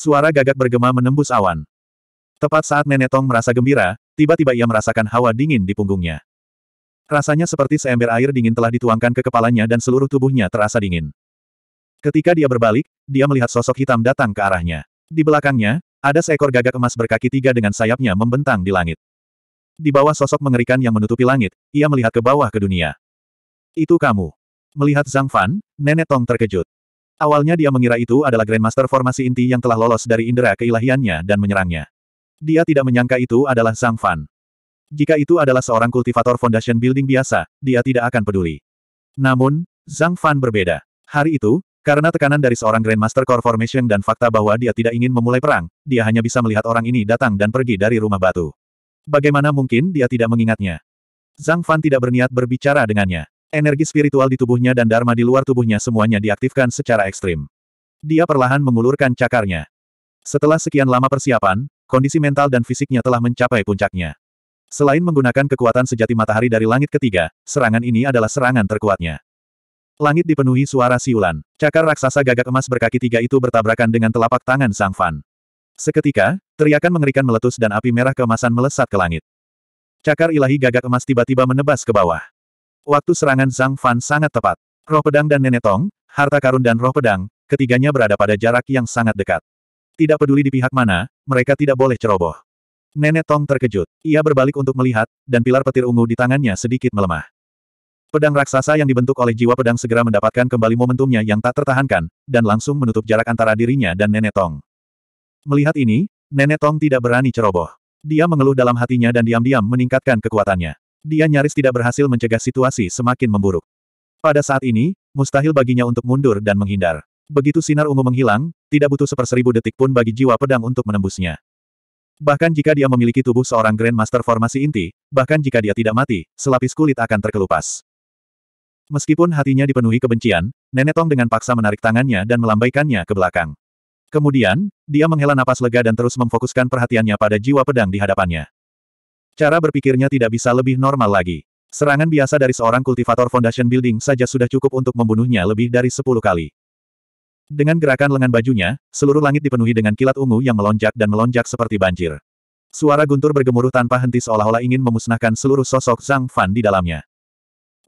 Suara gagak bergema menembus awan. Tepat saat Nenek Tong merasa gembira, tiba-tiba ia merasakan hawa dingin di punggungnya. Rasanya seperti seember air dingin telah dituangkan ke kepalanya dan seluruh tubuhnya terasa dingin. Ketika dia berbalik, dia melihat sosok hitam datang ke arahnya. Di belakangnya, ada seekor gagak emas berkaki tiga dengan sayapnya membentang di langit. Di bawah sosok mengerikan yang menutupi langit, ia melihat ke bawah ke dunia. Itu kamu. Melihat Zhang Fan, Nenek Tong terkejut. Awalnya dia mengira itu adalah Grandmaster formasi inti yang telah lolos dari indera keilahiannya dan menyerangnya. Dia tidak menyangka itu adalah Zhang Fan. Jika itu adalah seorang kultivator Foundation Building biasa, dia tidak akan peduli. Namun, Zhang Fan berbeda. Hari itu, karena tekanan dari seorang Grandmaster Core Formation dan fakta bahwa dia tidak ingin memulai perang, dia hanya bisa melihat orang ini datang dan pergi dari rumah batu. Bagaimana mungkin dia tidak mengingatnya? Zhang Fan tidak berniat berbicara dengannya. Energi spiritual di tubuhnya dan dharma di luar tubuhnya semuanya diaktifkan secara ekstrim. Dia perlahan mengulurkan cakarnya. Setelah sekian lama persiapan, kondisi mental dan fisiknya telah mencapai puncaknya. Selain menggunakan kekuatan sejati matahari dari langit ketiga, serangan ini adalah serangan terkuatnya. Langit dipenuhi suara siulan. Cakar raksasa gagak emas berkaki tiga itu bertabrakan dengan telapak tangan Sang Fan. Seketika, teriakan mengerikan meletus dan api merah keemasan melesat ke langit. Cakar ilahi gagak emas tiba-tiba menebas ke bawah. Waktu serangan Zhang Fan sangat tepat. Roh pedang dan nenek tong, harta karun dan roh pedang, ketiganya berada pada jarak yang sangat dekat. Tidak peduli di pihak mana, mereka tidak boleh ceroboh. Nenek Tong terkejut. Ia berbalik untuk melihat, dan pilar petir ungu di tangannya sedikit melemah. Pedang raksasa yang dibentuk oleh jiwa pedang segera mendapatkan kembali momentumnya yang tak tertahankan, dan langsung menutup jarak antara dirinya dan Nenek Tong. Melihat ini, Nenek Tong tidak berani ceroboh. Dia mengeluh dalam hatinya dan diam-diam meningkatkan kekuatannya. Dia nyaris tidak berhasil mencegah situasi semakin memburuk. Pada saat ini, mustahil baginya untuk mundur dan menghindar. Begitu sinar ungu menghilang, tidak butuh seperseribu detik pun bagi jiwa pedang untuk menembusnya. Bahkan jika dia memiliki tubuh seorang Grandmaster formasi inti, bahkan jika dia tidak mati, selapis kulit akan terkelupas. Meskipun hatinya dipenuhi kebencian, Nenek Tong dengan paksa menarik tangannya dan melambaikannya ke belakang. Kemudian, dia menghela napas lega dan terus memfokuskan perhatiannya pada jiwa pedang di hadapannya. Cara berpikirnya tidak bisa lebih normal lagi. Serangan biasa dari seorang kultivator Foundation Building saja sudah cukup untuk membunuhnya lebih dari 10 kali. Dengan gerakan lengan bajunya, seluruh langit dipenuhi dengan kilat ungu yang melonjak dan melonjak seperti banjir. Suara guntur bergemuruh tanpa henti seolah-olah ingin memusnahkan seluruh sosok Zhang Fan di dalamnya.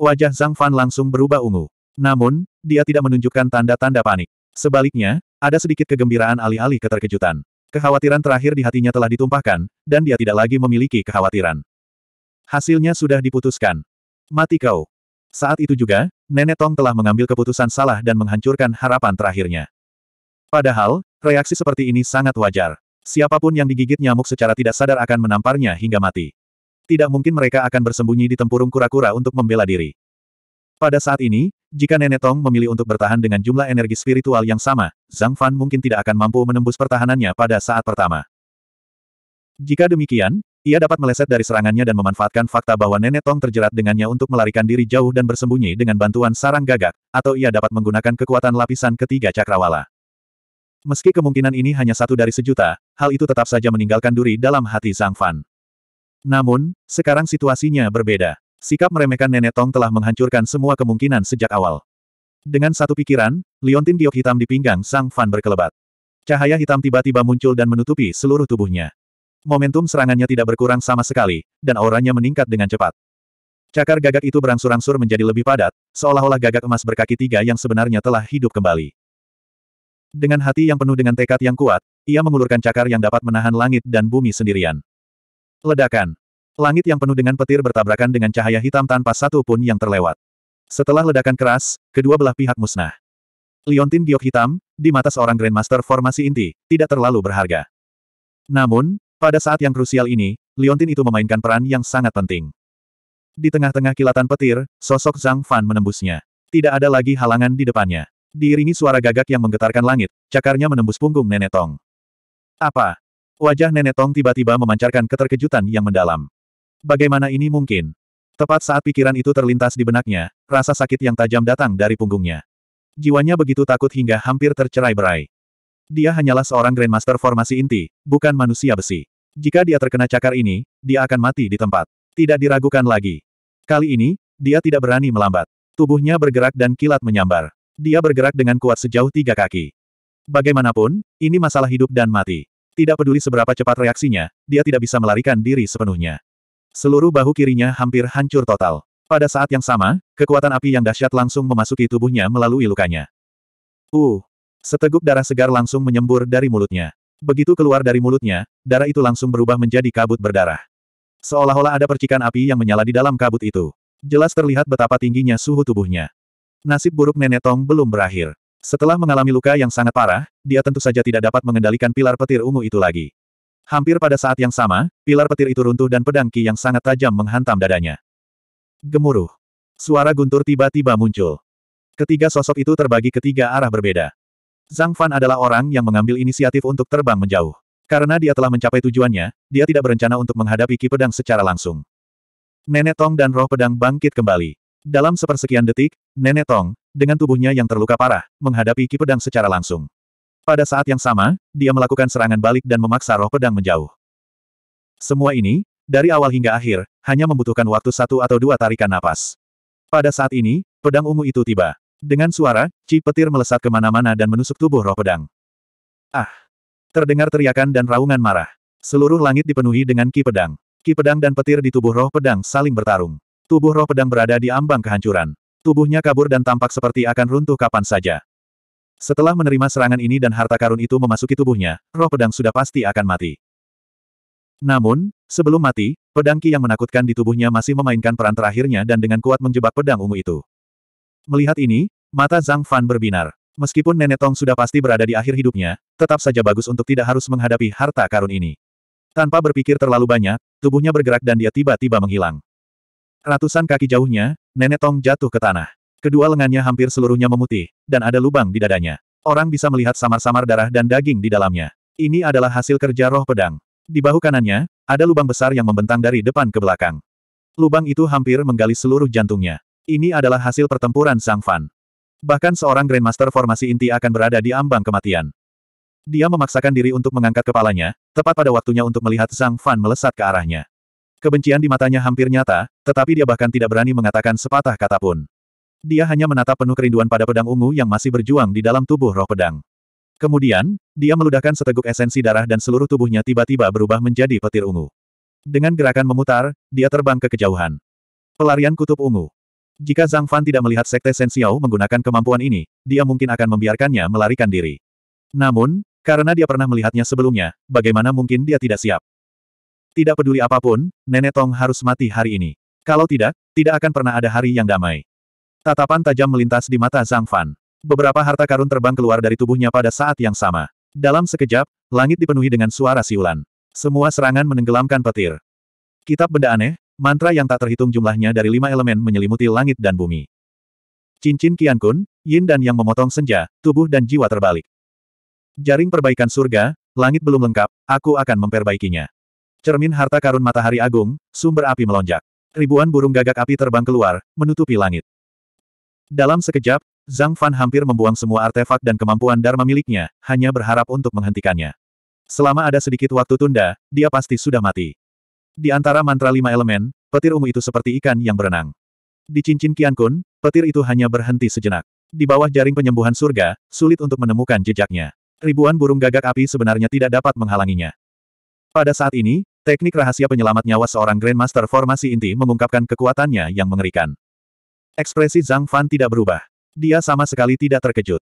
Wajah Zhang Fan langsung berubah ungu. Namun, dia tidak menunjukkan tanda-tanda panik. Sebaliknya, ada sedikit kegembiraan alih-alih keterkejutan. Kekhawatiran terakhir di hatinya telah ditumpahkan, dan dia tidak lagi memiliki kekhawatiran. Hasilnya sudah diputuskan. Mati kau. Saat itu juga, Nenek Tong telah mengambil keputusan salah dan menghancurkan harapan terakhirnya. Padahal, reaksi seperti ini sangat wajar. Siapapun yang digigit nyamuk secara tidak sadar akan menamparnya hingga mati. Tidak mungkin mereka akan bersembunyi di tempurung kura-kura untuk membela diri. Pada saat ini, jika Nenek Tong memilih untuk bertahan dengan jumlah energi spiritual yang sama, Zhang Fan mungkin tidak akan mampu menembus pertahanannya pada saat pertama. Jika demikian, ia dapat meleset dari serangannya dan memanfaatkan fakta bahwa Nenek Tong terjerat dengannya untuk melarikan diri jauh dan bersembunyi dengan bantuan sarang gagak, atau ia dapat menggunakan kekuatan lapisan ketiga cakrawala. Meski kemungkinan ini hanya satu dari sejuta, hal itu tetap saja meninggalkan duri dalam hati Zhang Fan. Namun, sekarang situasinya berbeda. Sikap meremehkan Nenek Tong telah menghancurkan semua kemungkinan sejak awal. Dengan satu pikiran, liontin giok hitam di pinggang Sang Fan berkelebat. Cahaya hitam tiba-tiba muncul dan menutupi seluruh tubuhnya. Momentum serangannya tidak berkurang sama sekali, dan auranya meningkat dengan cepat. Cakar gagak itu berangsur-angsur menjadi lebih padat, seolah-olah gagak emas berkaki tiga yang sebenarnya telah hidup kembali. Dengan hati yang penuh dengan tekad yang kuat, ia mengulurkan cakar yang dapat menahan langit dan bumi sendirian. Ledakan. Langit yang penuh dengan petir bertabrakan dengan cahaya hitam tanpa satu pun yang terlewat. Setelah ledakan keras, kedua belah pihak musnah. Liontin giok hitam, di mata seorang Grandmaster formasi inti, tidak terlalu berharga. Namun, pada saat yang krusial ini, Liontin itu memainkan peran yang sangat penting. Di tengah-tengah kilatan petir, sosok Zhang Fan menembusnya. Tidak ada lagi halangan di depannya. Diiringi suara gagak yang menggetarkan langit, cakarnya menembus punggung Nenek Tong. Apa? Wajah Nenek Tong tiba-tiba memancarkan keterkejutan yang mendalam. Bagaimana ini mungkin? Tepat saat pikiran itu terlintas di benaknya, rasa sakit yang tajam datang dari punggungnya. Jiwanya begitu takut hingga hampir tercerai-berai. Dia hanyalah seorang Grandmaster formasi inti, bukan manusia besi. Jika dia terkena cakar ini, dia akan mati di tempat. Tidak diragukan lagi. Kali ini, dia tidak berani melambat. Tubuhnya bergerak dan kilat menyambar. Dia bergerak dengan kuat sejauh tiga kaki. Bagaimanapun, ini masalah hidup dan mati. Tidak peduli seberapa cepat reaksinya, dia tidak bisa melarikan diri sepenuhnya. Seluruh bahu kirinya hampir hancur total. Pada saat yang sama, kekuatan api yang dahsyat langsung memasuki tubuhnya melalui lukanya. Uh! Seteguk darah segar langsung menyembur dari mulutnya. Begitu keluar dari mulutnya, darah itu langsung berubah menjadi kabut berdarah. Seolah-olah ada percikan api yang menyala di dalam kabut itu. Jelas terlihat betapa tingginya suhu tubuhnya. Nasib buruk Nenek Tong belum berakhir. Setelah mengalami luka yang sangat parah, dia tentu saja tidak dapat mengendalikan pilar petir ungu itu lagi. Hampir pada saat yang sama, pilar petir itu runtuh dan pedang Ki yang sangat tajam menghantam dadanya. Gemuruh. Suara guntur tiba-tiba muncul. Ketiga sosok itu terbagi ke tiga arah berbeda. Zhang Fan adalah orang yang mengambil inisiatif untuk terbang menjauh. Karena dia telah mencapai tujuannya, dia tidak berencana untuk menghadapi Ki Pedang secara langsung. Nenek Tong dan roh pedang bangkit kembali. Dalam sepersekian detik, Nenek Tong, dengan tubuhnya yang terluka parah, menghadapi Ki Pedang secara langsung. Pada saat yang sama, dia melakukan serangan balik dan memaksa roh pedang menjauh. Semua ini, dari awal hingga akhir, hanya membutuhkan waktu satu atau dua tarikan napas. Pada saat ini, pedang ungu itu tiba. Dengan suara, Ci Petir melesat kemana-mana dan menusuk tubuh roh pedang. Ah! Terdengar teriakan dan raungan marah. Seluruh langit dipenuhi dengan Ki Pedang. Ki Pedang dan petir di tubuh roh pedang saling bertarung. Tubuh roh pedang berada di ambang kehancuran. Tubuhnya kabur dan tampak seperti akan runtuh kapan saja. Setelah menerima serangan ini dan harta karun itu memasuki tubuhnya, roh pedang sudah pasti akan mati. Namun, sebelum mati, pedang Ki yang menakutkan di tubuhnya masih memainkan peran terakhirnya dan dengan kuat menjebak pedang ungu itu. Melihat ini, mata Zhang Fan berbinar. Meskipun Nenek Tong sudah pasti berada di akhir hidupnya, tetap saja bagus untuk tidak harus menghadapi harta karun ini. Tanpa berpikir terlalu banyak, tubuhnya bergerak dan dia tiba-tiba menghilang. Ratusan kaki jauhnya, Nenek Tong jatuh ke tanah. Kedua lengannya hampir seluruhnya memutih, dan ada lubang di dadanya. Orang bisa melihat samar-samar darah dan daging di dalamnya. Ini adalah hasil kerja roh pedang. Di bahu kanannya, ada lubang besar yang membentang dari depan ke belakang. Lubang itu hampir menggali seluruh jantungnya. Ini adalah hasil pertempuran Sang Fan. Bahkan seorang Grandmaster formasi inti akan berada di ambang kematian. Dia memaksakan diri untuk mengangkat kepalanya, tepat pada waktunya untuk melihat Sang Fan melesat ke arahnya. Kebencian di matanya hampir nyata, tetapi dia bahkan tidak berani mengatakan sepatah kata pun dia hanya menatap penuh kerinduan pada pedang ungu yang masih berjuang di dalam tubuh roh pedang. Kemudian, dia meludahkan seteguk esensi darah dan seluruh tubuhnya tiba-tiba berubah menjadi petir ungu. Dengan gerakan memutar, dia terbang ke kejauhan. Pelarian kutub ungu. Jika Zhang Fan tidak melihat Sekte Sensiao menggunakan kemampuan ini, dia mungkin akan membiarkannya melarikan diri. Namun, karena dia pernah melihatnya sebelumnya, bagaimana mungkin dia tidak siap? Tidak peduli apapun, Nenek Tong harus mati hari ini. Kalau tidak, tidak akan pernah ada hari yang damai. Tatapan tajam melintas di mata Zhang Fan. Beberapa harta karun terbang keluar dari tubuhnya pada saat yang sama. Dalam sekejap, langit dipenuhi dengan suara siulan. Semua serangan menenggelamkan petir. Kitab benda aneh, mantra yang tak terhitung jumlahnya dari lima elemen menyelimuti langit dan bumi. Cincin Qian Kun, Yin dan Yang memotong senja, tubuh dan jiwa terbalik. Jaring perbaikan surga, langit belum lengkap, aku akan memperbaikinya. Cermin harta karun matahari agung, sumber api melonjak. Ribuan burung gagak api terbang keluar, menutupi langit. Dalam sekejap, Zhang Fan hampir membuang semua artefak dan kemampuan Dharma miliknya, hanya berharap untuk menghentikannya. Selama ada sedikit waktu tunda, dia pasti sudah mati. Di antara mantra lima elemen, petir ungu itu seperti ikan yang berenang. Di cincin Qian Kun, petir itu hanya berhenti sejenak. Di bawah jaring penyembuhan surga, sulit untuk menemukan jejaknya. Ribuan burung gagak api sebenarnya tidak dapat menghalanginya. Pada saat ini, teknik rahasia penyelamat nyawa seorang Grandmaster formasi inti mengungkapkan kekuatannya yang mengerikan. Ekspresi Zhang Fan tidak berubah. Dia sama sekali tidak terkejut.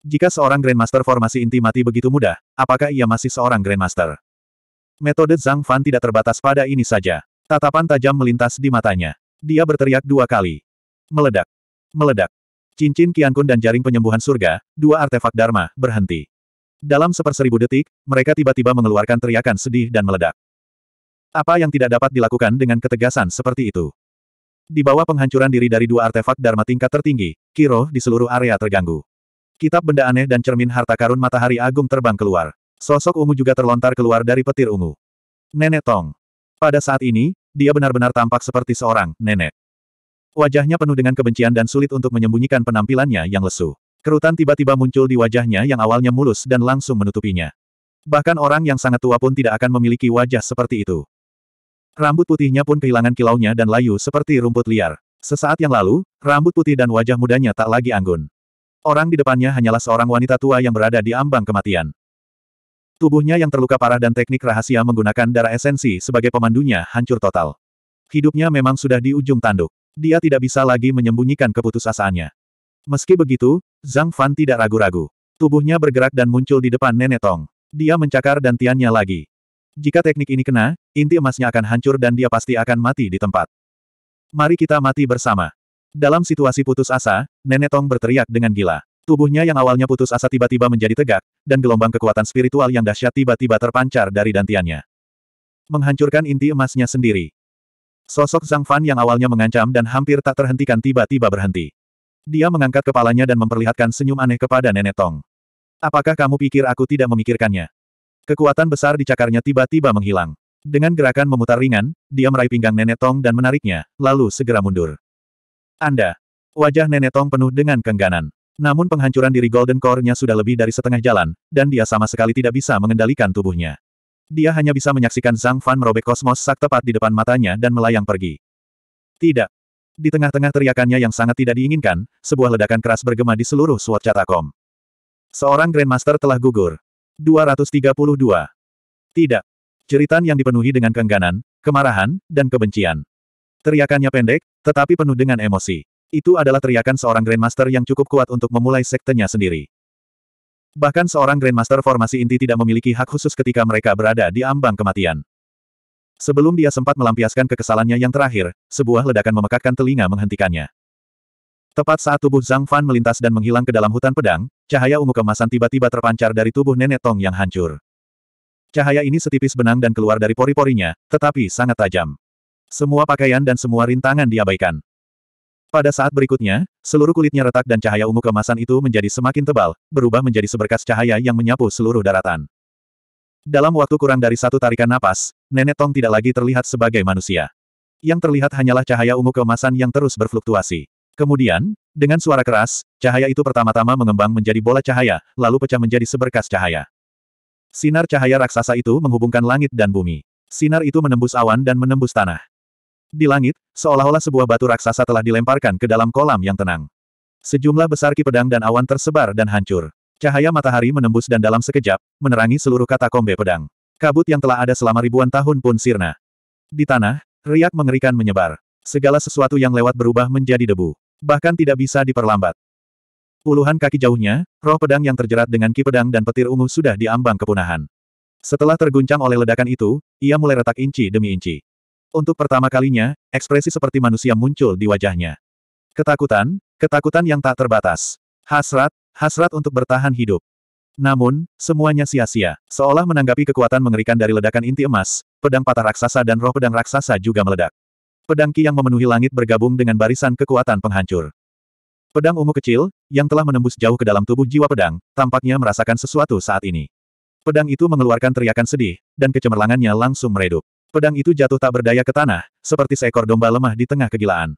Jika seorang Grandmaster formasi inti mati begitu mudah, apakah ia masih seorang Grandmaster? Metode Zhang Fan tidak terbatas pada ini saja. Tatapan tajam melintas di matanya. Dia berteriak dua kali. Meledak. Meledak. Cincin Qiankun dan jaring penyembuhan surga, dua artefak Dharma, berhenti. Dalam seperseribu detik, mereka tiba-tiba mengeluarkan teriakan sedih dan meledak. Apa yang tidak dapat dilakukan dengan ketegasan seperti itu? Di bawah penghancuran diri dari dua artefak Dharma tingkat tertinggi, Kiro di seluruh area terganggu. Kitab benda aneh dan cermin harta karun matahari agung terbang keluar. Sosok ungu juga terlontar keluar dari petir ungu. Nenek Tong. Pada saat ini, dia benar-benar tampak seperti seorang nenek. Wajahnya penuh dengan kebencian dan sulit untuk menyembunyikan penampilannya yang lesu. Kerutan tiba-tiba muncul di wajahnya yang awalnya mulus dan langsung menutupinya. Bahkan orang yang sangat tua pun tidak akan memiliki wajah seperti itu. Rambut putihnya pun kehilangan kilaunya dan layu seperti rumput liar. Sesaat yang lalu, rambut putih dan wajah mudanya tak lagi anggun. Orang di depannya hanyalah seorang wanita tua yang berada di ambang kematian. Tubuhnya yang terluka parah dan teknik rahasia menggunakan darah esensi sebagai pemandunya hancur total. Hidupnya memang sudah di ujung tanduk. Dia tidak bisa lagi menyembunyikan keputusasaannya. Meski begitu, Zhang Fan tidak ragu-ragu. Tubuhnya bergerak dan muncul di depan Nenek Tong. Dia mencakar dan dantiannya lagi. Jika teknik ini kena, inti emasnya akan hancur dan dia pasti akan mati di tempat. Mari kita mati bersama. Dalam situasi putus asa, Nenek Tong berteriak dengan gila. Tubuhnya yang awalnya putus asa tiba-tiba menjadi tegak, dan gelombang kekuatan spiritual yang dahsyat tiba-tiba terpancar dari dantiannya. Menghancurkan inti emasnya sendiri. Sosok Zhang Fan yang awalnya mengancam dan hampir tak terhentikan tiba-tiba berhenti. Dia mengangkat kepalanya dan memperlihatkan senyum aneh kepada Nenek Tong. Apakah kamu pikir aku tidak memikirkannya? Kekuatan besar di cakarnya tiba-tiba menghilang. Dengan gerakan memutar ringan, dia meraih pinggang Nenek Tong dan menariknya, lalu segera mundur. Anda. Wajah Nenek Tong penuh dengan kengganan. Namun penghancuran diri Golden Core-nya sudah lebih dari setengah jalan, dan dia sama sekali tidak bisa mengendalikan tubuhnya. Dia hanya bisa menyaksikan Zhang Fan merobek kosmos sak tepat di depan matanya dan melayang pergi. Tidak. Di tengah-tengah teriakannya yang sangat tidak diinginkan, sebuah ledakan keras bergema di seluruh SWAT Catakom. Seorang Grandmaster telah gugur. 232. Tidak. Cerita yang dipenuhi dengan keengganan, kemarahan, dan kebencian. Teriakannya pendek, tetapi penuh dengan emosi. Itu adalah teriakan seorang Grandmaster yang cukup kuat untuk memulai sektenya sendiri. Bahkan seorang Grandmaster formasi inti tidak memiliki hak khusus ketika mereka berada di ambang kematian. Sebelum dia sempat melampiaskan kekesalannya yang terakhir, sebuah ledakan memekakkan telinga menghentikannya. Tepat saat tubuh Zhang Fan melintas dan menghilang ke dalam hutan pedang, Cahaya ungu kemasan tiba-tiba terpancar dari tubuh nenek Tong yang hancur. Cahaya ini setipis benang dan keluar dari pori-porinya, tetapi sangat tajam. Semua pakaian dan semua rintangan diabaikan. Pada saat berikutnya, seluruh kulitnya retak dan cahaya ungu kemasan itu menjadi semakin tebal, berubah menjadi seberkas cahaya yang menyapu seluruh daratan. Dalam waktu kurang dari satu tarikan napas, Nenek Tong tidak lagi terlihat sebagai manusia. Yang terlihat hanyalah cahaya ungu kemasan yang terus berfluktuasi. Kemudian, dengan suara keras, cahaya itu pertama-tama mengembang menjadi bola cahaya, lalu pecah menjadi seberkas cahaya. Sinar cahaya raksasa itu menghubungkan langit dan bumi. Sinar itu menembus awan dan menembus tanah. Di langit, seolah-olah sebuah batu raksasa telah dilemparkan ke dalam kolam yang tenang. Sejumlah besar ki pedang dan awan tersebar dan hancur. Cahaya matahari menembus dan dalam sekejap, menerangi seluruh katakombe pedang. Kabut yang telah ada selama ribuan tahun pun sirna. Di tanah, riak mengerikan menyebar. Segala sesuatu yang lewat berubah menjadi debu. Bahkan tidak bisa diperlambat. Puluhan kaki jauhnya, roh pedang yang terjerat dengan ki pedang dan petir ungu sudah diambang kepunahan. Setelah terguncang oleh ledakan itu, ia mulai retak inci demi inci. Untuk pertama kalinya, ekspresi seperti manusia muncul di wajahnya. Ketakutan, ketakutan yang tak terbatas. Hasrat, hasrat untuk bertahan hidup. Namun, semuanya sia-sia. Seolah menanggapi kekuatan mengerikan dari ledakan inti emas, pedang patah raksasa dan roh pedang raksasa juga meledak pedang Ki yang memenuhi langit bergabung dengan barisan kekuatan penghancur. Pedang ungu kecil, yang telah menembus jauh ke dalam tubuh jiwa pedang, tampaknya merasakan sesuatu saat ini. Pedang itu mengeluarkan teriakan sedih, dan kecemerlangannya langsung meredup. Pedang itu jatuh tak berdaya ke tanah, seperti seekor domba lemah di tengah kegilaan.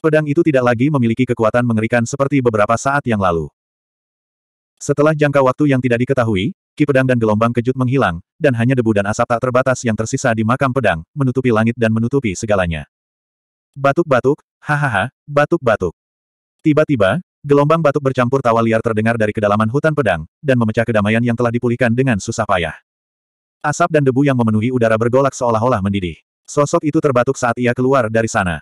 Pedang itu tidak lagi memiliki kekuatan mengerikan seperti beberapa saat yang lalu. Setelah jangka waktu yang tidak diketahui, ki pedang dan gelombang kejut menghilang, dan hanya debu dan asap tak terbatas yang tersisa di makam pedang, menutupi langit dan menutupi segalanya. Batuk-batuk, hahaha, batuk-batuk. Tiba-tiba, gelombang batuk bercampur tawa liar terdengar dari kedalaman hutan pedang, dan memecah kedamaian yang telah dipulihkan dengan susah payah. Asap dan debu yang memenuhi udara bergolak seolah-olah mendidih. Sosok itu terbatuk saat ia keluar dari sana.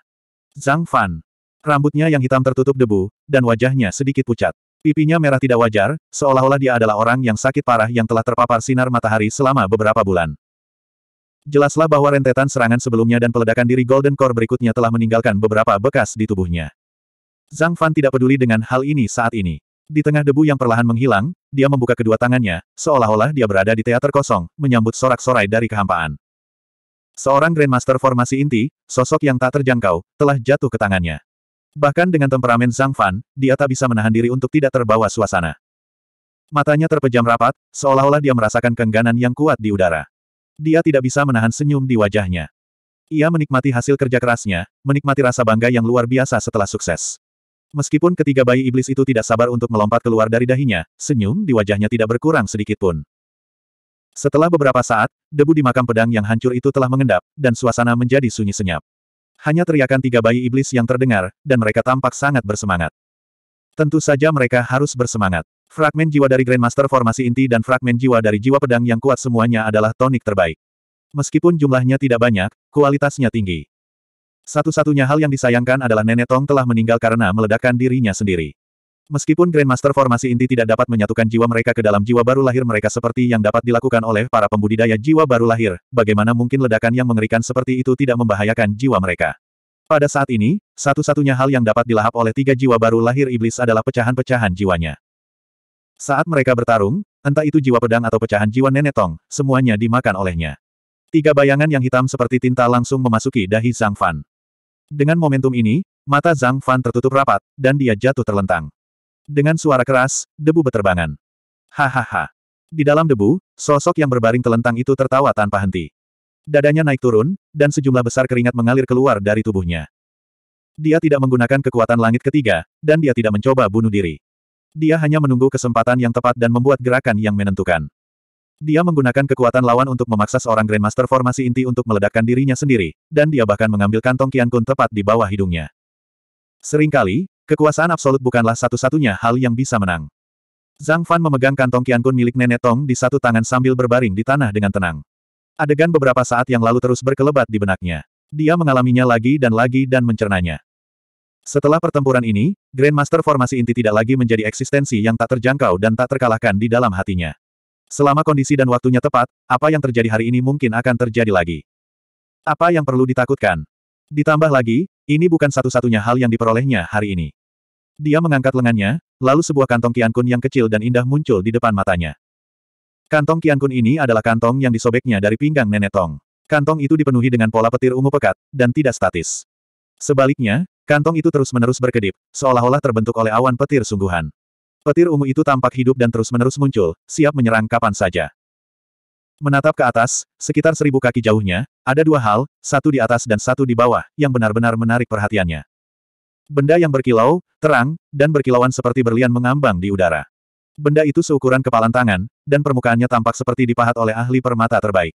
Zhang Fan. Rambutnya yang hitam tertutup debu, dan wajahnya sedikit pucat. Pipinya merah tidak wajar, seolah-olah dia adalah orang yang sakit parah yang telah terpapar sinar matahari selama beberapa bulan jelaslah bahwa rentetan serangan sebelumnya dan peledakan diri Golden Core berikutnya telah meninggalkan beberapa bekas di tubuhnya. Zhang Fan tidak peduli dengan hal ini saat ini. Di tengah debu yang perlahan menghilang, dia membuka kedua tangannya, seolah-olah dia berada di teater kosong, menyambut sorak-sorai dari kehampaan. Seorang Grandmaster formasi inti, sosok yang tak terjangkau, telah jatuh ke tangannya. Bahkan dengan temperamen Zhang Fan, dia tak bisa menahan diri untuk tidak terbawa suasana. Matanya terpejam rapat, seolah-olah dia merasakan kengganan yang kuat di udara. Dia tidak bisa menahan senyum di wajahnya. Ia menikmati hasil kerja kerasnya, menikmati rasa bangga yang luar biasa setelah sukses. Meskipun ketiga bayi iblis itu tidak sabar untuk melompat keluar dari dahinya, senyum di wajahnya tidak berkurang sedikit pun. Setelah beberapa saat, debu di makam pedang yang hancur itu telah mengendap, dan suasana menjadi sunyi senyap. Hanya teriakan tiga bayi iblis yang terdengar, dan mereka tampak sangat bersemangat. Tentu saja mereka harus bersemangat. Fragmen jiwa dari Grandmaster formasi inti dan fragmen jiwa dari jiwa pedang yang kuat semuanya adalah tonik terbaik. Meskipun jumlahnya tidak banyak, kualitasnya tinggi. Satu-satunya hal yang disayangkan adalah Nenek Tong telah meninggal karena meledakkan dirinya sendiri. Meskipun Grandmaster formasi inti tidak dapat menyatukan jiwa mereka ke dalam jiwa baru lahir mereka seperti yang dapat dilakukan oleh para pembudidaya jiwa baru lahir, bagaimana mungkin ledakan yang mengerikan seperti itu tidak membahayakan jiwa mereka. Pada saat ini, satu-satunya hal yang dapat dilahap oleh tiga jiwa baru lahir iblis adalah pecahan-pecahan jiwanya. Saat mereka bertarung, entah itu jiwa pedang atau pecahan jiwa nenek Tong, semuanya dimakan olehnya. Tiga bayangan yang hitam seperti tinta langsung memasuki dahi Zhang Fan. Dengan momentum ini, mata Zhang Fan tertutup rapat, dan dia jatuh terlentang. Dengan suara keras, debu berterbangan. Hahaha. Di dalam debu, sosok yang berbaring telentang itu tertawa tanpa henti. Dadanya naik turun, dan sejumlah besar keringat mengalir keluar dari tubuhnya. Dia tidak menggunakan kekuatan langit ketiga, dan dia tidak mencoba bunuh diri. Dia hanya menunggu kesempatan yang tepat dan membuat gerakan yang menentukan. Dia menggunakan kekuatan lawan untuk memaksa seorang Grandmaster formasi inti untuk meledakkan dirinya sendiri, dan dia bahkan mengambil kantong Kian Kun tepat di bawah hidungnya. Seringkali, kekuasaan absolut bukanlah satu-satunya hal yang bisa menang. Zhang Fan memegang kantong Kian Kun milik Nenek Tong di satu tangan sambil berbaring di tanah dengan tenang. Adegan beberapa saat yang lalu terus berkelebat di benaknya. Dia mengalaminya lagi dan lagi dan mencernanya. Setelah pertempuran ini, Grandmaster formasi inti tidak lagi menjadi eksistensi yang tak terjangkau dan tak terkalahkan di dalam hatinya. Selama kondisi dan waktunya tepat, apa yang terjadi hari ini mungkin akan terjadi lagi. Apa yang perlu ditakutkan? Ditambah lagi, ini bukan satu-satunya hal yang diperolehnya hari ini. Dia mengangkat lengannya, lalu sebuah kantong kiankun yang kecil dan indah muncul di depan matanya. Kantong kiankun ini adalah kantong yang disobeknya dari pinggang nenek Tong. Kantong itu dipenuhi dengan pola petir ungu pekat, dan tidak statis. Sebaliknya, Kantong itu terus-menerus berkedip, seolah-olah terbentuk oleh awan petir sungguhan. Petir ungu itu tampak hidup dan terus-menerus muncul, siap menyerang kapan saja. Menatap ke atas, sekitar seribu kaki jauhnya, ada dua hal, satu di atas dan satu di bawah, yang benar-benar menarik perhatiannya. Benda yang berkilau, terang, dan berkilauan seperti berlian mengambang di udara. Benda itu seukuran kepalan tangan, dan permukaannya tampak seperti dipahat oleh ahli permata terbaik.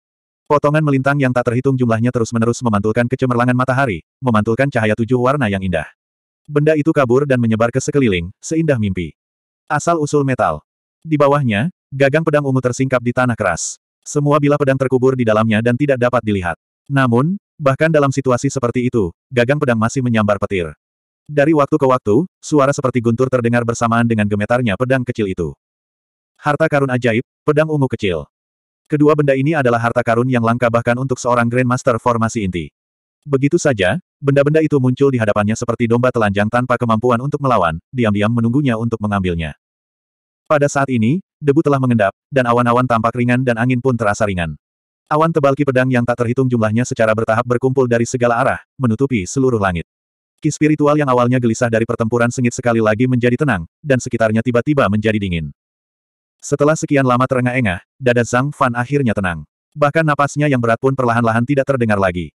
Potongan melintang yang tak terhitung jumlahnya terus-menerus memantulkan kecemerlangan matahari, memantulkan cahaya tujuh warna yang indah. Benda itu kabur dan menyebar ke sekeliling, seindah mimpi. Asal-usul metal. Di bawahnya, gagang pedang ungu tersingkap di tanah keras. Semua bilah pedang terkubur di dalamnya dan tidak dapat dilihat. Namun, bahkan dalam situasi seperti itu, gagang pedang masih menyambar petir. Dari waktu ke waktu, suara seperti guntur terdengar bersamaan dengan gemetarnya pedang kecil itu. Harta karun ajaib, pedang ungu kecil. Kedua benda ini adalah harta karun yang langka bahkan untuk seorang Grandmaster formasi inti. Begitu saja, benda-benda itu muncul di hadapannya seperti domba telanjang tanpa kemampuan untuk melawan, diam-diam menunggunya untuk mengambilnya. Pada saat ini, debu telah mengendap, dan awan-awan tampak ringan dan angin pun terasa ringan. Awan tebal ki pedang yang tak terhitung jumlahnya secara bertahap berkumpul dari segala arah, menutupi seluruh langit. Ki spiritual yang awalnya gelisah dari pertempuran sengit sekali lagi menjadi tenang, dan sekitarnya tiba-tiba menjadi dingin. Setelah sekian lama terengah-engah, dada Zhang Fan akhirnya tenang. Bahkan napasnya yang berat pun perlahan-lahan tidak terdengar lagi.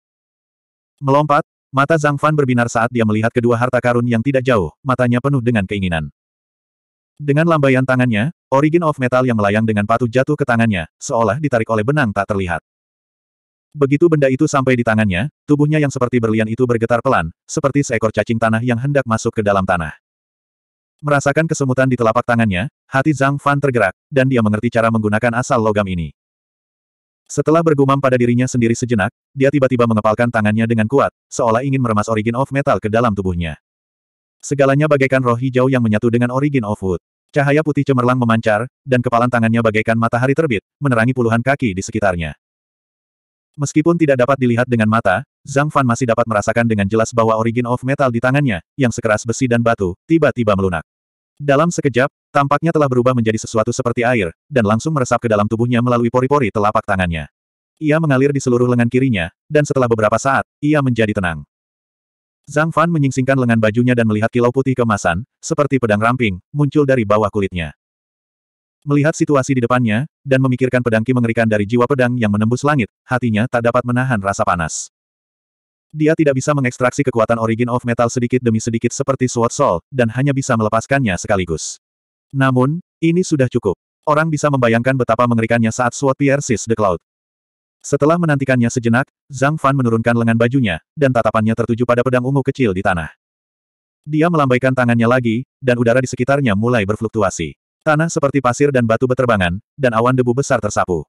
Melompat, mata Zhang Fan berbinar saat dia melihat kedua harta karun yang tidak jauh, matanya penuh dengan keinginan. Dengan lambaian tangannya, origin of metal yang melayang dengan patuh jatuh ke tangannya, seolah ditarik oleh benang tak terlihat. Begitu benda itu sampai di tangannya, tubuhnya yang seperti berlian itu bergetar pelan, seperti seekor cacing tanah yang hendak masuk ke dalam tanah. Merasakan kesemutan di telapak tangannya, hati Zhang Fan tergerak, dan dia mengerti cara menggunakan asal logam ini. Setelah bergumam pada dirinya sendiri sejenak, dia tiba-tiba mengepalkan tangannya dengan kuat, seolah ingin meremas origin of metal ke dalam tubuhnya. Segalanya bagaikan roh hijau yang menyatu dengan origin of wood. Cahaya putih cemerlang memancar, dan kepalan tangannya bagaikan matahari terbit, menerangi puluhan kaki di sekitarnya. Meskipun tidak dapat dilihat dengan mata, Zhang Fan masih dapat merasakan dengan jelas bahwa origin of metal di tangannya, yang sekeras besi dan batu, tiba-tiba melunak. Dalam sekejap, tampaknya telah berubah menjadi sesuatu seperti air, dan langsung meresap ke dalam tubuhnya melalui pori-pori telapak tangannya. Ia mengalir di seluruh lengan kirinya, dan setelah beberapa saat, ia menjadi tenang. Zhang Fan menyingsingkan lengan bajunya dan melihat kilau putih kemasan, seperti pedang ramping, muncul dari bawah kulitnya. Melihat situasi di depannya, dan memikirkan pedangki mengerikan dari jiwa pedang yang menembus langit, hatinya tak dapat menahan rasa panas. Dia tidak bisa mengekstraksi kekuatan origin of metal sedikit demi sedikit seperti Sword Soul, dan hanya bisa melepaskannya sekaligus. Namun, ini sudah cukup. Orang bisa membayangkan betapa mengerikannya saat Sword Pierces the Cloud. Setelah menantikannya sejenak, Zhang Fan menurunkan lengan bajunya, dan tatapannya tertuju pada pedang ungu kecil di tanah. Dia melambaikan tangannya lagi, dan udara di sekitarnya mulai berfluktuasi. Tanah seperti pasir dan batu beterbangan, dan awan debu besar tersapu.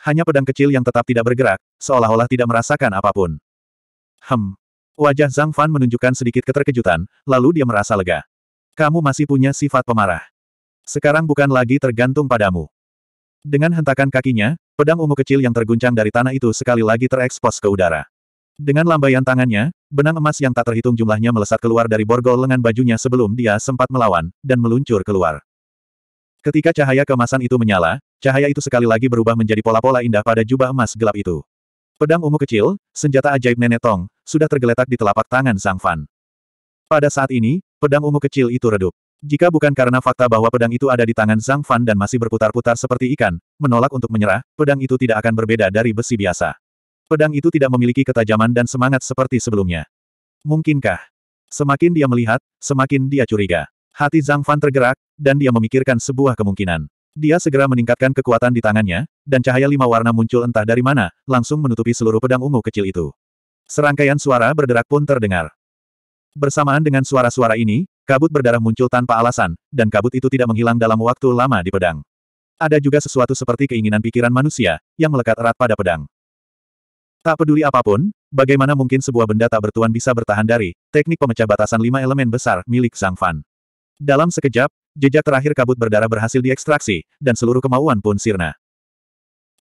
Hanya pedang kecil yang tetap tidak bergerak, seolah-olah tidak merasakan apapun. Hem. Wajah Zhang Fan menunjukkan sedikit keterkejutan, lalu dia merasa lega. Kamu masih punya sifat pemarah. Sekarang bukan lagi tergantung padamu. Dengan hentakan kakinya, pedang ungu kecil yang terguncang dari tanah itu sekali lagi terekspos ke udara. Dengan lambaian tangannya, benang emas yang tak terhitung jumlahnya melesat keluar dari borgol lengan bajunya sebelum dia sempat melawan, dan meluncur keluar. Ketika cahaya kemasan itu menyala, cahaya itu sekali lagi berubah menjadi pola-pola indah pada jubah emas gelap itu. Pedang ungu kecil, senjata ajaib nenek Tong, sudah tergeletak di telapak tangan Sang Fan. Pada saat ini, pedang ungu kecil itu redup. Jika bukan karena fakta bahwa pedang itu ada di tangan Zhang Fan dan masih berputar-putar seperti ikan, menolak untuk menyerah, pedang itu tidak akan berbeda dari besi biasa. Pedang itu tidak memiliki ketajaman dan semangat seperti sebelumnya. Mungkinkah? Semakin dia melihat, semakin dia curiga. Hati Zhang Fan tergerak, dan dia memikirkan sebuah kemungkinan. Dia segera meningkatkan kekuatan di tangannya, dan cahaya lima warna muncul entah dari mana, langsung menutupi seluruh pedang ungu kecil itu. Serangkaian suara berderak pun terdengar. Bersamaan dengan suara-suara ini, kabut berdarah muncul tanpa alasan, dan kabut itu tidak menghilang dalam waktu lama di pedang. Ada juga sesuatu seperti keinginan pikiran manusia, yang melekat erat pada pedang. Tak peduli apapun, bagaimana mungkin sebuah benda tak bertuan bisa bertahan dari teknik pemecah batasan lima elemen besar milik Zhang Fan. Dalam sekejap, jejak terakhir kabut berdarah berhasil diekstraksi, dan seluruh kemauan pun sirna.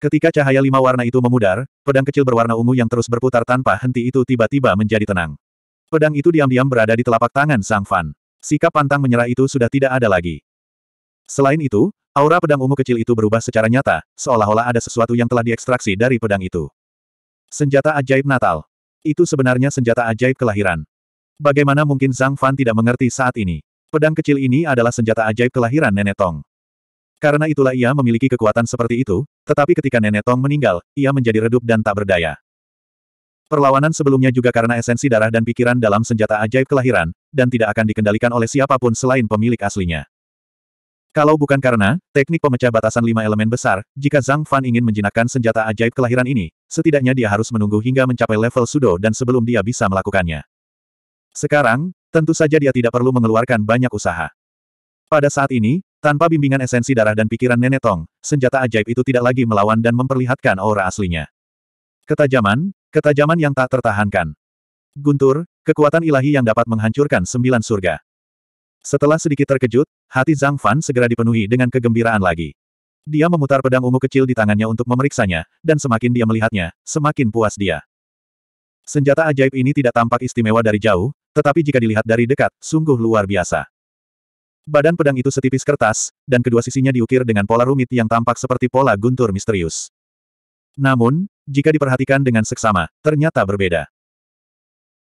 Ketika cahaya lima warna itu memudar, pedang kecil berwarna ungu yang terus berputar tanpa henti itu tiba-tiba menjadi tenang. Pedang itu diam-diam berada di telapak tangan Sang Fan. Sikap pantang menyerah itu sudah tidak ada lagi. Selain itu, aura pedang ungu kecil itu berubah secara nyata, seolah-olah ada sesuatu yang telah diekstraksi dari pedang itu. Senjata ajaib Natal. Itu sebenarnya senjata ajaib kelahiran. Bagaimana mungkin Zhang Fan tidak mengerti saat ini? Pedang kecil ini adalah senjata ajaib kelahiran Nenek Tong. Karena itulah ia memiliki kekuatan seperti itu, tetapi ketika Nenek Tong meninggal, ia menjadi redup dan tak berdaya. Perlawanan sebelumnya juga karena esensi darah dan pikiran dalam senjata ajaib kelahiran, dan tidak akan dikendalikan oleh siapapun selain pemilik aslinya. Kalau bukan karena, teknik pemecah batasan lima elemen besar, jika Zhang Fan ingin menjinakkan senjata ajaib kelahiran ini, setidaknya dia harus menunggu hingga mencapai level sudo dan sebelum dia bisa melakukannya. Sekarang, tentu saja dia tidak perlu mengeluarkan banyak usaha. Pada saat ini, tanpa bimbingan esensi darah dan pikiran Nenek Tong, senjata ajaib itu tidak lagi melawan dan memperlihatkan aura aslinya. Ketajaman, ketajaman yang tak tertahankan. Guntur, kekuatan ilahi yang dapat menghancurkan sembilan surga. Setelah sedikit terkejut, hati Zhang Fan segera dipenuhi dengan kegembiraan lagi. Dia memutar pedang ungu kecil di tangannya untuk memeriksanya, dan semakin dia melihatnya, semakin puas dia. Senjata ajaib ini tidak tampak istimewa dari jauh, tetapi jika dilihat dari dekat, sungguh luar biasa. Badan pedang itu setipis kertas, dan kedua sisinya diukir dengan pola rumit yang tampak seperti pola guntur misterius. Namun, jika diperhatikan dengan seksama, ternyata berbeda.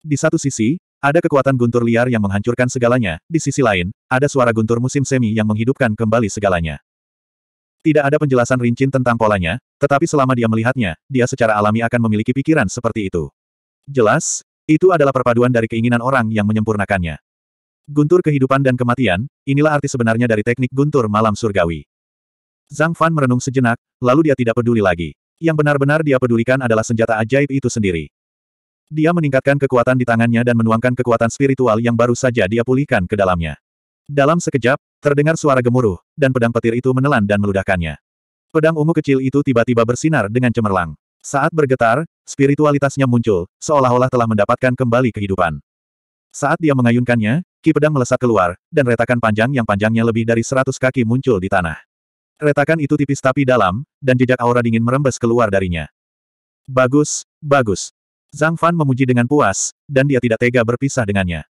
Di satu sisi, ada kekuatan guntur liar yang menghancurkan segalanya, di sisi lain, ada suara guntur musim semi yang menghidupkan kembali segalanya. Tidak ada penjelasan rincin tentang polanya, tetapi selama dia melihatnya, dia secara alami akan memiliki pikiran seperti itu. Jelas, itu adalah perpaduan dari keinginan orang yang menyempurnakannya. Guntur kehidupan dan kematian, inilah arti sebenarnya dari teknik guntur malam surgawi. Zhang Fan merenung sejenak, lalu dia tidak peduli lagi. Yang benar-benar dia pedulikan adalah senjata ajaib itu sendiri. Dia meningkatkan kekuatan di tangannya dan menuangkan kekuatan spiritual yang baru saja dia pulihkan ke dalamnya. Dalam sekejap, terdengar suara gemuruh, dan pedang petir itu menelan dan meludahkannya. Pedang ungu kecil itu tiba-tiba bersinar dengan cemerlang. Saat bergetar, spiritualitasnya muncul, seolah-olah telah mendapatkan kembali kehidupan. Saat dia mengayunkannya, ki pedang melesat keluar, dan retakan panjang yang panjangnya lebih dari seratus kaki muncul di tanah. Retakan itu tipis tapi dalam, dan jejak aura dingin merembes keluar darinya. Bagus, bagus. Zhang Fan memuji dengan puas, dan dia tidak tega berpisah dengannya.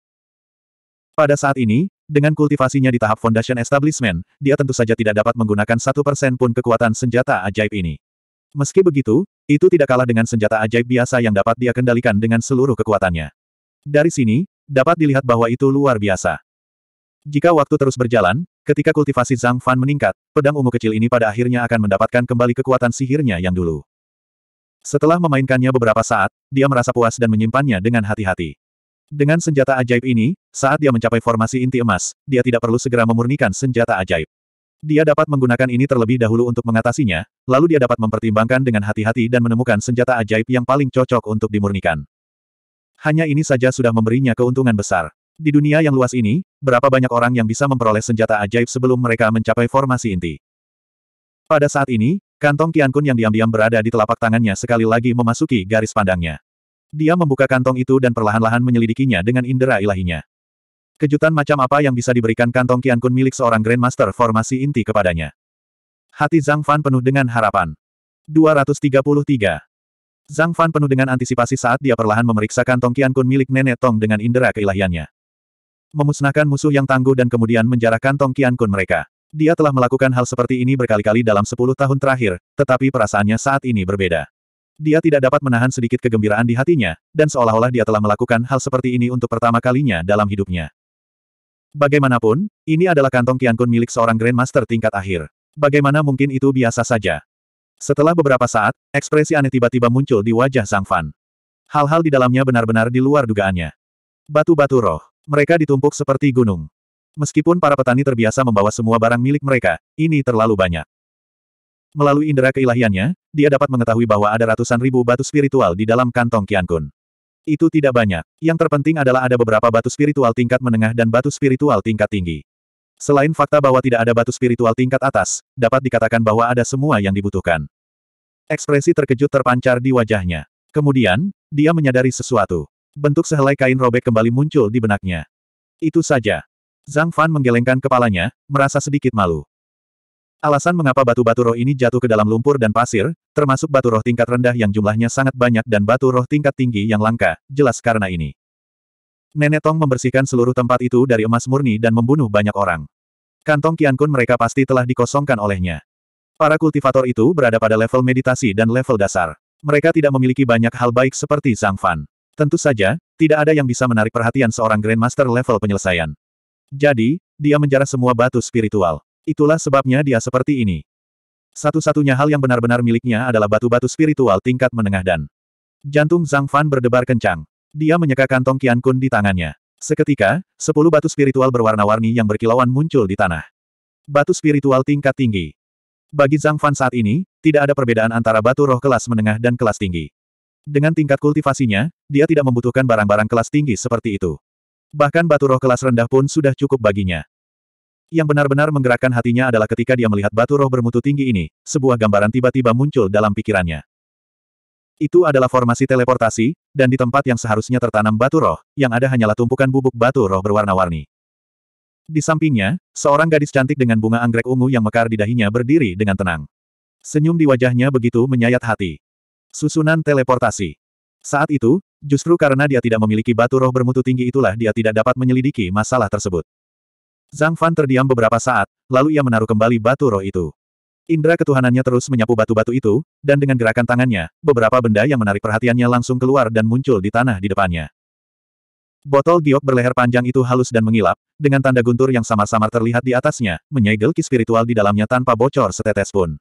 Pada saat ini, dengan kultivasinya di tahap Foundation Establishment, dia tentu saja tidak dapat menggunakan satu persen pun kekuatan senjata ajaib ini. Meski begitu, itu tidak kalah dengan senjata ajaib biasa yang dapat dia kendalikan dengan seluruh kekuatannya. Dari sini, dapat dilihat bahwa itu luar biasa. Jika waktu terus berjalan, ketika kultivasi Zhang Fan meningkat, pedang ungu kecil ini pada akhirnya akan mendapatkan kembali kekuatan sihirnya yang dulu. Setelah memainkannya beberapa saat, dia merasa puas dan menyimpannya dengan hati-hati. Dengan senjata ajaib ini, saat dia mencapai formasi inti emas, dia tidak perlu segera memurnikan senjata ajaib. Dia dapat menggunakan ini terlebih dahulu untuk mengatasinya, lalu dia dapat mempertimbangkan dengan hati-hati dan menemukan senjata ajaib yang paling cocok untuk dimurnikan. Hanya ini saja sudah memberinya keuntungan besar. Di dunia yang luas ini, berapa banyak orang yang bisa memperoleh senjata ajaib sebelum mereka mencapai formasi inti. Pada saat ini, kantong Kiankun yang diam-diam berada di telapak tangannya sekali lagi memasuki garis pandangnya. Dia membuka kantong itu dan perlahan-lahan menyelidikinya dengan indera ilahinya. Kejutan macam apa yang bisa diberikan kantong Qian Kun milik seorang Grandmaster formasi inti kepadanya? Hati Zhang Fan penuh dengan harapan. 233. Zhang Fan penuh dengan antisipasi saat dia perlahan memeriksa kantong Qian Kun milik nenek Tong dengan indera keilahiannya. Memusnahkan musuh yang tangguh dan kemudian menjarah kantong Qian Kun mereka. Dia telah melakukan hal seperti ini berkali-kali dalam 10 tahun terakhir, tetapi perasaannya saat ini berbeda. Dia tidak dapat menahan sedikit kegembiraan di hatinya, dan seolah-olah dia telah melakukan hal seperti ini untuk pertama kalinya dalam hidupnya. Bagaimanapun, ini adalah kantong kun milik seorang Grandmaster tingkat akhir. Bagaimana mungkin itu biasa saja? Setelah beberapa saat, ekspresi aneh tiba-tiba muncul di wajah sang Fan. Hal-hal di dalamnya benar-benar di luar dugaannya. Batu-batu roh. Mereka ditumpuk seperti gunung. Meskipun para petani terbiasa membawa semua barang milik mereka, ini terlalu banyak. Melalui indera keilahiannya, dia dapat mengetahui bahwa ada ratusan ribu batu spiritual di dalam kantong kun. Itu tidak banyak. Yang terpenting adalah ada beberapa batu spiritual tingkat menengah dan batu spiritual tingkat tinggi. Selain fakta bahwa tidak ada batu spiritual tingkat atas, dapat dikatakan bahwa ada semua yang dibutuhkan. Ekspresi terkejut terpancar di wajahnya. Kemudian, dia menyadari sesuatu. Bentuk sehelai kain robek kembali muncul di benaknya. Itu saja. Zhang Fan menggelengkan kepalanya, merasa sedikit malu. Alasan mengapa batu-batu roh ini jatuh ke dalam lumpur dan pasir, termasuk batu roh tingkat rendah yang jumlahnya sangat banyak dan batu roh tingkat tinggi yang langka, jelas karena ini. Nenek Tong membersihkan seluruh tempat itu dari emas murni dan membunuh banyak orang. Kantong Qiankun mereka pasti telah dikosongkan olehnya. Para kultivator itu berada pada level meditasi dan level dasar. Mereka tidak memiliki banyak hal baik seperti Zhang Fan. Tentu saja, tidak ada yang bisa menarik perhatian seorang Grandmaster level penyelesaian. Jadi, dia menjarah semua batu spiritual. Itulah sebabnya dia seperti ini. Satu-satunya hal yang benar-benar miliknya adalah batu-batu spiritual tingkat menengah dan jantung Zhang Fan berdebar kencang. Dia menyeka kantong Qian Kun di tangannya. Seketika, sepuluh batu spiritual berwarna-warni yang berkilauan muncul di tanah. Batu spiritual tingkat tinggi. Bagi Zhang Fan saat ini, tidak ada perbedaan antara batu roh kelas menengah dan kelas tinggi. Dengan tingkat kultivasinya, dia tidak membutuhkan barang-barang kelas tinggi seperti itu. Bahkan batu roh kelas rendah pun sudah cukup baginya. Yang benar-benar menggerakkan hatinya adalah ketika dia melihat batu roh bermutu tinggi ini, sebuah gambaran tiba-tiba muncul dalam pikirannya. Itu adalah formasi teleportasi, dan di tempat yang seharusnya tertanam batu roh, yang ada hanyalah tumpukan bubuk batu roh berwarna-warni. Di sampingnya, seorang gadis cantik dengan bunga anggrek ungu yang mekar di dahinya berdiri dengan tenang. Senyum di wajahnya begitu menyayat hati. Susunan teleportasi. Saat itu, justru karena dia tidak memiliki batu roh bermutu tinggi itulah dia tidak dapat menyelidiki masalah tersebut. Zhang Fan terdiam beberapa saat, lalu ia menaruh kembali batu roh itu. Indra ketuhanannya terus menyapu batu-batu itu, dan dengan gerakan tangannya, beberapa benda yang menarik perhatiannya langsung keluar dan muncul di tanah di depannya. Botol giok berleher panjang itu halus dan mengilap, dengan tanda guntur yang samar-samar terlihat di atasnya, menyegel ki spiritual di dalamnya tanpa bocor setetes pun.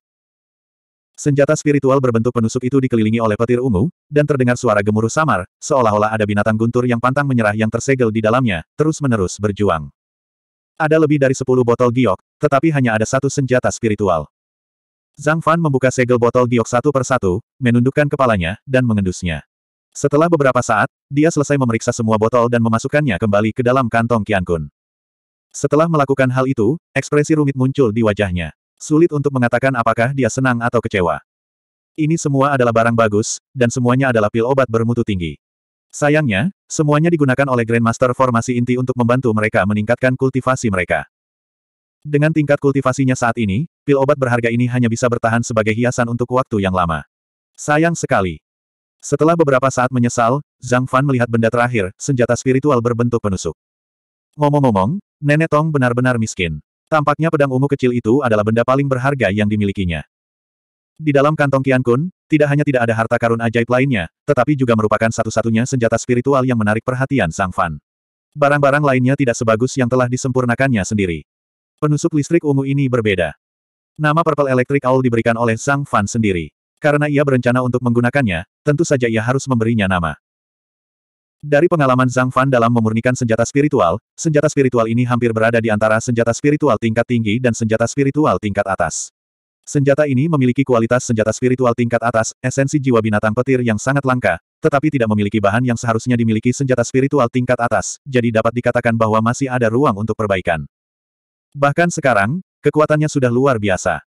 Senjata spiritual berbentuk penusuk itu dikelilingi oleh petir ungu, dan terdengar suara gemuruh samar, seolah-olah ada binatang guntur yang pantang menyerah yang tersegel di dalamnya, terus-menerus berjuang. Ada lebih dari sepuluh botol giok, tetapi hanya ada satu senjata spiritual. Zhang Fan membuka segel botol giok satu persatu, menundukkan kepalanya, dan mengendusnya. Setelah beberapa saat, dia selesai memeriksa semua botol dan memasukkannya kembali ke dalam kantong Qian Kun. Setelah melakukan hal itu, ekspresi rumit muncul di wajahnya. Sulit untuk mengatakan apakah dia senang atau kecewa. Ini semua adalah barang bagus, dan semuanya adalah pil obat bermutu tinggi. Sayangnya, semuanya digunakan oleh Grandmaster formasi inti untuk membantu mereka meningkatkan kultivasi mereka. Dengan tingkat kultivasinya saat ini, pil obat berharga ini hanya bisa bertahan sebagai hiasan untuk waktu yang lama. Sayang sekali. Setelah beberapa saat menyesal, Zhang Fan melihat benda terakhir, senjata spiritual berbentuk penusuk. Ngomong-ngomong, Nenek Tong benar-benar miskin. Tampaknya pedang ungu kecil itu adalah benda paling berharga yang dimilikinya. Di dalam kantong Kian Kun, tidak hanya tidak ada harta karun ajaib lainnya, tetapi juga merupakan satu-satunya senjata spiritual yang menarik perhatian Sang Fan. Barang-barang lainnya tidak sebagus yang telah disempurnakannya sendiri. Penusuk listrik ungu ini berbeda. Nama Purple Electric Owl diberikan oleh Sang Fan sendiri. Karena ia berencana untuk menggunakannya, tentu saja ia harus memberinya nama. Dari pengalaman Zhang Fan dalam memurnikan senjata spiritual, senjata spiritual ini hampir berada di antara senjata spiritual tingkat tinggi dan senjata spiritual tingkat atas. Senjata ini memiliki kualitas senjata spiritual tingkat atas, esensi jiwa binatang petir yang sangat langka, tetapi tidak memiliki bahan yang seharusnya dimiliki senjata spiritual tingkat atas, jadi dapat dikatakan bahwa masih ada ruang untuk perbaikan. Bahkan sekarang, kekuatannya sudah luar biasa.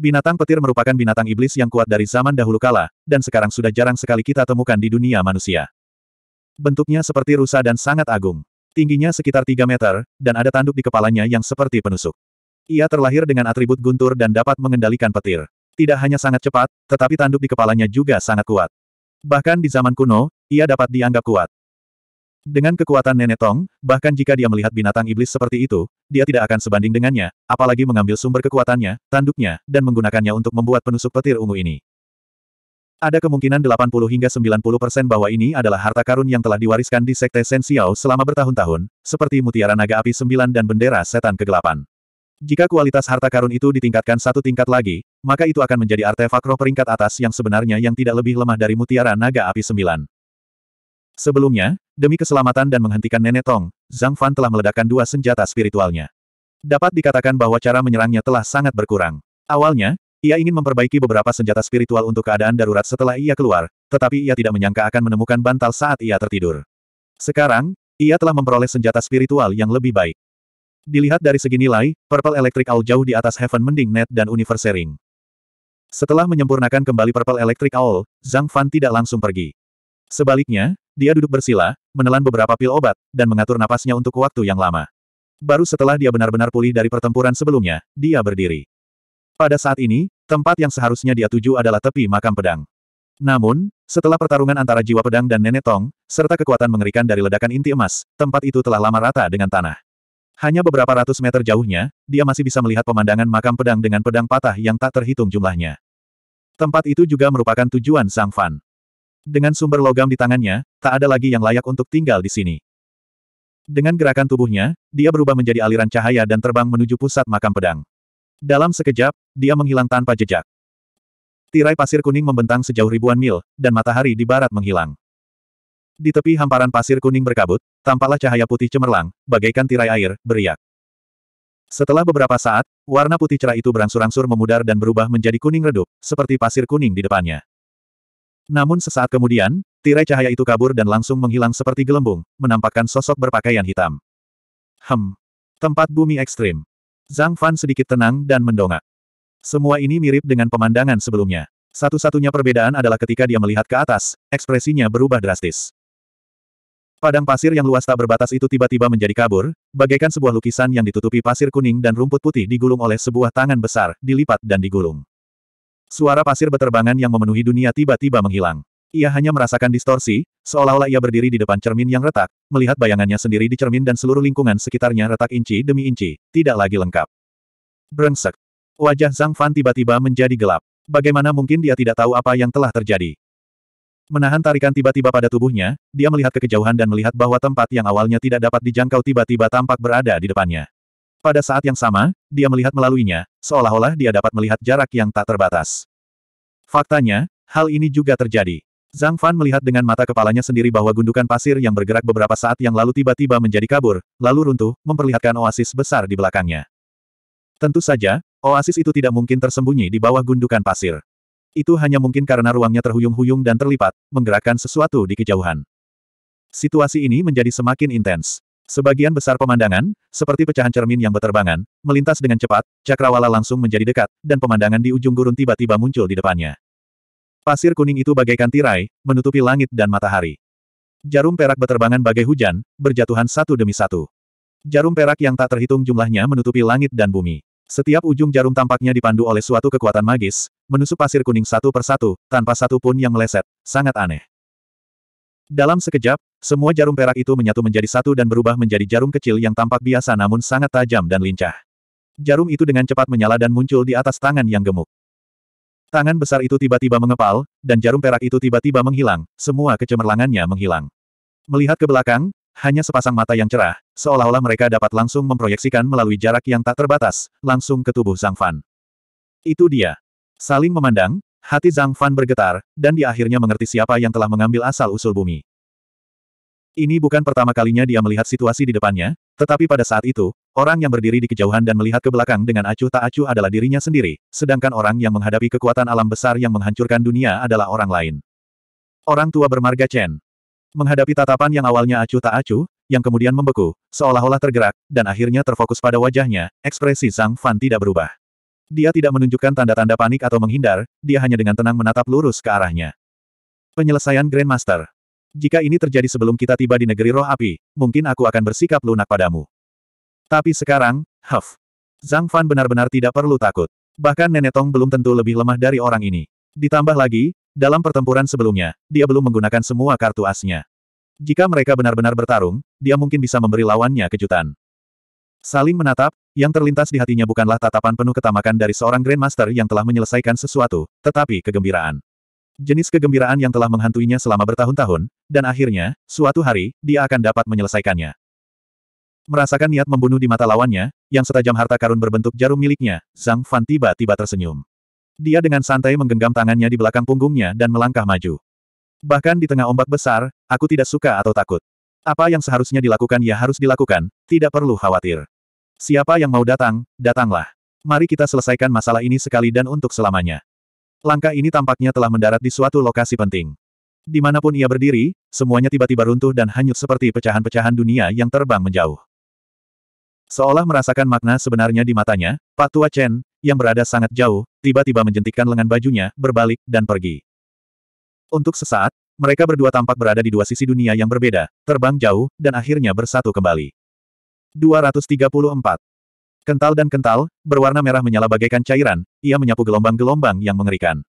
Binatang petir merupakan binatang iblis yang kuat dari zaman dahulu kala, dan sekarang sudah jarang sekali kita temukan di dunia manusia. Bentuknya seperti rusa dan sangat agung. Tingginya sekitar 3 meter, dan ada tanduk di kepalanya yang seperti penusuk. Ia terlahir dengan atribut guntur dan dapat mengendalikan petir. Tidak hanya sangat cepat, tetapi tanduk di kepalanya juga sangat kuat. Bahkan di zaman kuno, ia dapat dianggap kuat. Dengan kekuatan Nenek Tong, bahkan jika dia melihat binatang iblis seperti itu, dia tidak akan sebanding dengannya, apalagi mengambil sumber kekuatannya, tanduknya, dan menggunakannya untuk membuat penusuk petir ungu ini. Ada kemungkinan 80 hingga 90 persen bahwa ini adalah harta karun yang telah diwariskan di Sekte Sensiao selama bertahun-tahun, seperti mutiara naga api sembilan dan bendera setan kegelapan. Jika kualitas harta karun itu ditingkatkan satu tingkat lagi, maka itu akan menjadi artefak roh peringkat atas yang sebenarnya yang tidak lebih lemah dari mutiara naga api sembilan. Sebelumnya, demi keselamatan dan menghentikan Nenek Tong, Zhang Fan telah meledakkan dua senjata spiritualnya. Dapat dikatakan bahwa cara menyerangnya telah sangat berkurang. Awalnya, ia ingin memperbaiki beberapa senjata spiritual untuk keadaan darurat setelah ia keluar, tetapi ia tidak menyangka akan menemukan bantal saat ia tertidur. Sekarang, ia telah memperoleh senjata spiritual yang lebih baik. Dilihat dari segi nilai, Purple Electric Owl jauh di atas Heaven Mending Net dan Universe Ring. Setelah menyempurnakan kembali Purple Electric Owl, Zhang Fan tidak langsung pergi. Sebaliknya, dia duduk bersila, menelan beberapa pil obat, dan mengatur napasnya untuk waktu yang lama. Baru setelah dia benar-benar pulih dari pertempuran sebelumnya, dia berdiri. Pada saat ini, tempat yang seharusnya dia tuju adalah tepi makam pedang. Namun, setelah pertarungan antara jiwa pedang dan nenek tong, serta kekuatan mengerikan dari ledakan inti emas, tempat itu telah lama rata dengan tanah. Hanya beberapa ratus meter jauhnya, dia masih bisa melihat pemandangan makam pedang dengan pedang patah yang tak terhitung jumlahnya. Tempat itu juga merupakan tujuan Sang Fan. Dengan sumber logam di tangannya, tak ada lagi yang layak untuk tinggal di sini. Dengan gerakan tubuhnya, dia berubah menjadi aliran cahaya dan terbang menuju pusat makam pedang. Dalam sekejap, dia menghilang tanpa jejak. Tirai pasir kuning membentang sejauh ribuan mil, dan matahari di barat menghilang. Di tepi hamparan pasir kuning berkabut, tampaklah cahaya putih cemerlang, bagaikan tirai air, beriak. Setelah beberapa saat, warna putih cerah itu berangsur-angsur memudar dan berubah menjadi kuning redup, seperti pasir kuning di depannya. Namun sesaat kemudian, tirai cahaya itu kabur dan langsung menghilang seperti gelembung, menampakkan sosok berpakaian hitam. Hem. Tempat bumi ekstrim. Zhang Fan sedikit tenang dan mendongak. Semua ini mirip dengan pemandangan sebelumnya. Satu-satunya perbedaan adalah ketika dia melihat ke atas, ekspresinya berubah drastis. Padang pasir yang luas tak berbatas itu tiba-tiba menjadi kabur, bagaikan sebuah lukisan yang ditutupi pasir kuning dan rumput putih digulung oleh sebuah tangan besar, dilipat dan digulung. Suara pasir beterbangan yang memenuhi dunia tiba-tiba menghilang. Ia hanya merasakan distorsi, seolah-olah ia berdiri di depan cermin yang retak, melihat bayangannya sendiri di cermin dan seluruh lingkungan sekitarnya retak inci demi inci, tidak lagi lengkap. Brengsek. Wajah Zhang Fan tiba-tiba menjadi gelap. Bagaimana mungkin dia tidak tahu apa yang telah terjadi? Menahan tarikan tiba-tiba pada tubuhnya, dia melihat ke kejauhan dan melihat bahwa tempat yang awalnya tidak dapat dijangkau tiba-tiba tampak berada di depannya. Pada saat yang sama, dia melihat melaluinya, seolah-olah dia dapat melihat jarak yang tak terbatas. Faktanya, hal ini juga terjadi. Zhang Fan melihat dengan mata kepalanya sendiri bahwa gundukan pasir yang bergerak beberapa saat yang lalu tiba-tiba menjadi kabur, lalu runtuh, memperlihatkan oasis besar di belakangnya. Tentu saja, oasis itu tidak mungkin tersembunyi di bawah gundukan pasir. Itu hanya mungkin karena ruangnya terhuyung-huyung dan terlipat, menggerakkan sesuatu di kejauhan. Situasi ini menjadi semakin intens. Sebagian besar pemandangan, seperti pecahan cermin yang berterbangan, melintas dengan cepat, cakrawala langsung menjadi dekat, dan pemandangan di ujung gurun tiba-tiba muncul di depannya. Pasir kuning itu bagaikan tirai, menutupi langit dan matahari. Jarum perak berterbangan bagai hujan, berjatuhan satu demi satu. Jarum perak yang tak terhitung jumlahnya menutupi langit dan bumi. Setiap ujung jarum tampaknya dipandu oleh suatu kekuatan magis, menusuk pasir kuning satu persatu, tanpa satu pun yang meleset, sangat aneh. Dalam sekejap, semua jarum perak itu menyatu menjadi satu dan berubah menjadi jarum kecil yang tampak biasa namun sangat tajam dan lincah. Jarum itu dengan cepat menyala dan muncul di atas tangan yang gemuk. Tangan besar itu tiba-tiba mengepal, dan jarum perak itu tiba-tiba menghilang, semua kecemerlangannya menghilang. Melihat ke belakang, hanya sepasang mata yang cerah, seolah-olah mereka dapat langsung memproyeksikan melalui jarak yang tak terbatas, langsung ke tubuh Zhang Fan. Itu dia. Saling memandang, hati Zhang Fan bergetar, dan dia akhirnya mengerti siapa yang telah mengambil asal-usul bumi. Ini bukan pertama kalinya dia melihat situasi di depannya, tetapi pada saat itu, orang yang berdiri di kejauhan dan melihat ke belakang dengan acuh tak acuh adalah dirinya sendiri, sedangkan orang yang menghadapi kekuatan alam besar yang menghancurkan dunia adalah orang lain. Orang tua bermarga Chen, Menghadapi tatapan yang awalnya acuh tak acuh, yang kemudian membeku, seolah-olah tergerak, dan akhirnya terfokus pada wajahnya, ekspresi Zhang Fan tidak berubah. Dia tidak menunjukkan tanda-tanda panik atau menghindar, dia hanya dengan tenang menatap lurus ke arahnya. Penyelesaian Grandmaster. Jika ini terjadi sebelum kita tiba di negeri roh api, mungkin aku akan bersikap lunak padamu. Tapi sekarang, huff. Zhang Fan benar-benar tidak perlu takut. Bahkan Nenek Tong belum tentu lebih lemah dari orang ini. Ditambah lagi, dalam pertempuran sebelumnya, dia belum menggunakan semua kartu asnya. Jika mereka benar-benar bertarung, dia mungkin bisa memberi lawannya kejutan. Saling menatap, yang terlintas di hatinya bukanlah tatapan penuh ketamakan dari seorang Grandmaster yang telah menyelesaikan sesuatu, tetapi kegembiraan. Jenis kegembiraan yang telah menghantuinya selama bertahun-tahun, dan akhirnya, suatu hari, dia akan dapat menyelesaikannya. Merasakan niat membunuh di mata lawannya, yang setajam harta karun berbentuk jarum miliknya, Zhang Fan tiba-tiba tersenyum. Dia dengan santai menggenggam tangannya di belakang punggungnya dan melangkah maju. Bahkan di tengah ombak besar, aku tidak suka atau takut. Apa yang seharusnya dilakukan ya harus dilakukan, tidak perlu khawatir. Siapa yang mau datang, datanglah. Mari kita selesaikan masalah ini sekali dan untuk selamanya. Langkah ini tampaknya telah mendarat di suatu lokasi penting. Dimanapun ia berdiri, semuanya tiba-tiba runtuh dan hanyut seperti pecahan-pecahan dunia yang terbang menjauh. Seolah merasakan makna sebenarnya di matanya, Pak Tua Chen, yang berada sangat jauh, tiba-tiba menjentikkan lengan bajunya, berbalik, dan pergi. Untuk sesaat, mereka berdua tampak berada di dua sisi dunia yang berbeda, terbang jauh, dan akhirnya bersatu kembali. 234. Kental dan kental, berwarna merah menyala bagaikan cairan, ia menyapu gelombang-gelombang yang mengerikan.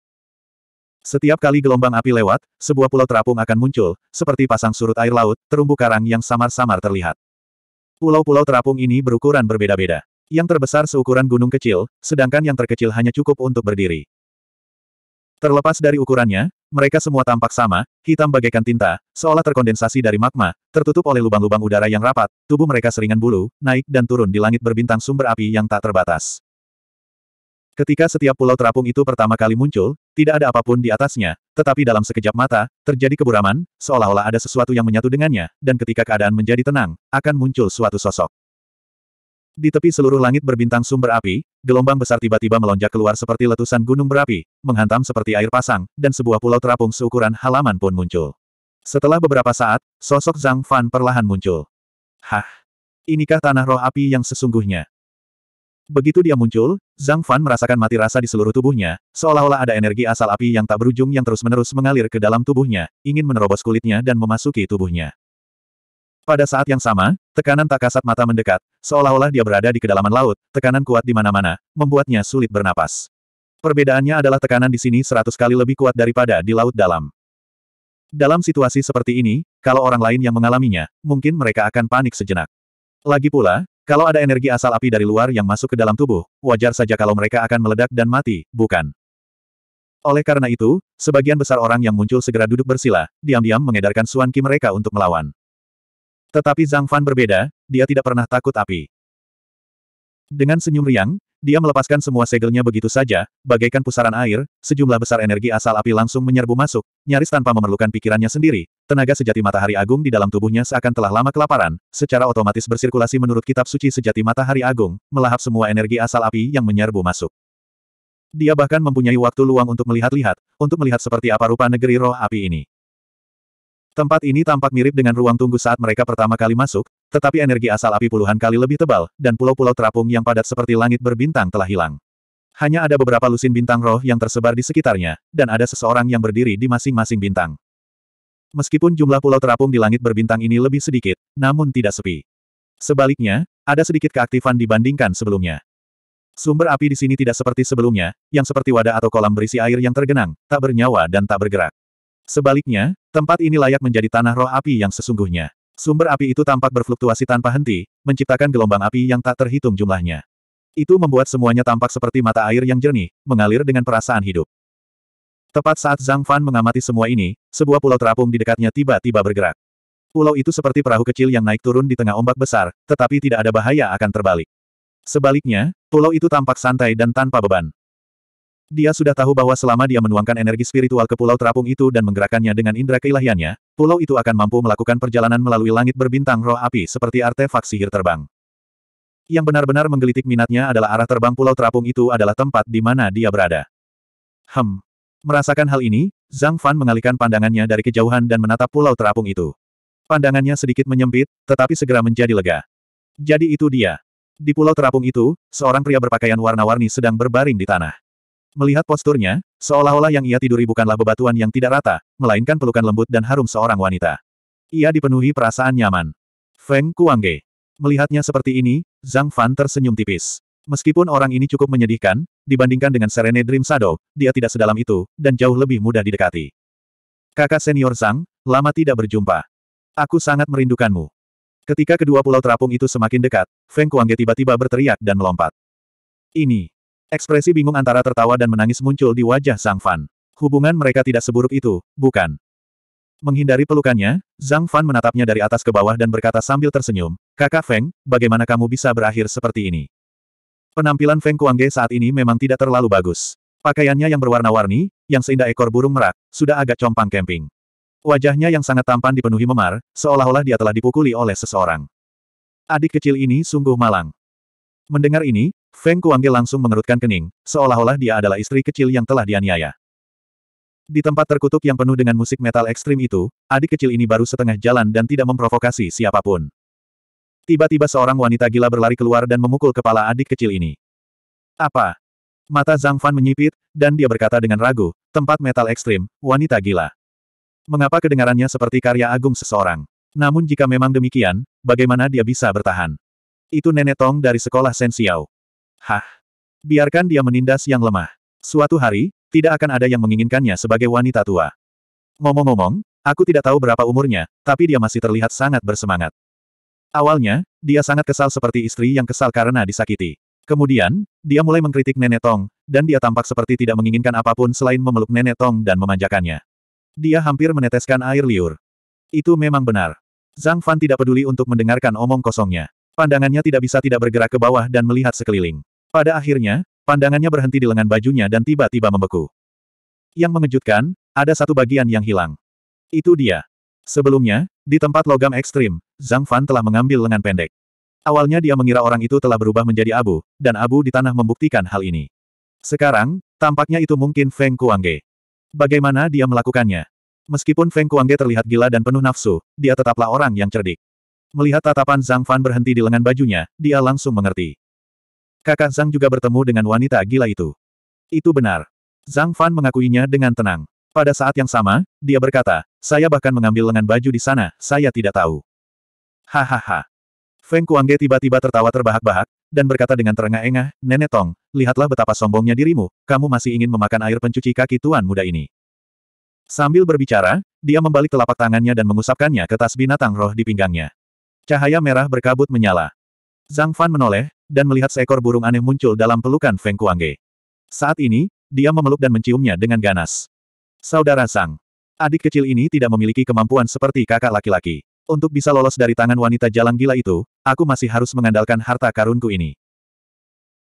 Setiap kali gelombang api lewat, sebuah pulau terapung akan muncul, seperti pasang surut air laut, terumbu karang yang samar-samar terlihat. Pulau-pulau terapung ini berukuran berbeda-beda. Yang terbesar seukuran gunung kecil, sedangkan yang terkecil hanya cukup untuk berdiri. Terlepas dari ukurannya, mereka semua tampak sama, hitam bagaikan tinta, seolah terkondensasi dari magma, tertutup oleh lubang-lubang udara yang rapat, tubuh mereka seringan bulu, naik dan turun di langit berbintang sumber api yang tak terbatas. Ketika setiap pulau terapung itu pertama kali muncul, tidak ada apapun di atasnya, tetapi dalam sekejap mata, terjadi keburaman, seolah-olah ada sesuatu yang menyatu dengannya, dan ketika keadaan menjadi tenang, akan muncul suatu sosok. Di tepi seluruh langit berbintang sumber api, gelombang besar tiba-tiba melonjak keluar seperti letusan gunung berapi, menghantam seperti air pasang, dan sebuah pulau terapung seukuran halaman pun muncul. Setelah beberapa saat, sosok Zhang Fan perlahan muncul. Hah! Inikah tanah roh api yang sesungguhnya? Begitu dia muncul, Zhang Fan merasakan mati rasa di seluruh tubuhnya, seolah-olah ada energi asal api yang tak berujung yang terus-menerus mengalir ke dalam tubuhnya, ingin menerobos kulitnya dan memasuki tubuhnya. Pada saat yang sama, tekanan tak kasat mata mendekat, seolah-olah dia berada di kedalaman laut, tekanan kuat di mana-mana, membuatnya sulit bernapas. Perbedaannya adalah tekanan di sini seratus kali lebih kuat daripada di laut dalam. Dalam situasi seperti ini, kalau orang lain yang mengalaminya, mungkin mereka akan panik sejenak. Lagi pula, kalau ada energi asal api dari luar yang masuk ke dalam tubuh, wajar saja kalau mereka akan meledak dan mati, bukan? Oleh karena itu, sebagian besar orang yang muncul segera duduk bersila, diam-diam mengedarkan suanki mereka untuk melawan. Tetapi Zhang Fan berbeda, dia tidak pernah takut api. Dengan senyum riang, dia melepaskan semua segelnya begitu saja, bagaikan pusaran air, sejumlah besar energi asal api langsung menyerbu masuk, nyaris tanpa memerlukan pikirannya sendiri. Tenaga sejati matahari agung di dalam tubuhnya seakan telah lama kelaparan, secara otomatis bersirkulasi menurut kitab suci sejati matahari agung, melahap semua energi asal api yang menyerbu masuk. Dia bahkan mempunyai waktu luang untuk melihat-lihat, untuk melihat seperti apa rupa negeri roh api ini. Tempat ini tampak mirip dengan ruang tunggu saat mereka pertama kali masuk, tetapi energi asal api puluhan kali lebih tebal, dan pulau-pulau terapung yang padat seperti langit berbintang telah hilang. Hanya ada beberapa lusin bintang roh yang tersebar di sekitarnya, dan ada seseorang yang berdiri di masing-masing bintang. Meskipun jumlah pulau terapung di langit berbintang ini lebih sedikit, namun tidak sepi. Sebaliknya, ada sedikit keaktifan dibandingkan sebelumnya. Sumber api di sini tidak seperti sebelumnya, yang seperti wadah atau kolam berisi air yang tergenang, tak bernyawa dan tak bergerak. Sebaliknya, tempat ini layak menjadi tanah roh api yang sesungguhnya. Sumber api itu tampak berfluktuasi tanpa henti, menciptakan gelombang api yang tak terhitung jumlahnya. Itu membuat semuanya tampak seperti mata air yang jernih, mengalir dengan perasaan hidup. Tepat saat Zhang Fan mengamati semua ini, sebuah pulau terapung di dekatnya tiba-tiba bergerak. Pulau itu seperti perahu kecil yang naik turun di tengah ombak besar, tetapi tidak ada bahaya akan terbalik. Sebaliknya, pulau itu tampak santai dan tanpa beban. Dia sudah tahu bahwa selama dia menuangkan energi spiritual ke pulau terapung itu dan menggerakkannya dengan indera keilahiannya, pulau itu akan mampu melakukan perjalanan melalui langit berbintang roh api seperti artefak sihir terbang. Yang benar-benar menggelitik minatnya adalah arah terbang pulau terapung itu adalah tempat di mana dia berada. Hem. Merasakan hal ini, Zhang Fan mengalihkan pandangannya dari kejauhan dan menatap pulau terapung itu. Pandangannya sedikit menyempit, tetapi segera menjadi lega. Jadi itu dia. Di pulau terapung itu, seorang pria berpakaian warna-warni sedang berbaring di tanah. Melihat posturnya, seolah-olah yang ia tiduri bukanlah bebatuan yang tidak rata, melainkan pelukan lembut dan harum seorang wanita. Ia dipenuhi perasaan nyaman. Feng Kuangge. Melihatnya seperti ini, Zhang Fan tersenyum tipis. Meskipun orang ini cukup menyedihkan, dibandingkan dengan Serene Dream Shadow, dia tidak sedalam itu, dan jauh lebih mudah didekati. Kakak senior Zhang, lama tidak berjumpa. Aku sangat merindukanmu. Ketika kedua pulau terapung itu semakin dekat, Feng Kuangge tiba-tiba berteriak dan melompat. Ini. Ekspresi bingung antara tertawa dan menangis muncul di wajah Zhang Fan. Hubungan mereka tidak seburuk itu, bukan? Menghindari pelukannya, Zhang Fan menatapnya dari atas ke bawah dan berkata sambil tersenyum, Kakak Feng, bagaimana kamu bisa berakhir seperti ini? Penampilan Feng Kuangge saat ini memang tidak terlalu bagus. Pakaiannya yang berwarna-warni, yang seindah ekor burung merak, sudah agak compang camping. Wajahnya yang sangat tampan dipenuhi memar, seolah-olah dia telah dipukuli oleh seseorang. Adik kecil ini sungguh malang. Mendengar ini, Feng Kuangge langsung mengerutkan kening, seolah-olah dia adalah istri kecil yang telah dianiaya. Di tempat terkutuk yang penuh dengan musik metal ekstrim itu, adik kecil ini baru setengah jalan dan tidak memprovokasi siapapun. Tiba-tiba seorang wanita gila berlari keluar dan memukul kepala adik kecil ini. Apa? Mata Zhang Fan menyipit, dan dia berkata dengan ragu, tempat metal ekstrim, wanita gila. Mengapa kedengarannya seperti karya agung seseorang? Namun jika memang demikian, bagaimana dia bisa bertahan? Itu nenek Tong dari sekolah Sensiao. Hah? Biarkan dia menindas yang lemah. Suatu hari, tidak akan ada yang menginginkannya sebagai wanita tua. Ngomong-ngomong, aku tidak tahu berapa umurnya, tapi dia masih terlihat sangat bersemangat. Awalnya, dia sangat kesal seperti istri yang kesal karena disakiti. Kemudian, dia mulai mengkritik Nenek Tong, dan dia tampak seperti tidak menginginkan apapun selain memeluk Nenek Tong dan memanjakannya. Dia hampir meneteskan air liur. Itu memang benar. Zhang Fan tidak peduli untuk mendengarkan omong kosongnya. Pandangannya tidak bisa tidak bergerak ke bawah dan melihat sekeliling. Pada akhirnya, pandangannya berhenti di lengan bajunya dan tiba-tiba membeku. Yang mengejutkan, ada satu bagian yang hilang. Itu dia. Sebelumnya, di tempat logam ekstrim, Zhang Fan telah mengambil lengan pendek. Awalnya dia mengira orang itu telah berubah menjadi abu, dan abu di tanah membuktikan hal ini. Sekarang, tampaknya itu mungkin Feng Kuangge. Bagaimana dia melakukannya? Meskipun Feng Kuangge terlihat gila dan penuh nafsu, dia tetaplah orang yang cerdik. Melihat tatapan Zhang Fan berhenti di lengan bajunya, dia langsung mengerti. Kakak Zhang juga bertemu dengan wanita gila itu. Itu benar. Zhang Fan mengakuinya dengan tenang. Pada saat yang sama, dia berkata, saya bahkan mengambil lengan baju di sana, saya tidak tahu. Hahaha. Feng Kuangge tiba-tiba tertawa terbahak-bahak, dan berkata dengan terengah-engah, Nenek Tong, lihatlah betapa sombongnya dirimu, kamu masih ingin memakan air pencuci kaki tuan muda ini. Sambil berbicara, dia membalik telapak tangannya dan mengusapkannya ke tas binatang roh di pinggangnya. Cahaya merah berkabut menyala. Zhang Fan menoleh, dan melihat seekor burung aneh muncul dalam pelukan Feng Kuangge. Saat ini, dia memeluk dan menciumnya dengan ganas. Saudara Sang. Adik kecil ini tidak memiliki kemampuan seperti kakak laki-laki. Untuk bisa lolos dari tangan wanita jalang gila itu, aku masih harus mengandalkan harta karunku ini.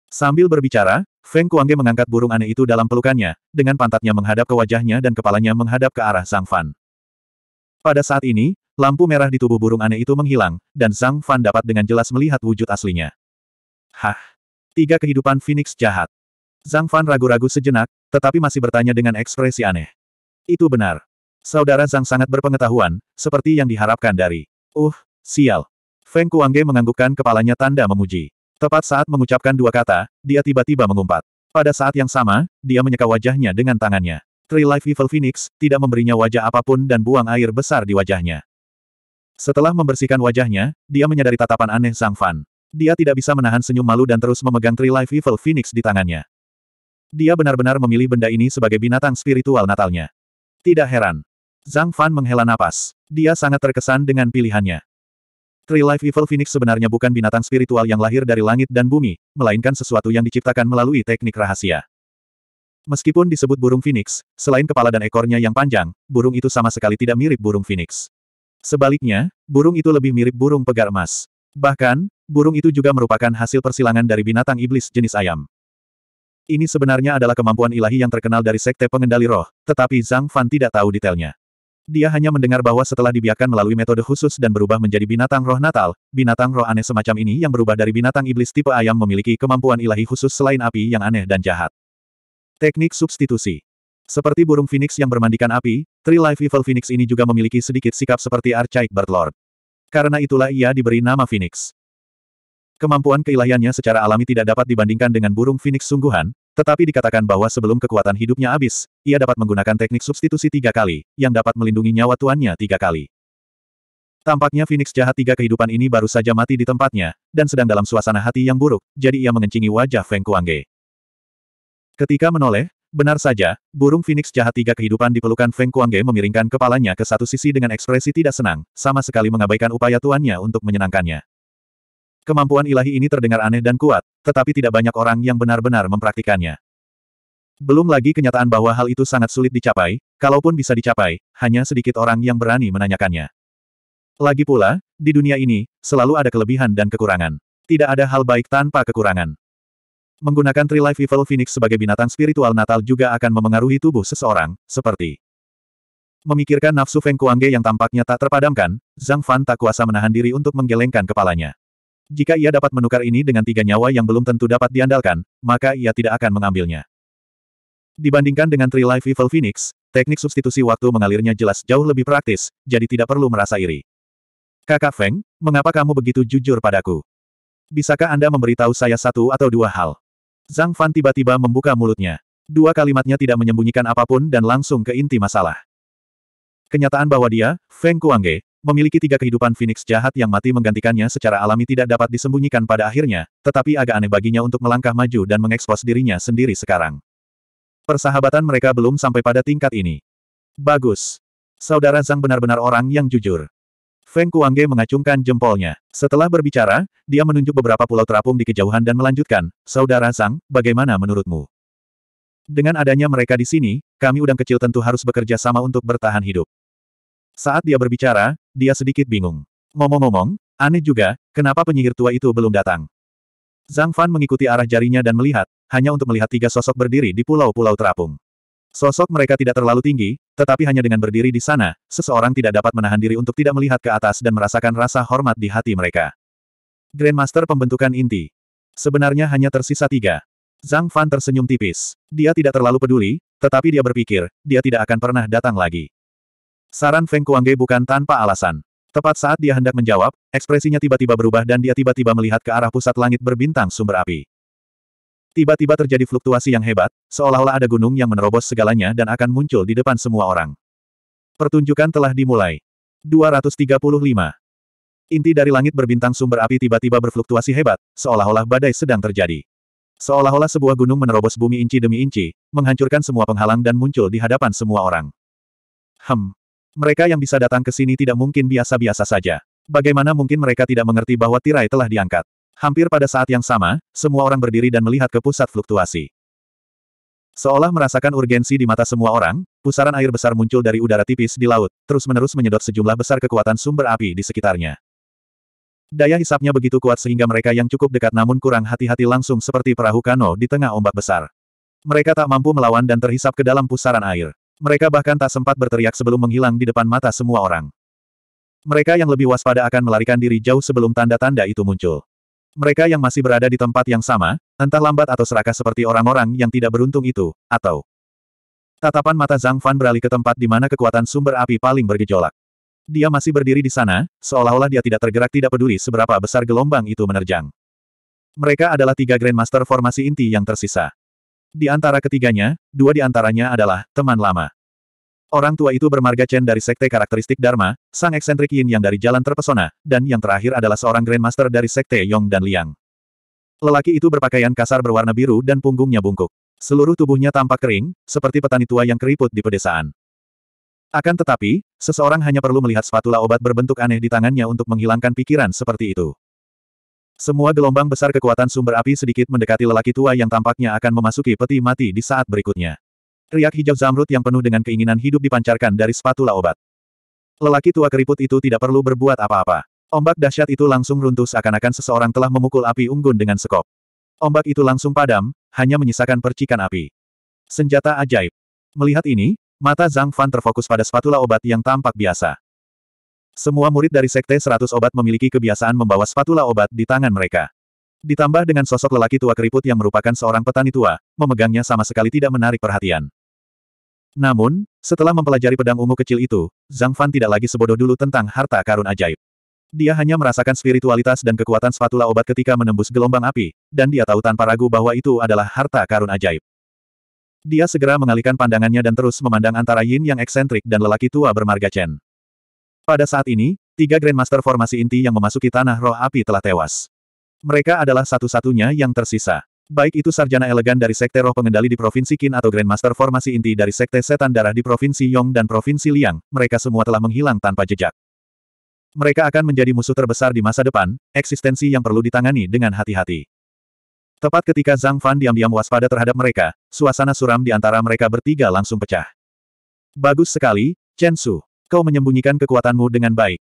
Sambil berbicara, Feng Kuangge mengangkat burung aneh itu dalam pelukannya, dengan pantatnya menghadap ke wajahnya dan kepalanya menghadap ke arah Zhang Fan. Pada saat ini, lampu merah di tubuh burung aneh itu menghilang, dan Zhang Fan dapat dengan jelas melihat wujud aslinya. Hah. Tiga kehidupan Phoenix jahat. Zhang Fan ragu-ragu sejenak, tetapi masih bertanya dengan ekspresi aneh. Itu benar. Saudara Zhang sangat berpengetahuan, seperti yang diharapkan dari. Uh, sial. Feng Kuangge menganggukkan kepalanya tanda memuji. Tepat saat mengucapkan dua kata, dia tiba-tiba mengumpat. Pada saat yang sama, dia menyeka wajahnya dengan tangannya. Tree Life Evil Phoenix tidak memberinya wajah apapun dan buang air besar di wajahnya. Setelah membersihkan wajahnya, dia menyadari tatapan aneh Zhang Fan. Dia tidak bisa menahan senyum malu dan terus memegang Tree Life Evil Phoenix di tangannya. Dia benar-benar memilih benda ini sebagai binatang spiritual natalnya. Tidak heran. Zhang Fan menghela napas. Dia sangat terkesan dengan pilihannya. Tree Life Evil Phoenix sebenarnya bukan binatang spiritual yang lahir dari langit dan bumi, melainkan sesuatu yang diciptakan melalui teknik rahasia. Meskipun disebut burung phoenix, selain kepala dan ekornya yang panjang, burung itu sama sekali tidak mirip burung phoenix. Sebaliknya, burung itu lebih mirip burung pegar emas. Bahkan, burung itu juga merupakan hasil persilangan dari binatang iblis jenis ayam. Ini sebenarnya adalah kemampuan ilahi yang terkenal dari Sekte Pengendali Roh, tetapi Zhang Fan tidak tahu detailnya. Dia hanya mendengar bahwa setelah dibiarkan melalui metode khusus dan berubah menjadi binatang roh natal, binatang roh aneh semacam ini yang berubah dari binatang iblis tipe ayam memiliki kemampuan ilahi khusus selain api yang aneh dan jahat. Teknik substitusi Seperti burung phoenix yang bermandikan api, trilife Life Evil Phoenix ini juga memiliki sedikit sikap seperti Archaic Bird Lord. Karena itulah ia diberi nama Phoenix. Kemampuan keilahiannya secara alami tidak dapat dibandingkan dengan burung Phoenix sungguhan, tetapi dikatakan bahwa sebelum kekuatan hidupnya habis, ia dapat menggunakan teknik substitusi tiga kali, yang dapat melindungi nyawa tuannya tiga kali. Tampaknya Phoenix jahat tiga kehidupan ini baru saja mati di tempatnya, dan sedang dalam suasana hati yang buruk, jadi ia mengencingi wajah Feng Kuangge. Ketika menoleh, benar saja, burung Phoenix jahat tiga kehidupan di pelukan Feng Kuangge memiringkan kepalanya ke satu sisi dengan ekspresi tidak senang, sama sekali mengabaikan upaya tuannya untuk menyenangkannya. Kemampuan ilahi ini terdengar aneh dan kuat, tetapi tidak banyak orang yang benar-benar mempraktikannya. Belum lagi kenyataan bahwa hal itu sangat sulit dicapai, kalaupun bisa dicapai, hanya sedikit orang yang berani menanyakannya. Lagi pula, di dunia ini, selalu ada kelebihan dan kekurangan. Tidak ada hal baik tanpa kekurangan. Menggunakan Tree Life Evil Phoenix sebagai binatang spiritual Natal juga akan memengaruhi tubuh seseorang, seperti memikirkan nafsu Feng Kuangge yang tampaknya tak terpadamkan, Zhang Fan tak kuasa menahan diri untuk menggelengkan kepalanya. Jika ia dapat menukar ini dengan tiga nyawa yang belum tentu dapat diandalkan, maka ia tidak akan mengambilnya. Dibandingkan dengan Tree Life Evil Phoenix, teknik substitusi waktu mengalirnya jelas jauh lebih praktis, jadi tidak perlu merasa iri. Kakak Feng, mengapa kamu begitu jujur padaku? Bisakah Anda memberitahu saya satu atau dua hal? Zhang Fan tiba-tiba membuka mulutnya. Dua kalimatnya tidak menyembunyikan apapun dan langsung ke inti masalah. Kenyataan bahwa dia, Feng Kuangge, Memiliki tiga kehidupan Phoenix jahat yang mati menggantikannya secara alami tidak dapat disembunyikan pada akhirnya, tetapi agak aneh baginya untuk melangkah maju dan mengekspos dirinya sendiri sekarang. Persahabatan mereka belum sampai pada tingkat ini. Bagus. Saudara Zhang benar-benar orang yang jujur. Feng Kuangge mengacungkan jempolnya. Setelah berbicara, dia menunjuk beberapa pulau terapung di kejauhan dan melanjutkan, Saudara Zhang, bagaimana menurutmu? Dengan adanya mereka di sini, kami udang kecil tentu harus bekerja sama untuk bertahan hidup. Saat dia berbicara, dia sedikit bingung. Ngomong-ngomong, aneh juga, kenapa penyihir tua itu belum datang? Zhang Fan mengikuti arah jarinya dan melihat, hanya untuk melihat tiga sosok berdiri di pulau-pulau terapung. Sosok mereka tidak terlalu tinggi, tetapi hanya dengan berdiri di sana, seseorang tidak dapat menahan diri untuk tidak melihat ke atas dan merasakan rasa hormat di hati mereka. Grandmaster pembentukan inti. Sebenarnya hanya tersisa tiga. Zhang Fan tersenyum tipis. Dia tidak terlalu peduli, tetapi dia berpikir, dia tidak akan pernah datang lagi. Saran Feng Kuangge bukan tanpa alasan. Tepat saat dia hendak menjawab, ekspresinya tiba-tiba berubah dan dia tiba-tiba melihat ke arah pusat langit berbintang sumber api. Tiba-tiba terjadi fluktuasi yang hebat, seolah-olah ada gunung yang menerobos segalanya dan akan muncul di depan semua orang. Pertunjukan telah dimulai. 235. Inti dari langit berbintang sumber api tiba-tiba berfluktuasi hebat, seolah-olah badai sedang terjadi. Seolah-olah sebuah gunung menerobos bumi inci demi inci, menghancurkan semua penghalang dan muncul di hadapan semua orang. Hmm. Mereka yang bisa datang ke sini tidak mungkin biasa-biasa saja. Bagaimana mungkin mereka tidak mengerti bahwa tirai telah diangkat? Hampir pada saat yang sama, semua orang berdiri dan melihat ke pusat fluktuasi. Seolah merasakan urgensi di mata semua orang, pusaran air besar muncul dari udara tipis di laut, terus-menerus menyedot sejumlah besar kekuatan sumber api di sekitarnya. Daya hisapnya begitu kuat sehingga mereka yang cukup dekat namun kurang hati-hati langsung seperti perahu kano di tengah ombak besar. Mereka tak mampu melawan dan terhisap ke dalam pusaran air. Mereka bahkan tak sempat berteriak sebelum menghilang di depan mata semua orang. Mereka yang lebih waspada akan melarikan diri jauh sebelum tanda-tanda itu muncul. Mereka yang masih berada di tempat yang sama, entah lambat atau serakah seperti orang-orang yang tidak beruntung itu, atau... Tatapan mata Zhang Fan beralih ke tempat di mana kekuatan sumber api paling bergejolak. Dia masih berdiri di sana, seolah-olah dia tidak tergerak tidak peduli seberapa besar gelombang itu menerjang. Mereka adalah tiga Grandmaster formasi inti yang tersisa. Di antara ketiganya, dua di antaranya adalah teman lama. Orang tua itu bermarga Chen dari Sekte Karakteristik Dharma, sang eksentrik Yin yang dari Jalan Terpesona, dan yang terakhir adalah seorang Grandmaster dari Sekte Yong dan Liang. Lelaki itu berpakaian kasar berwarna biru dan punggungnya bungkuk. Seluruh tubuhnya tampak kering, seperti petani tua yang keriput di pedesaan. Akan tetapi, seseorang hanya perlu melihat spatula obat berbentuk aneh di tangannya untuk menghilangkan pikiran seperti itu. Semua gelombang besar kekuatan sumber api sedikit mendekati lelaki tua yang tampaknya akan memasuki peti mati di saat berikutnya. Riak hijau zamrud yang penuh dengan keinginan hidup dipancarkan dari spatula obat. Lelaki tua keriput itu tidak perlu berbuat apa-apa. Ombak dahsyat itu langsung runtuh seakan-akan seseorang telah memukul api unggun dengan sekop. Ombak itu langsung padam, hanya menyisakan percikan api. Senjata ajaib. Melihat ini, mata Zhang Fan terfokus pada spatula obat yang tampak biasa. Semua murid dari Sekte Seratus Obat memiliki kebiasaan membawa spatula obat di tangan mereka. Ditambah dengan sosok lelaki tua keriput yang merupakan seorang petani tua, memegangnya sama sekali tidak menarik perhatian. Namun, setelah mempelajari pedang ungu kecil itu, Zhang Fan tidak lagi sebodoh dulu tentang harta karun ajaib. Dia hanya merasakan spiritualitas dan kekuatan spatula obat ketika menembus gelombang api, dan dia tahu tanpa ragu bahwa itu adalah harta karun ajaib. Dia segera mengalihkan pandangannya dan terus memandang antara Yin yang eksentrik dan lelaki tua bermarga Chen. Pada saat ini, tiga Grandmaster formasi inti yang memasuki tanah roh api telah tewas. Mereka adalah satu-satunya yang tersisa. Baik itu sarjana elegan dari Sekte Roh Pengendali di Provinsi Qin atau Grandmaster formasi inti dari Sekte Setan Darah di Provinsi Yong dan Provinsi Liang, mereka semua telah menghilang tanpa jejak. Mereka akan menjadi musuh terbesar di masa depan, eksistensi yang perlu ditangani dengan hati-hati. Tepat ketika Zhang Fan diam-diam waspada terhadap mereka, suasana suram di antara mereka bertiga langsung pecah. Bagus sekali, Chen Su. Kau menyembunyikan kekuatanmu dengan baik.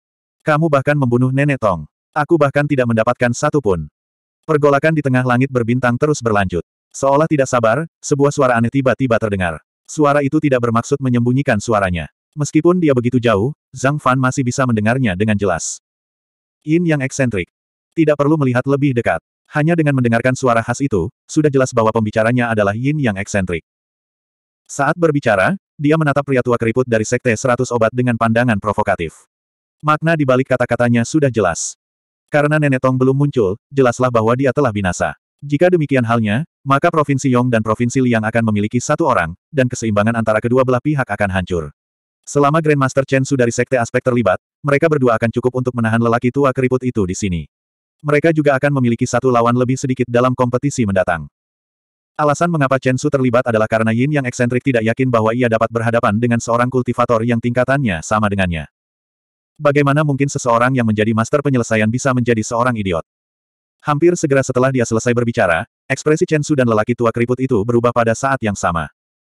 Kamu bahkan membunuh Nenek Tong. Aku bahkan tidak mendapatkan satu pun. Pergolakan di tengah langit berbintang terus berlanjut. Seolah tidak sabar, sebuah suara aneh tiba-tiba terdengar. Suara itu tidak bermaksud menyembunyikan suaranya. Meskipun dia begitu jauh, Zhang Fan masih bisa mendengarnya dengan jelas. Yin yang eksentrik. Tidak perlu melihat lebih dekat. Hanya dengan mendengarkan suara khas itu, sudah jelas bahwa pembicaranya adalah Yin yang eksentrik. Saat berbicara, dia menatap pria tua keriput dari Sekte Seratus Obat dengan pandangan provokatif. Makna di balik kata-katanya sudah jelas. Karena Nenek Tong belum muncul, jelaslah bahwa dia telah binasa. Jika demikian halnya, maka Provinsi Yong dan Provinsi Liang akan memiliki satu orang, dan keseimbangan antara kedua belah pihak akan hancur. Selama Grandmaster Chen Su dari Sekte Aspek terlibat, mereka berdua akan cukup untuk menahan lelaki tua keriput itu di sini. Mereka juga akan memiliki satu lawan lebih sedikit dalam kompetisi mendatang. Alasan mengapa Chen Su terlibat adalah karena Yin yang eksentrik tidak yakin bahwa ia dapat berhadapan dengan seorang kultivator yang tingkatannya sama dengannya. Bagaimana mungkin seseorang yang menjadi master penyelesaian bisa menjadi seorang idiot? Hampir segera setelah dia selesai berbicara, ekspresi Chen Su dan lelaki tua keriput itu berubah pada saat yang sama.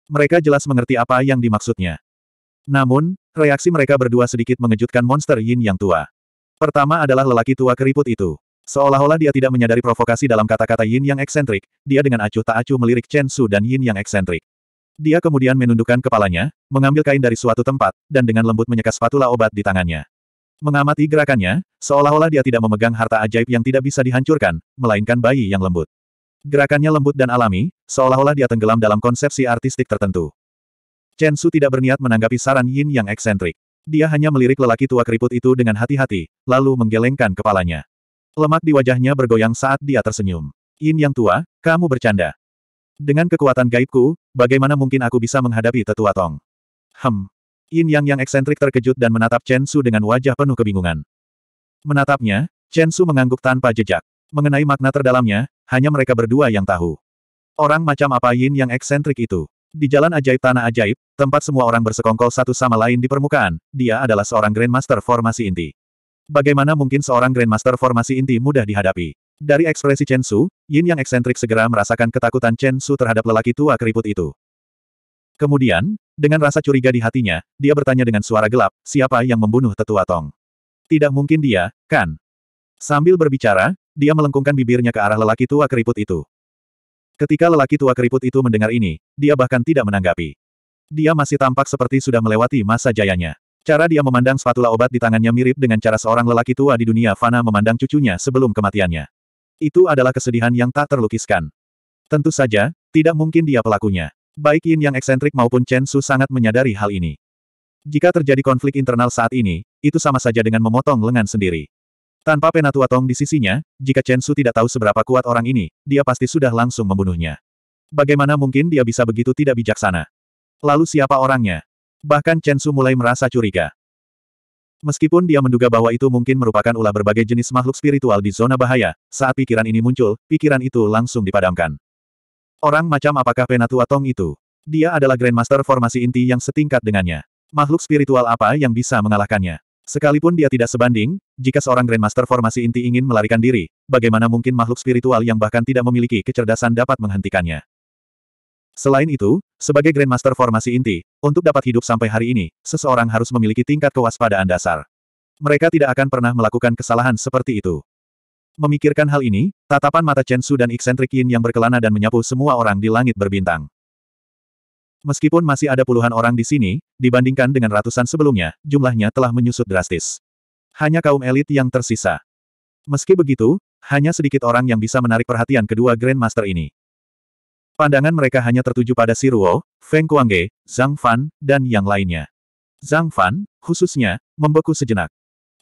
Mereka jelas mengerti apa yang dimaksudnya. Namun, reaksi mereka berdua sedikit mengejutkan monster Yin yang tua. Pertama adalah lelaki tua keriput itu. Seolah-olah dia tidak menyadari provokasi dalam kata-kata Yin yang eksentrik, dia dengan acuh tak acuh melirik Chen Su dan Yin yang eksentrik. Dia kemudian menundukkan kepalanya, mengambil kain dari suatu tempat, dan dengan lembut menyeka spatula obat di tangannya. Mengamati gerakannya, seolah-olah dia tidak memegang harta ajaib yang tidak bisa dihancurkan, melainkan bayi yang lembut. Gerakannya lembut dan alami, seolah-olah dia tenggelam dalam konsepsi artistik tertentu. Chen Su tidak berniat menanggapi saran Yin yang eksentrik. Dia hanya melirik lelaki tua keriput itu dengan hati-hati, lalu menggelengkan kepalanya. Lemak di wajahnya bergoyang saat dia tersenyum. Yin yang tua, kamu bercanda. Dengan kekuatan gaibku, bagaimana mungkin aku bisa menghadapi tetua Tong? Hem. Yin Yang yang eksentrik terkejut dan menatap Chen Su dengan wajah penuh kebingungan. Menatapnya, Chen Su mengangguk tanpa jejak. Mengenai makna terdalamnya, hanya mereka berdua yang tahu. Orang macam apa Yin yang eksentrik itu? Di jalan ajaib tanah ajaib, tempat semua orang bersekongkol satu sama lain di permukaan, dia adalah seorang Grandmaster formasi inti. Bagaimana mungkin seorang Grandmaster formasi inti mudah dihadapi? Dari ekspresi Chen Su, Yin yang eksentrik segera merasakan ketakutan Chen Su terhadap lelaki tua keriput itu. Kemudian, dengan rasa curiga di hatinya, dia bertanya dengan suara gelap, siapa yang membunuh tetua Tong? Tidak mungkin dia, kan? Sambil berbicara, dia melengkungkan bibirnya ke arah lelaki tua keriput itu. Ketika lelaki tua keriput itu mendengar ini, dia bahkan tidak menanggapi. Dia masih tampak seperti sudah melewati masa jayanya. Cara dia memandang spatula obat di tangannya mirip dengan cara seorang lelaki tua di dunia fana memandang cucunya sebelum kematiannya. Itu adalah kesedihan yang tak terlukiskan. Tentu saja, tidak mungkin dia pelakunya. Baik Yin yang eksentrik maupun Chen Su sangat menyadari hal ini. Jika terjadi konflik internal saat ini, itu sama saja dengan memotong lengan sendiri. Tanpa Penatua Tong di sisinya, jika Chen Su tidak tahu seberapa kuat orang ini, dia pasti sudah langsung membunuhnya. Bagaimana mungkin dia bisa begitu tidak bijaksana? Lalu siapa orangnya? Bahkan Chen Su mulai merasa curiga. Meskipun dia menduga bahwa itu mungkin merupakan ulah berbagai jenis makhluk spiritual di zona bahaya, saat pikiran ini muncul, pikiran itu langsung dipadamkan. Orang macam apakah Penatua Tong itu? Dia adalah Grandmaster formasi inti yang setingkat dengannya. Makhluk spiritual apa yang bisa mengalahkannya? Sekalipun dia tidak sebanding, jika seorang Grandmaster formasi inti ingin melarikan diri, bagaimana mungkin makhluk spiritual yang bahkan tidak memiliki kecerdasan dapat menghentikannya? Selain itu, sebagai Grandmaster formasi inti, untuk dapat hidup sampai hari ini, seseorang harus memiliki tingkat kewaspadaan dasar. Mereka tidak akan pernah melakukan kesalahan seperti itu. Memikirkan hal ini, tatapan mata Chen Su dan eksentrik Yin yang berkelana dan menyapu semua orang di langit berbintang. Meskipun masih ada puluhan orang di sini, dibandingkan dengan ratusan sebelumnya, jumlahnya telah menyusut drastis. Hanya kaum elit yang tersisa. Meski begitu, hanya sedikit orang yang bisa menarik perhatian kedua Grandmaster ini. Pandangan mereka hanya tertuju pada Siruo, Feng Kuangge, Zhang Fan, dan yang lainnya. Zhang Fan, khususnya, membeku sejenak.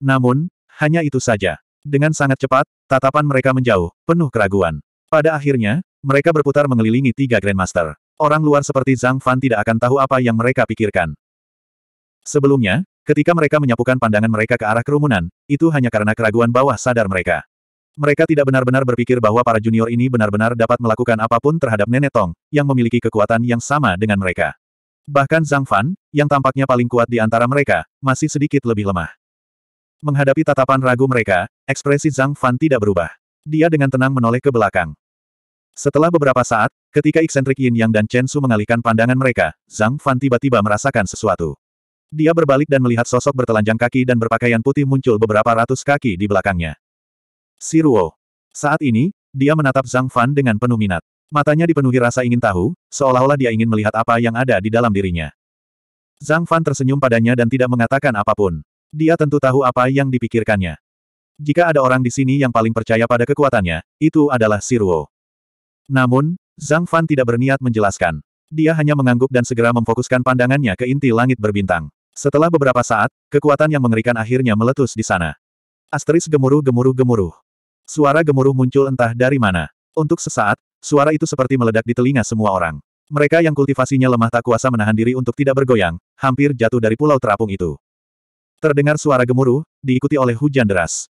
Namun, hanya itu saja. Dengan sangat cepat, tatapan mereka menjauh, penuh keraguan. Pada akhirnya, mereka berputar mengelilingi tiga Grandmaster. Orang luar seperti Zhang Fan tidak akan tahu apa yang mereka pikirkan. Sebelumnya, ketika mereka menyapukan pandangan mereka ke arah kerumunan, itu hanya karena keraguan bawah sadar mereka. Mereka tidak benar-benar berpikir bahwa para junior ini benar-benar dapat melakukan apapun terhadap Nenek Tong, yang memiliki kekuatan yang sama dengan mereka. Bahkan Zhang Fan, yang tampaknya paling kuat di antara mereka, masih sedikit lebih lemah. Menghadapi tatapan ragu mereka, ekspresi Zhang Fan tidak berubah. Dia dengan tenang menoleh ke belakang. Setelah beberapa saat, ketika eksentrik Yin Yang dan Chen Su mengalihkan pandangan mereka, Zhang Fan tiba-tiba merasakan sesuatu. Dia berbalik dan melihat sosok bertelanjang kaki dan berpakaian putih muncul beberapa ratus kaki di belakangnya. Siruo. Saat ini, dia menatap Zhang Fan dengan penuh minat. Matanya dipenuhi rasa ingin tahu, seolah-olah dia ingin melihat apa yang ada di dalam dirinya. Zhang Fan tersenyum padanya dan tidak mengatakan apapun. Dia tentu tahu apa yang dipikirkannya. Jika ada orang di sini yang paling percaya pada kekuatannya, itu adalah Siruo. Namun, Zhang Fan tidak berniat menjelaskan. Dia hanya mengangguk dan segera memfokuskan pandangannya ke inti langit berbintang. Setelah beberapa saat, kekuatan yang mengerikan akhirnya meletus di sana. Asteris gemuruh gemuruh gemuruh. Suara gemuruh muncul entah dari mana. Untuk sesaat, suara itu seperti meledak di telinga semua orang. Mereka yang kultivasinya lemah tak kuasa menahan diri untuk tidak bergoyang, hampir jatuh dari pulau terapung itu. Terdengar suara gemuruh, diikuti oleh hujan deras.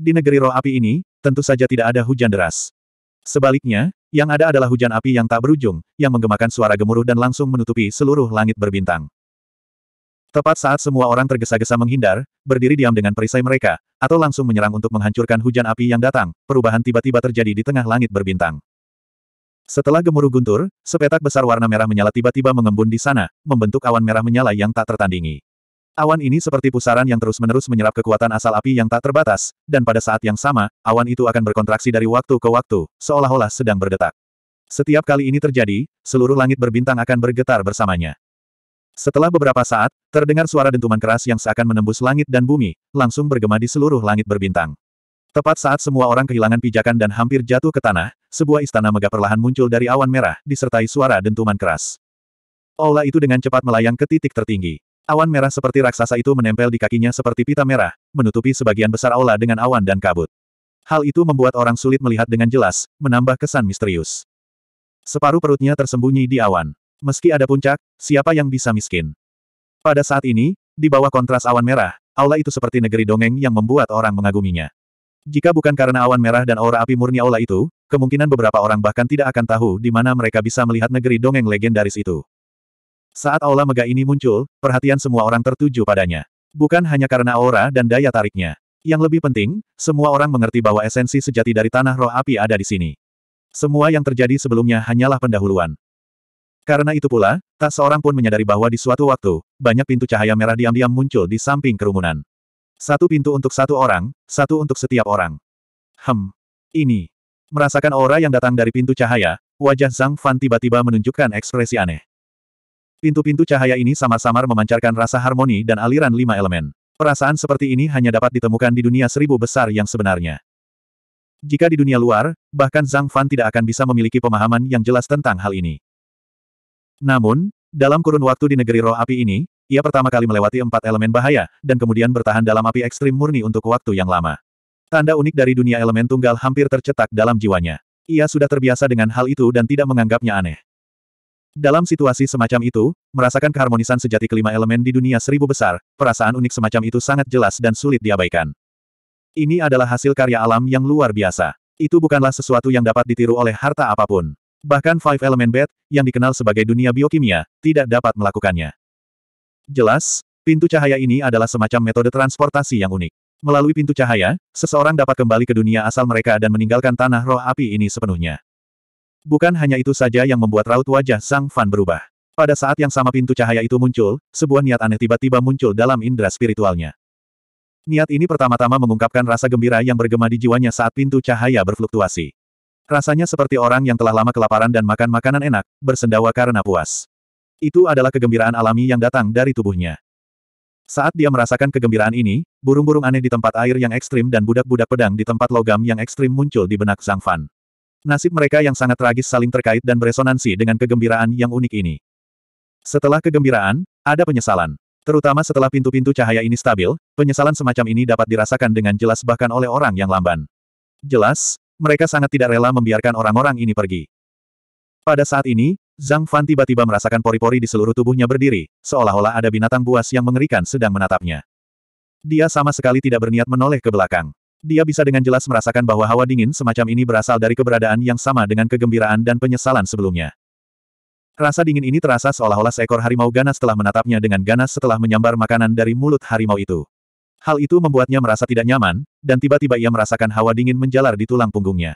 Di negeri roh api ini, tentu saja tidak ada hujan deras. Sebaliknya, yang ada adalah hujan api yang tak berujung, yang menggemakan suara gemuruh dan langsung menutupi seluruh langit berbintang. Tepat saat semua orang tergesa-gesa menghindar, berdiri diam dengan perisai mereka, atau langsung menyerang untuk menghancurkan hujan api yang datang, perubahan tiba-tiba terjadi di tengah langit berbintang. Setelah gemuruh guntur, sepetak besar warna merah menyala tiba-tiba mengembun di sana, membentuk awan merah menyala yang tak tertandingi. Awan ini seperti pusaran yang terus-menerus menyerap kekuatan asal api yang tak terbatas, dan pada saat yang sama, awan itu akan berkontraksi dari waktu ke waktu, seolah-olah sedang berdetak. Setiap kali ini terjadi, seluruh langit berbintang akan bergetar bersamanya. Setelah beberapa saat, terdengar suara dentuman keras yang seakan menembus langit dan bumi, langsung bergema di seluruh langit berbintang. Tepat saat semua orang kehilangan pijakan dan hampir jatuh ke tanah, sebuah istana megah perlahan muncul dari awan merah, disertai suara dentuman keras. Ola itu dengan cepat melayang ke titik tertinggi. Awan merah seperti raksasa itu menempel di kakinya seperti pita merah, menutupi sebagian besar aula dengan awan dan kabut. Hal itu membuat orang sulit melihat dengan jelas, menambah kesan misterius. Separuh perutnya tersembunyi di awan. Meski ada puncak, siapa yang bisa miskin? Pada saat ini, di bawah kontras awan merah, aula itu seperti negeri dongeng yang membuat orang mengaguminya. Jika bukan karena awan merah dan aura api murni aula itu, kemungkinan beberapa orang bahkan tidak akan tahu di mana mereka bisa melihat negeri dongeng legendaris itu. Saat aula megah ini muncul, perhatian semua orang tertuju padanya. Bukan hanya karena aura dan daya tariknya. Yang lebih penting, semua orang mengerti bahwa esensi sejati dari tanah roh api ada di sini. Semua yang terjadi sebelumnya hanyalah pendahuluan. Karena itu pula, tak seorang pun menyadari bahwa di suatu waktu, banyak pintu cahaya merah diam-diam muncul di samping kerumunan. Satu pintu untuk satu orang, satu untuk setiap orang. Hem. Ini. Merasakan aura yang datang dari pintu cahaya, wajah Zhang Fan tiba-tiba menunjukkan ekspresi aneh. Pintu-pintu cahaya ini sama-samar memancarkan rasa harmoni dan aliran lima elemen. Perasaan seperti ini hanya dapat ditemukan di dunia seribu besar yang sebenarnya. Jika di dunia luar, bahkan Zhang Fan tidak akan bisa memiliki pemahaman yang jelas tentang hal ini. Namun, dalam kurun waktu di negeri roh api ini, ia pertama kali melewati empat elemen bahaya, dan kemudian bertahan dalam api ekstrim murni untuk waktu yang lama. Tanda unik dari dunia elemen tunggal hampir tercetak dalam jiwanya. Ia sudah terbiasa dengan hal itu dan tidak menganggapnya aneh. Dalam situasi semacam itu, merasakan keharmonisan sejati kelima elemen di dunia seribu besar, perasaan unik semacam itu sangat jelas dan sulit diabaikan. Ini adalah hasil karya alam yang luar biasa. Itu bukanlah sesuatu yang dapat ditiru oleh harta apapun. Bahkan Five Element Bed, yang dikenal sebagai dunia biokimia, tidak dapat melakukannya. Jelas, pintu cahaya ini adalah semacam metode transportasi yang unik. Melalui pintu cahaya, seseorang dapat kembali ke dunia asal mereka dan meninggalkan tanah roh api ini sepenuhnya. Bukan hanya itu saja yang membuat raut wajah Sang Fan berubah. Pada saat yang sama pintu cahaya itu muncul, sebuah niat aneh tiba-tiba muncul dalam indera spiritualnya. Niat ini pertama-tama mengungkapkan rasa gembira yang bergema di jiwanya saat pintu cahaya berfluktuasi. Rasanya seperti orang yang telah lama kelaparan dan makan makanan enak, bersendawa karena puas. Itu adalah kegembiraan alami yang datang dari tubuhnya. Saat dia merasakan kegembiraan ini, burung-burung aneh di tempat air yang ekstrim dan budak-budak pedang di tempat logam yang ekstrim muncul di benak Zhang Fan. Nasib mereka yang sangat tragis saling terkait dan beresonansi dengan kegembiraan yang unik ini. Setelah kegembiraan, ada penyesalan. Terutama setelah pintu-pintu cahaya ini stabil, penyesalan semacam ini dapat dirasakan dengan jelas bahkan oleh orang yang lamban. Jelas, mereka sangat tidak rela membiarkan orang-orang ini pergi. Pada saat ini, Zhang Fan tiba-tiba merasakan pori-pori di seluruh tubuhnya berdiri, seolah-olah ada binatang buas yang mengerikan sedang menatapnya. Dia sama sekali tidak berniat menoleh ke belakang. Dia bisa dengan jelas merasakan bahwa hawa dingin semacam ini berasal dari keberadaan yang sama dengan kegembiraan dan penyesalan sebelumnya. Rasa dingin ini terasa seolah-olah seekor harimau ganas telah menatapnya dengan ganas setelah menyambar makanan dari mulut harimau itu. Hal itu membuatnya merasa tidak nyaman, dan tiba-tiba ia merasakan hawa dingin menjalar di tulang punggungnya.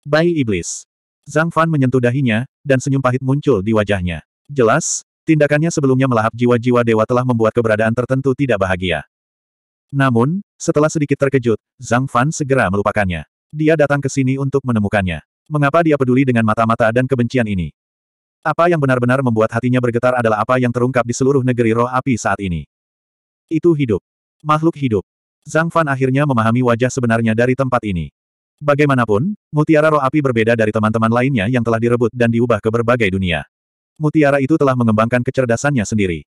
Bayi Iblis. Zhang Fan menyentuh dahinya, dan senyum pahit muncul di wajahnya. Jelas, tindakannya sebelumnya melahap jiwa-jiwa dewa telah membuat keberadaan tertentu tidak bahagia. Namun, setelah sedikit terkejut, Zhang Fan segera melupakannya. Dia datang ke sini untuk menemukannya. Mengapa dia peduli dengan mata-mata dan kebencian ini? Apa yang benar-benar membuat hatinya bergetar adalah apa yang terungkap di seluruh negeri roh api saat ini. Itu hidup. Makhluk hidup. Zhang Fan akhirnya memahami wajah sebenarnya dari tempat ini. Bagaimanapun, mutiara roh api berbeda dari teman-teman lainnya yang telah direbut dan diubah ke berbagai dunia. Mutiara itu telah mengembangkan kecerdasannya sendiri.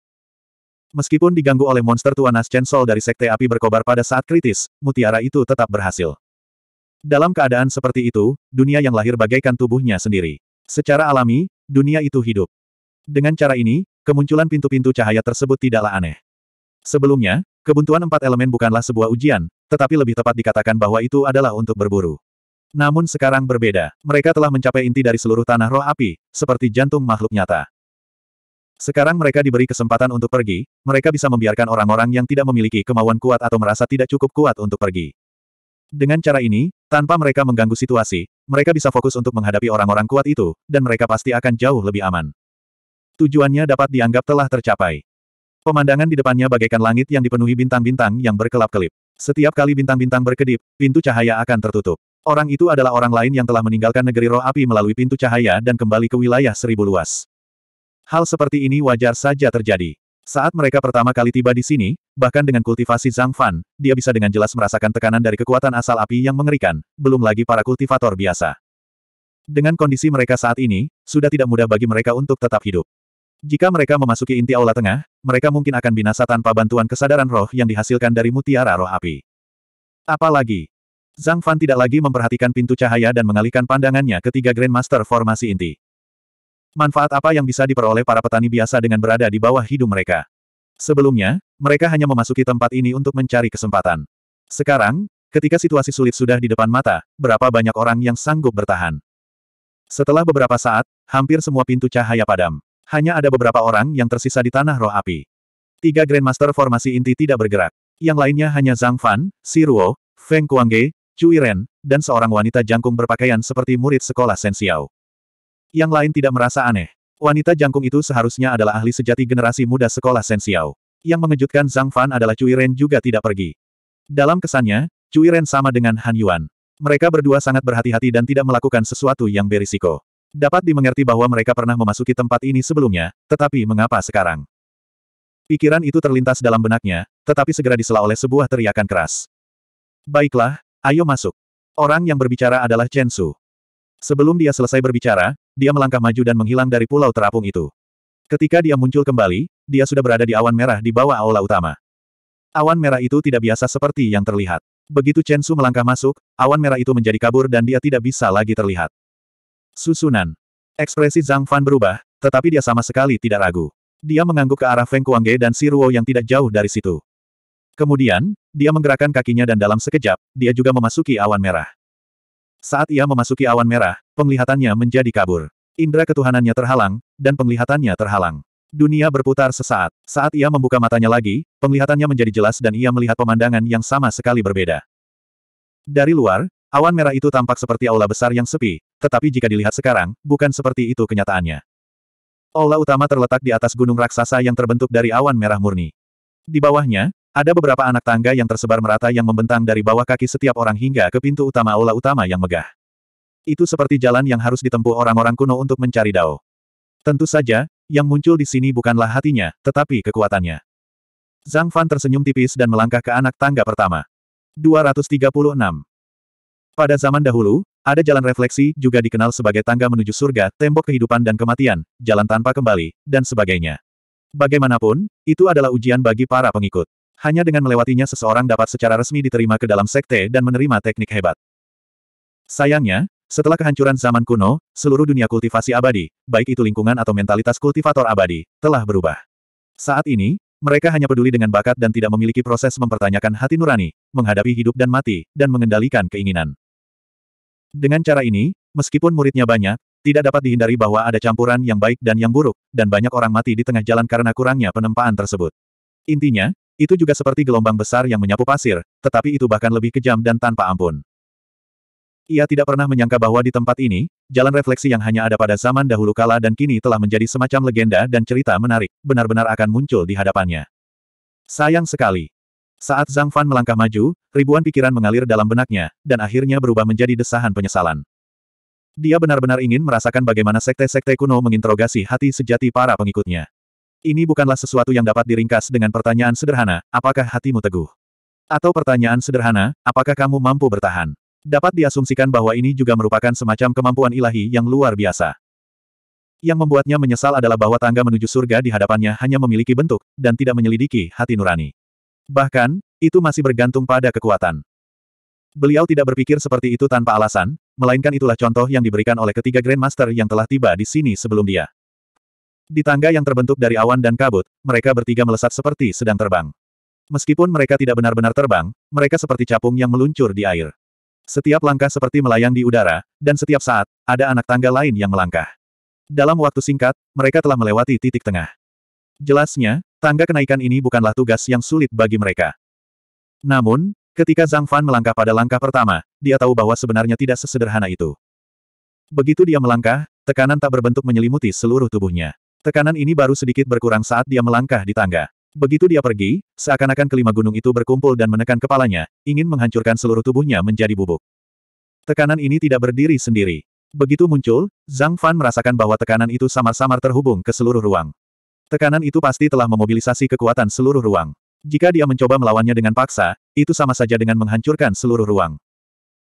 Meskipun diganggu oleh monster tua Chen Sol dari Sekte Api Berkobar pada saat kritis, mutiara itu tetap berhasil. Dalam keadaan seperti itu, dunia yang lahir bagaikan tubuhnya sendiri. Secara alami, dunia itu hidup. Dengan cara ini, kemunculan pintu-pintu cahaya tersebut tidaklah aneh. Sebelumnya, Kebuntuan empat elemen bukanlah sebuah ujian, tetapi lebih tepat dikatakan bahwa itu adalah untuk berburu. Namun sekarang berbeda, mereka telah mencapai inti dari seluruh tanah roh api, seperti jantung makhluk nyata. Sekarang mereka diberi kesempatan untuk pergi, mereka bisa membiarkan orang-orang yang tidak memiliki kemauan kuat atau merasa tidak cukup kuat untuk pergi. Dengan cara ini, tanpa mereka mengganggu situasi, mereka bisa fokus untuk menghadapi orang-orang kuat itu, dan mereka pasti akan jauh lebih aman. Tujuannya dapat dianggap telah tercapai. Pemandangan di depannya bagaikan langit yang dipenuhi bintang-bintang yang berkelap-kelip. Setiap kali bintang-bintang berkedip, pintu cahaya akan tertutup. Orang itu adalah orang lain yang telah meninggalkan negeri roh api melalui pintu cahaya dan kembali ke wilayah seribu luas. Hal seperti ini wajar saja terjadi. Saat mereka pertama kali tiba di sini, bahkan dengan kultivasi Zhang Fan, dia bisa dengan jelas merasakan tekanan dari kekuatan asal api yang mengerikan, belum lagi para kultivator biasa. Dengan kondisi mereka saat ini, sudah tidak mudah bagi mereka untuk tetap hidup. Jika mereka memasuki inti aula tengah, mereka mungkin akan binasa tanpa bantuan kesadaran roh yang dihasilkan dari mutiara roh api. Apalagi, Zhang Fan tidak lagi memperhatikan pintu cahaya dan mengalihkan pandangannya ke tiga Grandmaster formasi inti. Manfaat apa yang bisa diperoleh para petani biasa dengan berada di bawah hidung mereka? Sebelumnya, mereka hanya memasuki tempat ini untuk mencari kesempatan. Sekarang, ketika situasi sulit sudah di depan mata, berapa banyak orang yang sanggup bertahan? Setelah beberapa saat, hampir semua pintu cahaya padam. Hanya ada beberapa orang yang tersisa di tanah roh api. Tiga Grandmaster formasi inti tidak bergerak. Yang lainnya hanya Zhang Fan, Si Ruo, Feng Kuangge, Cui Ren, dan seorang wanita jangkung berpakaian seperti murid sekolah Sensiao. Yang lain tidak merasa aneh. Wanita jangkung itu seharusnya adalah ahli sejati generasi muda sekolah Sensiao. Yang mengejutkan Zhang Fan adalah Cui Ren juga tidak pergi. Dalam kesannya, Cui Ren sama dengan Han Yuan. Mereka berdua sangat berhati-hati dan tidak melakukan sesuatu yang berisiko. Dapat dimengerti bahwa mereka pernah memasuki tempat ini sebelumnya, tetapi mengapa sekarang? Pikiran itu terlintas dalam benaknya, tetapi segera disela oleh sebuah teriakan keras. Baiklah, ayo masuk. Orang yang berbicara adalah Chen Su. Sebelum dia selesai berbicara, dia melangkah maju dan menghilang dari pulau terapung itu. Ketika dia muncul kembali, dia sudah berada di awan merah di bawah aula utama. Awan merah itu tidak biasa seperti yang terlihat. Begitu Chen Su melangkah masuk, awan merah itu menjadi kabur dan dia tidak bisa lagi terlihat. Susunan. Ekspresi Zhang Fan berubah, tetapi dia sama sekali tidak ragu. Dia mengangguk ke arah Feng Kuangge dan Si Ruo yang tidak jauh dari situ. Kemudian, dia menggerakkan kakinya dan dalam sekejap, dia juga memasuki awan merah. Saat ia memasuki awan merah, penglihatannya menjadi kabur. Indra ketuhanannya terhalang, dan penglihatannya terhalang. Dunia berputar sesaat. Saat ia membuka matanya lagi, penglihatannya menjadi jelas dan ia melihat pemandangan yang sama sekali berbeda. Dari luar, Awan merah itu tampak seperti aula besar yang sepi, tetapi jika dilihat sekarang, bukan seperti itu kenyataannya. Aula utama terletak di atas gunung raksasa yang terbentuk dari awan merah murni. Di bawahnya, ada beberapa anak tangga yang tersebar merata yang membentang dari bawah kaki setiap orang hingga ke pintu utama aula utama yang megah. Itu seperti jalan yang harus ditempuh orang-orang kuno untuk mencari Dao. Tentu saja, yang muncul di sini bukanlah hatinya, tetapi kekuatannya. Zhang Fan tersenyum tipis dan melangkah ke anak tangga pertama. 236. Pada zaman dahulu, ada jalan refleksi, juga dikenal sebagai tangga menuju surga, tembok kehidupan dan kematian, jalan tanpa kembali, dan sebagainya. Bagaimanapun, itu adalah ujian bagi para pengikut. Hanya dengan melewatinya seseorang dapat secara resmi diterima ke dalam sekte dan menerima teknik hebat. Sayangnya, setelah kehancuran zaman kuno, seluruh dunia kultivasi abadi, baik itu lingkungan atau mentalitas kultivator abadi, telah berubah. Saat ini, mereka hanya peduli dengan bakat dan tidak memiliki proses mempertanyakan hati nurani, menghadapi hidup dan mati, dan mengendalikan keinginan. Dengan cara ini, meskipun muridnya banyak, tidak dapat dihindari bahwa ada campuran yang baik dan yang buruk, dan banyak orang mati di tengah jalan karena kurangnya penempaan tersebut. Intinya, itu juga seperti gelombang besar yang menyapu pasir, tetapi itu bahkan lebih kejam dan tanpa ampun. Ia tidak pernah menyangka bahwa di tempat ini, jalan refleksi yang hanya ada pada zaman dahulu kala dan kini telah menjadi semacam legenda dan cerita menarik, benar-benar akan muncul di hadapannya. Sayang sekali. Saat Zhang Fan melangkah maju, ribuan pikiran mengalir dalam benaknya, dan akhirnya berubah menjadi desahan penyesalan. Dia benar-benar ingin merasakan bagaimana sekte-sekte kuno menginterogasi hati sejati para pengikutnya. Ini bukanlah sesuatu yang dapat diringkas dengan pertanyaan sederhana, apakah hatimu teguh? Atau pertanyaan sederhana, apakah kamu mampu bertahan? Dapat diasumsikan bahwa ini juga merupakan semacam kemampuan ilahi yang luar biasa. Yang membuatnya menyesal adalah bahwa tangga menuju surga di hadapannya hanya memiliki bentuk, dan tidak menyelidiki hati nurani. Bahkan, itu masih bergantung pada kekuatan. Beliau tidak berpikir seperti itu tanpa alasan, melainkan itulah contoh yang diberikan oleh ketiga Grandmaster yang telah tiba di sini sebelum dia. Di tangga yang terbentuk dari awan dan kabut, mereka bertiga melesat seperti sedang terbang. Meskipun mereka tidak benar-benar terbang, mereka seperti capung yang meluncur di air. Setiap langkah seperti melayang di udara, dan setiap saat, ada anak tangga lain yang melangkah. Dalam waktu singkat, mereka telah melewati titik tengah. Jelasnya, Tangga kenaikan ini bukanlah tugas yang sulit bagi mereka. Namun, ketika Zhang Fan melangkah pada langkah pertama, dia tahu bahwa sebenarnya tidak sesederhana itu. Begitu dia melangkah, tekanan tak berbentuk menyelimuti seluruh tubuhnya. Tekanan ini baru sedikit berkurang saat dia melangkah di tangga. Begitu dia pergi, seakan-akan kelima gunung itu berkumpul dan menekan kepalanya, ingin menghancurkan seluruh tubuhnya menjadi bubuk. Tekanan ini tidak berdiri sendiri. Begitu muncul, Zhang Fan merasakan bahwa tekanan itu samar-samar terhubung ke seluruh ruang. Tekanan itu pasti telah memobilisasi kekuatan seluruh ruang. Jika dia mencoba melawannya dengan paksa, itu sama saja dengan menghancurkan seluruh ruang.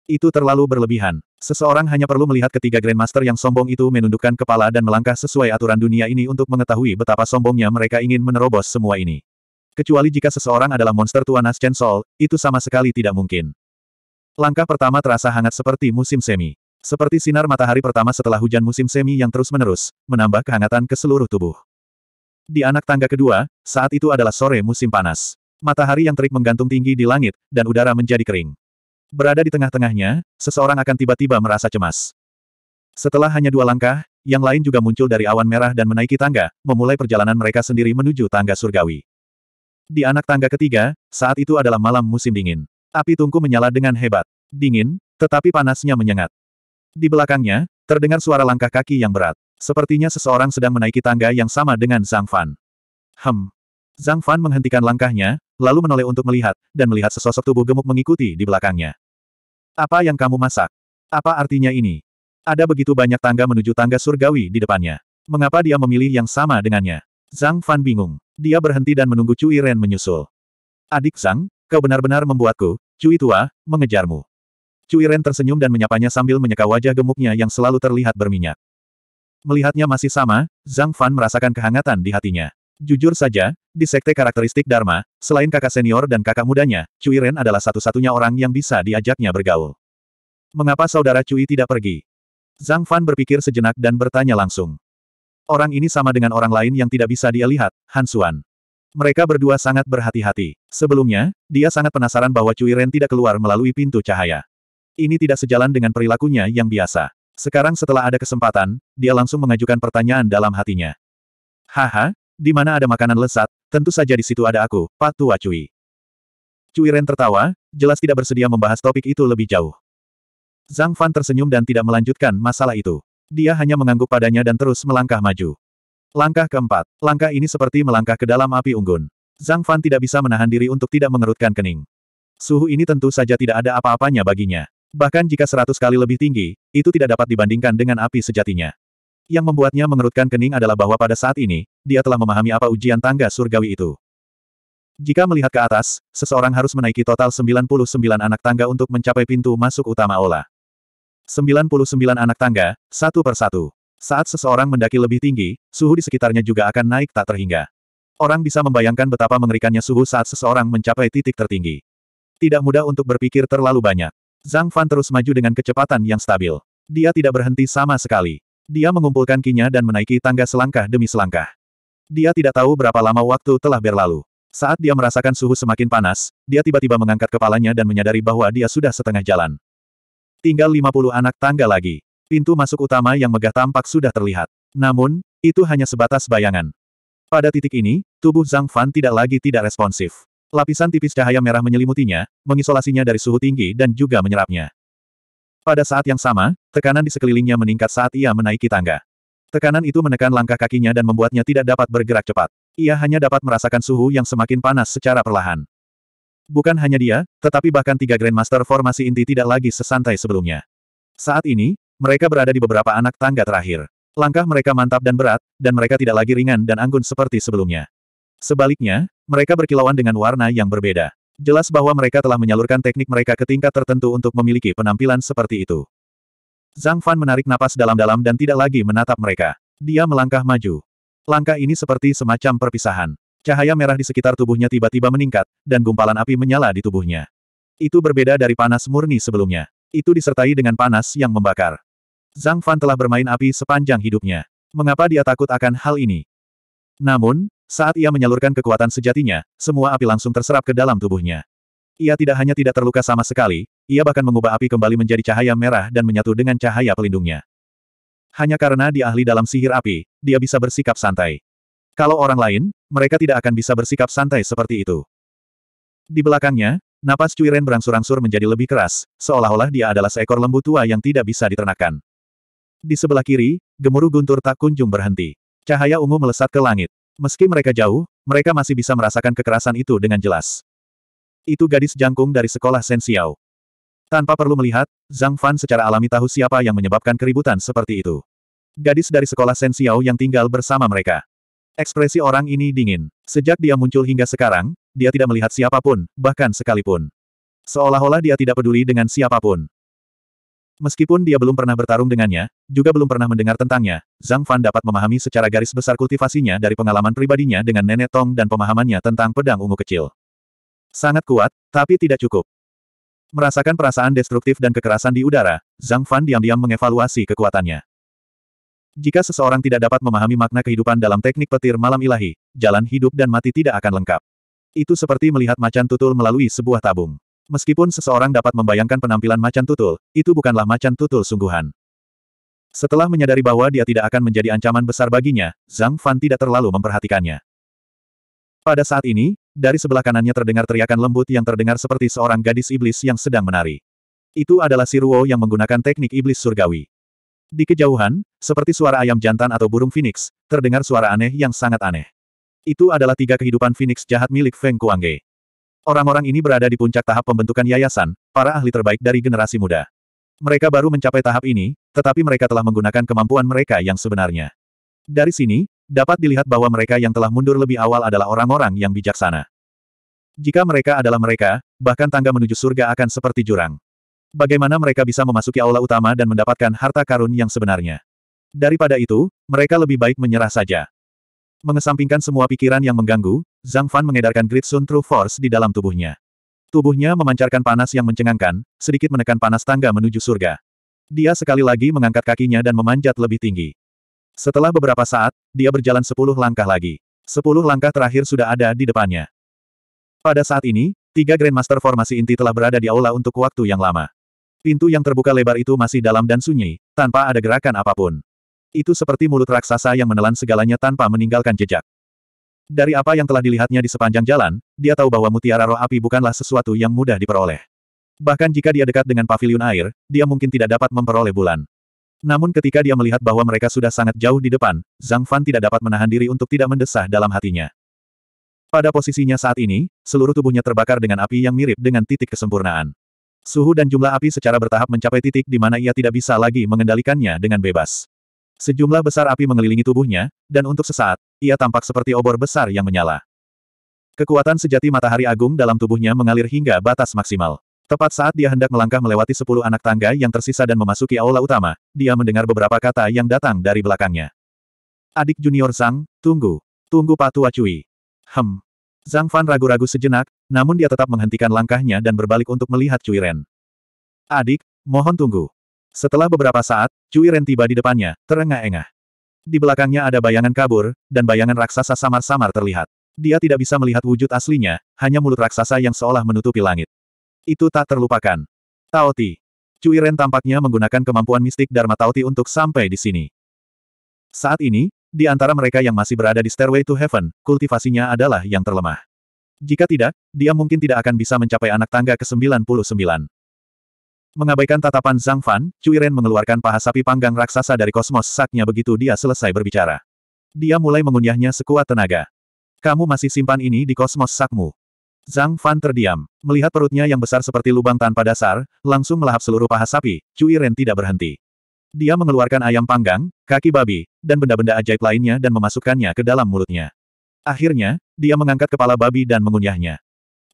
Itu terlalu berlebihan. Seseorang hanya perlu melihat ketiga Grandmaster yang sombong itu menundukkan kepala dan melangkah sesuai aturan dunia ini untuk mengetahui betapa sombongnya mereka ingin menerobos semua ini. Kecuali jika seseorang adalah monster tua Chen Sol, itu sama sekali tidak mungkin. Langkah pertama terasa hangat seperti musim semi. Seperti sinar matahari pertama setelah hujan musim semi yang terus-menerus, menambah kehangatan ke seluruh tubuh. Di anak tangga kedua, saat itu adalah sore musim panas. Matahari yang terik menggantung tinggi di langit, dan udara menjadi kering. Berada di tengah-tengahnya, seseorang akan tiba-tiba merasa cemas. Setelah hanya dua langkah, yang lain juga muncul dari awan merah dan menaiki tangga, memulai perjalanan mereka sendiri menuju tangga surgawi. Di anak tangga ketiga, saat itu adalah malam musim dingin. Api tungku menyala dengan hebat. Dingin, tetapi panasnya menyengat. Di belakangnya, terdengar suara langkah kaki yang berat. Sepertinya seseorang sedang menaiki tangga yang sama dengan Zhang Fan. Hem. Zhang Fan menghentikan langkahnya, lalu menoleh untuk melihat, dan melihat sesosok tubuh gemuk mengikuti di belakangnya. Apa yang kamu masak? Apa artinya ini? Ada begitu banyak tangga menuju tangga surgawi di depannya. Mengapa dia memilih yang sama dengannya? Zhang Fan bingung. Dia berhenti dan menunggu Cui Ren menyusul. Adik Zhang, kau benar-benar membuatku, Cui tua, mengejarmu. Cui Ren tersenyum dan menyapanya sambil menyeka wajah gemuknya yang selalu terlihat berminyak. Melihatnya masih sama, Zhang Fan merasakan kehangatan di hatinya. Jujur saja, di sekte karakteristik Dharma, selain kakak senior dan kakak mudanya, Cui Ren adalah satu-satunya orang yang bisa diajaknya bergaul. Mengapa saudara Cui tidak pergi? Zhang Fan berpikir sejenak dan bertanya langsung. Orang ini sama dengan orang lain yang tidak bisa dia lihat, Han Xuan. Mereka berdua sangat berhati-hati. Sebelumnya, dia sangat penasaran bahwa Cui Ren tidak keluar melalui pintu cahaya. Ini tidak sejalan dengan perilakunya yang biasa. Sekarang setelah ada kesempatan, dia langsung mengajukan pertanyaan dalam hatinya. Haha, di mana ada makanan lesat, tentu saja di situ ada aku, Pak Tua Cui. Cui Ren tertawa, jelas tidak bersedia membahas topik itu lebih jauh. Zhang Fan tersenyum dan tidak melanjutkan masalah itu. Dia hanya mengangguk padanya dan terus melangkah maju. Langkah keempat, langkah ini seperti melangkah ke dalam api unggun. Zhang Fan tidak bisa menahan diri untuk tidak mengerutkan kening. Suhu ini tentu saja tidak ada apa-apanya baginya. Bahkan jika seratus kali lebih tinggi, itu tidak dapat dibandingkan dengan api sejatinya. Yang membuatnya mengerutkan kening adalah bahwa pada saat ini, dia telah memahami apa ujian tangga surgawi itu. Jika melihat ke atas, seseorang harus menaiki total 99 anak tangga untuk mencapai pintu masuk utama Ola. 99 anak tangga, satu per satu. Saat seseorang mendaki lebih tinggi, suhu di sekitarnya juga akan naik tak terhingga. Orang bisa membayangkan betapa mengerikannya suhu saat seseorang mencapai titik tertinggi. Tidak mudah untuk berpikir terlalu banyak. Zhang Fan terus maju dengan kecepatan yang stabil. Dia tidak berhenti sama sekali. Dia mengumpulkan kinya dan menaiki tangga selangkah demi selangkah. Dia tidak tahu berapa lama waktu telah berlalu. Saat dia merasakan suhu semakin panas, dia tiba-tiba mengangkat kepalanya dan menyadari bahwa dia sudah setengah jalan. Tinggal 50 anak tangga lagi. Pintu masuk utama yang megah tampak sudah terlihat. Namun, itu hanya sebatas bayangan. Pada titik ini, tubuh Zhang Fan tidak lagi tidak responsif. Lapisan tipis cahaya merah menyelimutinya, mengisolasinya dari suhu tinggi dan juga menyerapnya. Pada saat yang sama, tekanan di sekelilingnya meningkat saat ia menaiki tangga. Tekanan itu menekan langkah kakinya dan membuatnya tidak dapat bergerak cepat. Ia hanya dapat merasakan suhu yang semakin panas secara perlahan. Bukan hanya dia, tetapi bahkan tiga Grandmaster formasi inti tidak lagi sesantai sebelumnya. Saat ini, mereka berada di beberapa anak tangga terakhir. Langkah mereka mantap dan berat, dan mereka tidak lagi ringan dan anggun seperti sebelumnya. Sebaliknya, mereka berkilauan dengan warna yang berbeda. Jelas bahwa mereka telah menyalurkan teknik mereka ke tingkat tertentu untuk memiliki penampilan seperti itu. Zhang Fan menarik napas dalam-dalam dan tidak lagi menatap mereka. Dia melangkah maju. Langkah ini seperti semacam perpisahan. Cahaya merah di sekitar tubuhnya tiba-tiba meningkat, dan gumpalan api menyala di tubuhnya. Itu berbeda dari panas murni sebelumnya. Itu disertai dengan panas yang membakar. Zhang Fan telah bermain api sepanjang hidupnya. Mengapa dia takut akan hal ini? Namun, saat ia menyalurkan kekuatan sejatinya, semua api langsung terserap ke dalam tubuhnya. Ia tidak hanya tidak terluka sama sekali, ia bahkan mengubah api kembali menjadi cahaya merah dan menyatu dengan cahaya pelindungnya. Hanya karena dia ahli dalam sihir api, dia bisa bersikap santai. Kalau orang lain, mereka tidak akan bisa bersikap santai seperti itu. Di belakangnya, napas Cuiren berangsur-angsur menjadi lebih keras, seolah-olah dia adalah seekor lembu tua yang tidak bisa diternakan. Di sebelah kiri, gemuruh guntur tak kunjung berhenti. Cahaya ungu melesat ke langit. Meski mereka jauh, mereka masih bisa merasakan kekerasan itu dengan jelas. Itu gadis jangkung dari sekolah Sen Sensiao. Tanpa perlu melihat, Zhang Fan secara alami tahu siapa yang menyebabkan keributan seperti itu. Gadis dari sekolah Sen Sensiao yang tinggal bersama mereka. Ekspresi orang ini dingin. Sejak dia muncul hingga sekarang, dia tidak melihat siapapun, bahkan sekalipun. Seolah-olah dia tidak peduli dengan siapapun. Meskipun dia belum pernah bertarung dengannya, juga belum pernah mendengar tentangnya, Zhang Fan dapat memahami secara garis besar kultivasinya dari pengalaman pribadinya dengan nenek Tong dan pemahamannya tentang pedang ungu kecil. Sangat kuat, tapi tidak cukup. Merasakan perasaan destruktif dan kekerasan di udara, Zhang Fan diam-diam mengevaluasi kekuatannya. Jika seseorang tidak dapat memahami makna kehidupan dalam teknik petir malam ilahi, jalan hidup dan mati tidak akan lengkap. Itu seperti melihat macan tutul melalui sebuah tabung. Meskipun seseorang dapat membayangkan penampilan macan tutul, itu bukanlah macan tutul sungguhan. Setelah menyadari bahwa dia tidak akan menjadi ancaman besar baginya, Zhang Fan tidak terlalu memperhatikannya. Pada saat ini, dari sebelah kanannya terdengar teriakan lembut yang terdengar seperti seorang gadis iblis yang sedang menari. Itu adalah si Ruo yang menggunakan teknik iblis surgawi. Di kejauhan, seperti suara ayam jantan atau burung phoenix, terdengar suara aneh yang sangat aneh. Itu adalah tiga kehidupan phoenix jahat milik Feng Kuangge. Orang-orang ini berada di puncak tahap pembentukan yayasan, para ahli terbaik dari generasi muda. Mereka baru mencapai tahap ini, tetapi mereka telah menggunakan kemampuan mereka yang sebenarnya. Dari sini, dapat dilihat bahwa mereka yang telah mundur lebih awal adalah orang-orang yang bijaksana. Jika mereka adalah mereka, bahkan tangga menuju surga akan seperti jurang. Bagaimana mereka bisa memasuki aula utama dan mendapatkan harta karun yang sebenarnya? Daripada itu, mereka lebih baik menyerah saja. Mengesampingkan semua pikiran yang mengganggu, Zhang Fan mengedarkan Great Sun True Force di dalam tubuhnya. Tubuhnya memancarkan panas yang mencengangkan, sedikit menekan panas tangga menuju surga. Dia sekali lagi mengangkat kakinya dan memanjat lebih tinggi. Setelah beberapa saat, dia berjalan sepuluh langkah lagi. Sepuluh langkah terakhir sudah ada di depannya. Pada saat ini, tiga Grandmaster formasi inti telah berada di aula untuk waktu yang lama. Pintu yang terbuka lebar itu masih dalam dan sunyi, tanpa ada gerakan apapun. Itu seperti mulut raksasa yang menelan segalanya tanpa meninggalkan jejak. Dari apa yang telah dilihatnya di sepanjang jalan, dia tahu bahwa mutiara roh api bukanlah sesuatu yang mudah diperoleh. Bahkan jika dia dekat dengan pavilion air, dia mungkin tidak dapat memperoleh bulan. Namun ketika dia melihat bahwa mereka sudah sangat jauh di depan, Zhang Fan tidak dapat menahan diri untuk tidak mendesah dalam hatinya. Pada posisinya saat ini, seluruh tubuhnya terbakar dengan api yang mirip dengan titik kesempurnaan. Suhu dan jumlah api secara bertahap mencapai titik di mana ia tidak bisa lagi mengendalikannya dengan bebas. Sejumlah besar api mengelilingi tubuhnya, dan untuk sesaat, ia tampak seperti obor besar yang menyala. Kekuatan sejati matahari agung dalam tubuhnya mengalir hingga batas maksimal. Tepat saat dia hendak melangkah melewati sepuluh anak tangga yang tersisa dan memasuki aula utama, dia mendengar beberapa kata yang datang dari belakangnya. Adik junior Zhang, tunggu. Tunggu Pak Tua Cui. Hem. Zhang Fan ragu-ragu sejenak, namun dia tetap menghentikan langkahnya dan berbalik untuk melihat Cui Ren. Adik, mohon tunggu. Setelah beberapa saat, Cui Ren tiba di depannya, terengah-engah. Di belakangnya ada bayangan kabur, dan bayangan raksasa samar-samar terlihat. Dia tidak bisa melihat wujud aslinya, hanya mulut raksasa yang seolah menutupi langit. Itu tak terlupakan. Taoti. Cuiren tampaknya menggunakan kemampuan mistik Dharma Taoti untuk sampai di sini. Saat ini, di antara mereka yang masih berada di Stairway to Heaven, kultivasinya adalah yang terlemah. Jika tidak, dia mungkin tidak akan bisa mencapai anak tangga ke-99. Mengabaikan tatapan Zhang Fan, Cui Ren mengeluarkan paha sapi panggang raksasa dari kosmos saknya begitu dia selesai berbicara. Dia mulai mengunyahnya sekuat tenaga. Kamu masih simpan ini di kosmos sakmu. Zhang Fan terdiam. Melihat perutnya yang besar seperti lubang tanpa dasar, langsung melahap seluruh paha sapi, Cui Ren tidak berhenti. Dia mengeluarkan ayam panggang, kaki babi, dan benda-benda ajaib lainnya dan memasukkannya ke dalam mulutnya. Akhirnya, dia mengangkat kepala babi dan mengunyahnya.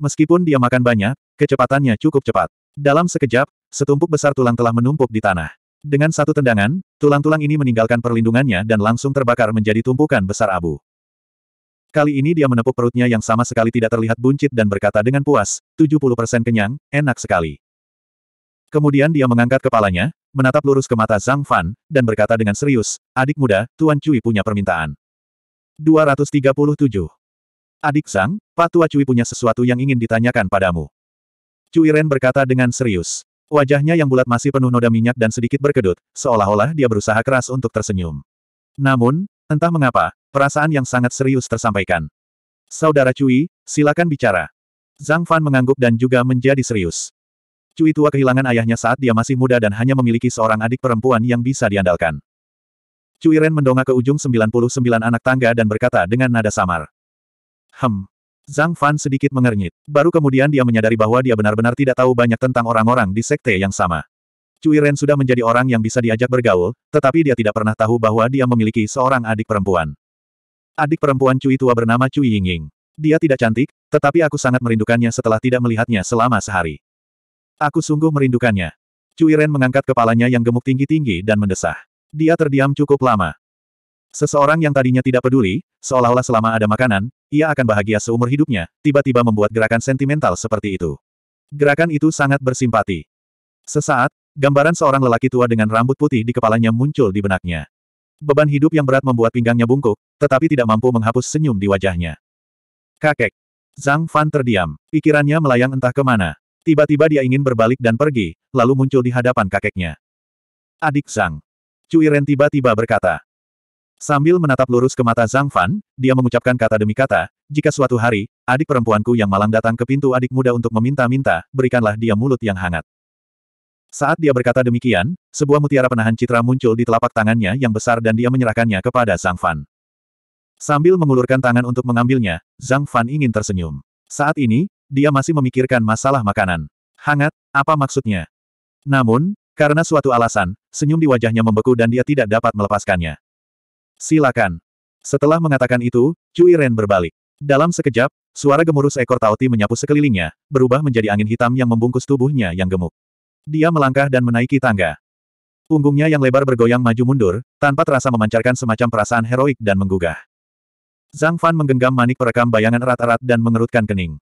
Meskipun dia makan banyak, kecepatannya cukup cepat. Dalam sekejap, setumpuk besar tulang telah menumpuk di tanah. Dengan satu tendangan, tulang-tulang ini meninggalkan perlindungannya dan langsung terbakar menjadi tumpukan besar abu. Kali ini dia menepuk perutnya yang sama sekali tidak terlihat buncit dan berkata dengan puas, 70% kenyang, enak sekali. Kemudian dia mengangkat kepalanya, menatap lurus ke mata Zhang Fan, dan berkata dengan serius, adik muda, Tuan Cui punya permintaan. 237. Adik Zhang, Pak Tua Cui punya sesuatu yang ingin ditanyakan padamu. Cui Ren berkata dengan serius. Wajahnya yang bulat masih penuh noda minyak dan sedikit berkedut, seolah-olah dia berusaha keras untuk tersenyum. Namun, entah mengapa, perasaan yang sangat serius tersampaikan. Saudara Cui, silakan bicara. Zhang Fan mengangguk dan juga menjadi serius. Cui tua kehilangan ayahnya saat dia masih muda dan hanya memiliki seorang adik perempuan yang bisa diandalkan. Cui Ren mendongak ke ujung 99 anak tangga dan berkata dengan nada samar. Hem, Zhang Fan sedikit mengernyit. Baru kemudian dia menyadari bahwa dia benar-benar tidak tahu banyak tentang orang-orang di sekte yang sama. Cui Ren sudah menjadi orang yang bisa diajak bergaul, tetapi dia tidak pernah tahu bahwa dia memiliki seorang adik perempuan. Adik perempuan Cui tua bernama Cui Yingying. Dia tidak cantik, tetapi aku sangat merindukannya setelah tidak melihatnya selama sehari. Aku sungguh merindukannya. Cui Ren mengangkat kepalanya yang gemuk tinggi-tinggi dan mendesah. Dia terdiam cukup lama. Seseorang yang tadinya tidak peduli, seolah-olah selama ada makanan, ia akan bahagia seumur hidupnya, tiba-tiba membuat gerakan sentimental seperti itu. Gerakan itu sangat bersimpati. Sesaat, gambaran seorang lelaki tua dengan rambut putih di kepalanya muncul di benaknya. Beban hidup yang berat membuat pinggangnya bungkuk, tetapi tidak mampu menghapus senyum di wajahnya. Kakek. Zhang Fan terdiam. Pikirannya melayang entah kemana. Tiba-tiba dia ingin berbalik dan pergi, lalu muncul di hadapan kakeknya. Adik Zhang. Cui Ren tiba-tiba berkata. Sambil menatap lurus ke mata Zhang Fan, dia mengucapkan kata demi kata, jika suatu hari, adik perempuanku yang malang datang ke pintu adik muda untuk meminta-minta, berikanlah dia mulut yang hangat. Saat dia berkata demikian, sebuah mutiara penahan citra muncul di telapak tangannya yang besar dan dia menyerahkannya kepada Zhang Fan. Sambil mengulurkan tangan untuk mengambilnya, Zhang Fan ingin tersenyum. Saat ini, dia masih memikirkan masalah makanan. Hangat, apa maksudnya? Namun, karena suatu alasan, senyum di wajahnya membeku dan dia tidak dapat melepaskannya. Silakan. Setelah mengatakan itu, Cui Ren berbalik. Dalam sekejap, suara gemuruh seekor tauti menyapu sekelilingnya, berubah menjadi angin hitam yang membungkus tubuhnya yang gemuk. Dia melangkah dan menaiki tangga. Punggungnya yang lebar bergoyang maju mundur, tanpa terasa memancarkan semacam perasaan heroik dan menggugah. Zhang Fan menggenggam manik perekam bayangan erat-erat dan mengerutkan kening.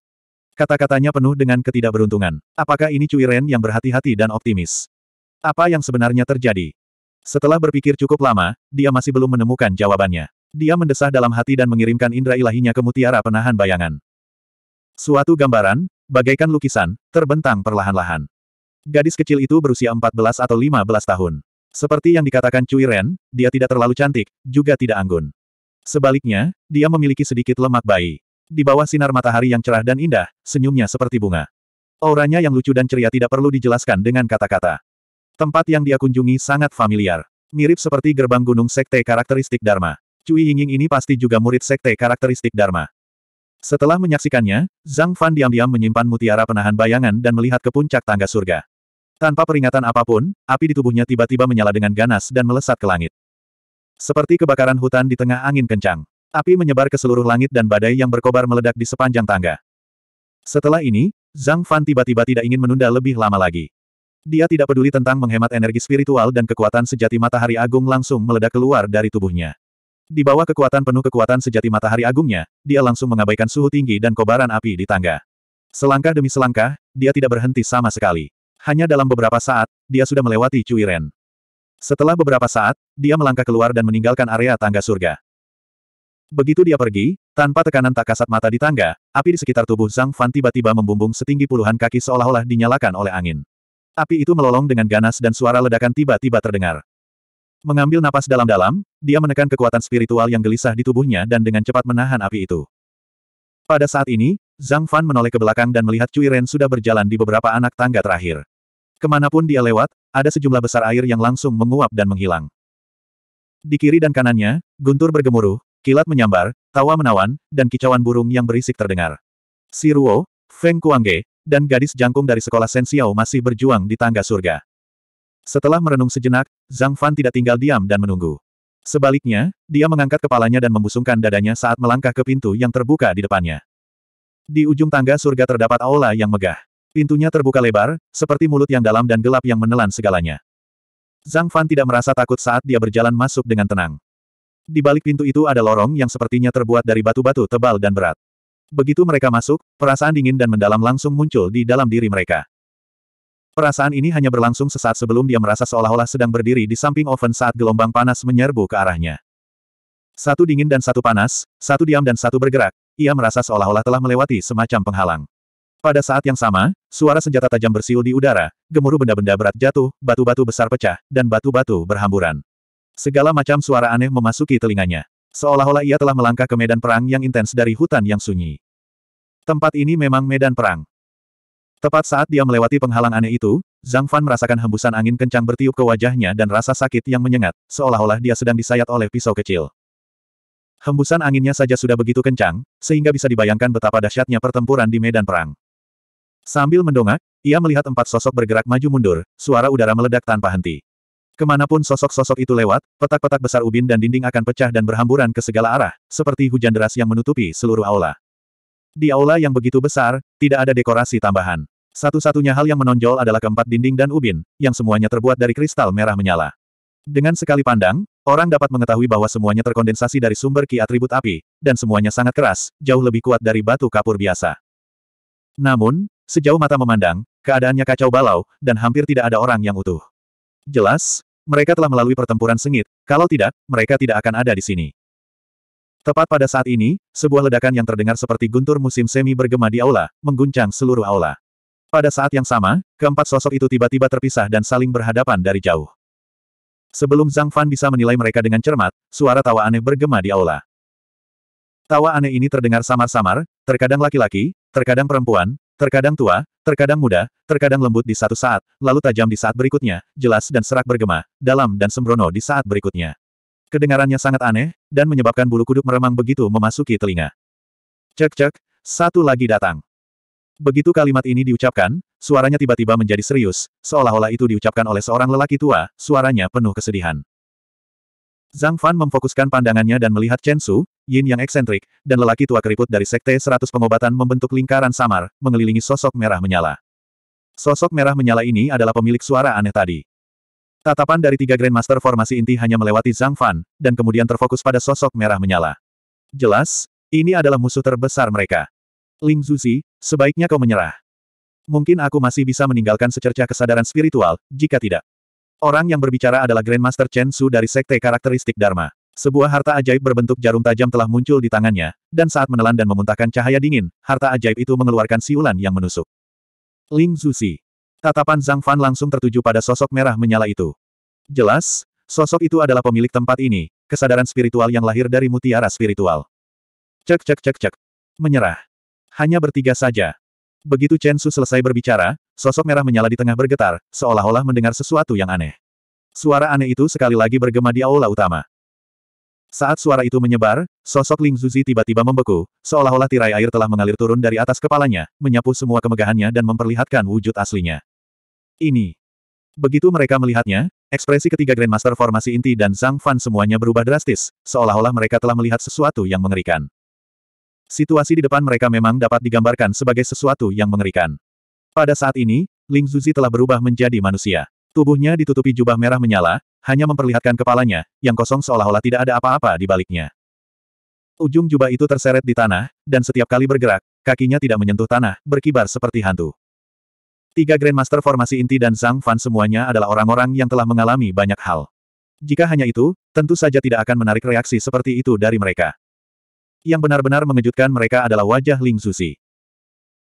Kata-katanya penuh dengan ketidakberuntungan. Apakah ini Cui Ren yang berhati-hati dan optimis? Apa yang sebenarnya terjadi? Setelah berpikir cukup lama, dia masih belum menemukan jawabannya. Dia mendesah dalam hati dan mengirimkan indera ilahinya ke mutiara penahan bayangan. Suatu gambaran, bagaikan lukisan, terbentang perlahan-lahan. Gadis kecil itu berusia 14 atau 15 tahun. Seperti yang dikatakan Cui Ren, dia tidak terlalu cantik, juga tidak anggun. Sebaliknya, dia memiliki sedikit lemak bayi. Di bawah sinar matahari yang cerah dan indah, senyumnya seperti bunga. Auranya yang lucu dan ceria tidak perlu dijelaskan dengan kata-kata. Tempat yang dia kunjungi sangat familiar. Mirip seperti gerbang gunung sekte karakteristik Dharma. Cui Yingying ini pasti juga murid sekte karakteristik Dharma. Setelah menyaksikannya, Zhang Fan diam-diam menyimpan mutiara penahan bayangan dan melihat ke puncak tangga surga. Tanpa peringatan apapun, api di tubuhnya tiba-tiba menyala dengan ganas dan melesat ke langit. Seperti kebakaran hutan di tengah angin kencang. Api menyebar ke seluruh langit dan badai yang berkobar meledak di sepanjang tangga. Setelah ini, Zhang Fan tiba-tiba tidak ingin menunda lebih lama lagi. Dia tidak peduli tentang menghemat energi spiritual dan kekuatan sejati matahari agung langsung meledak keluar dari tubuhnya. Di bawah kekuatan penuh kekuatan sejati matahari agungnya, dia langsung mengabaikan suhu tinggi dan kobaran api di tangga. Selangkah demi selangkah, dia tidak berhenti sama sekali. Hanya dalam beberapa saat, dia sudah melewati Cui Ren. Setelah beberapa saat, dia melangkah keluar dan meninggalkan area tangga surga. Begitu dia pergi, tanpa tekanan tak kasat mata di tangga, api di sekitar tubuh Zhang Fan tiba-tiba membumbung setinggi puluhan kaki seolah-olah dinyalakan oleh angin. Api itu melolong dengan ganas dan suara ledakan tiba-tiba terdengar. Mengambil napas dalam-dalam, dia menekan kekuatan spiritual yang gelisah di tubuhnya dan dengan cepat menahan api itu. Pada saat ini, Zhang Fan menoleh ke belakang dan melihat Cui Ren sudah berjalan di beberapa anak tangga terakhir. Kemanapun dia lewat, ada sejumlah besar air yang langsung menguap dan menghilang. Di kiri dan kanannya, guntur bergemuruh, kilat menyambar, tawa menawan, dan kicauan burung yang berisik terdengar. Si Ruo, Feng Kuangge, dan gadis jangkung dari sekolah Xiao masih berjuang di tangga surga. Setelah merenung sejenak, Zhang Fan tidak tinggal diam dan menunggu. Sebaliknya, dia mengangkat kepalanya dan membusungkan dadanya saat melangkah ke pintu yang terbuka di depannya. Di ujung tangga surga terdapat aula yang megah. Pintunya terbuka lebar, seperti mulut yang dalam dan gelap yang menelan segalanya. Zhang Fan tidak merasa takut saat dia berjalan masuk dengan tenang. Di balik pintu itu ada lorong yang sepertinya terbuat dari batu-batu tebal dan berat. Begitu mereka masuk, perasaan dingin dan mendalam langsung muncul di dalam diri mereka. Perasaan ini hanya berlangsung sesaat sebelum dia merasa seolah-olah sedang berdiri di samping oven saat gelombang panas menyerbu ke arahnya. Satu dingin dan satu panas, satu diam dan satu bergerak, ia merasa seolah-olah telah melewati semacam penghalang. Pada saat yang sama, suara senjata tajam bersiul di udara, gemuruh benda-benda berat jatuh, batu-batu besar pecah, dan batu-batu berhamburan. Segala macam suara aneh memasuki telinganya. Seolah-olah ia telah melangkah ke medan perang yang intens dari hutan yang sunyi. Tempat ini memang medan perang. Tepat saat dia melewati penghalang aneh itu, Zhang Fan merasakan hembusan angin kencang bertiup ke wajahnya dan rasa sakit yang menyengat, seolah-olah dia sedang disayat oleh pisau kecil. Hembusan anginnya saja sudah begitu kencang, sehingga bisa dibayangkan betapa dahsyatnya pertempuran di medan perang. Sambil mendongak, ia melihat empat sosok bergerak maju mundur, suara udara meledak tanpa henti. Kemanapun sosok-sosok itu lewat, petak-petak besar ubin dan dinding akan pecah dan berhamburan ke segala arah, seperti hujan deras yang menutupi seluruh aula. Di aula yang begitu besar, tidak ada dekorasi tambahan. Satu-satunya hal yang menonjol adalah keempat dinding dan ubin, yang semuanya terbuat dari kristal merah menyala. Dengan sekali pandang, orang dapat mengetahui bahwa semuanya terkondensasi dari sumber ki atribut api, dan semuanya sangat keras, jauh lebih kuat dari batu kapur biasa. Namun, sejauh mata memandang, keadaannya kacau balau, dan hampir tidak ada orang yang utuh. Jelas, mereka telah melalui pertempuran sengit, kalau tidak, mereka tidak akan ada di sini. Tepat pada saat ini, sebuah ledakan yang terdengar seperti guntur musim semi bergema di aula, mengguncang seluruh aula. Pada saat yang sama, keempat sosok itu tiba-tiba terpisah dan saling berhadapan dari jauh. Sebelum Zhang Fan bisa menilai mereka dengan cermat, suara tawa aneh bergema di aula. Tawa aneh ini terdengar samar-samar, terkadang laki-laki, terkadang perempuan, terkadang tua, Terkadang muda, terkadang lembut di satu saat, lalu tajam di saat berikutnya, jelas dan serak bergema, dalam dan sembrono di saat berikutnya. Kedengarannya sangat aneh, dan menyebabkan bulu kuduk meremang begitu memasuki telinga. Cek-cek, satu lagi datang. Begitu kalimat ini diucapkan, suaranya tiba-tiba menjadi serius, seolah-olah itu diucapkan oleh seorang lelaki tua, suaranya penuh kesedihan. Zhang Fan memfokuskan pandangannya dan melihat Chen Su, Yin yang eksentrik, dan lelaki tua keriput dari Sekte Seratus Pengobatan membentuk lingkaran samar, mengelilingi sosok merah menyala. Sosok merah menyala ini adalah pemilik suara aneh tadi. Tatapan dari tiga Grandmaster formasi inti hanya melewati Zhang Fan, dan kemudian terfokus pada sosok merah menyala. Jelas, ini adalah musuh terbesar mereka. Ling Zuzi, sebaiknya kau menyerah. Mungkin aku masih bisa meninggalkan secercah kesadaran spiritual, jika tidak. Orang yang berbicara adalah Grandmaster Chen Su dari Sekte Karakteristik Dharma. Sebuah harta ajaib berbentuk jarum tajam telah muncul di tangannya, dan saat menelan dan memuntahkan cahaya dingin, harta ajaib itu mengeluarkan siulan yang menusuk. Ling Zuxi. Tatapan Zhang Fan langsung tertuju pada sosok merah menyala itu. Jelas, sosok itu adalah pemilik tempat ini, kesadaran spiritual yang lahir dari mutiara spiritual. Cek cek cek cek. Menyerah. Hanya bertiga saja. Begitu Chen Su selesai berbicara, sosok merah menyala di tengah bergetar, seolah-olah mendengar sesuatu yang aneh. Suara aneh itu sekali lagi bergema di aula utama. Saat suara itu menyebar, sosok Ling Zuzi tiba-tiba membeku, seolah-olah tirai air telah mengalir turun dari atas kepalanya, menyapu semua kemegahannya dan memperlihatkan wujud aslinya. Ini. Begitu mereka melihatnya, ekspresi ketiga Grandmaster formasi inti dan Zhang Fan semuanya berubah drastis, seolah-olah mereka telah melihat sesuatu yang mengerikan. Situasi di depan mereka memang dapat digambarkan sebagai sesuatu yang mengerikan. Pada saat ini, Ling Zuzi telah berubah menjadi manusia. Tubuhnya ditutupi jubah merah menyala, hanya memperlihatkan kepalanya, yang kosong seolah-olah tidak ada apa-apa di baliknya. Ujung jubah itu terseret di tanah, dan setiap kali bergerak, kakinya tidak menyentuh tanah, berkibar seperti hantu. Tiga Grandmaster formasi inti dan Zhang Fan semuanya adalah orang-orang yang telah mengalami banyak hal. Jika hanya itu, tentu saja tidak akan menarik reaksi seperti itu dari mereka. Yang benar-benar mengejutkan mereka adalah wajah Ling Susi.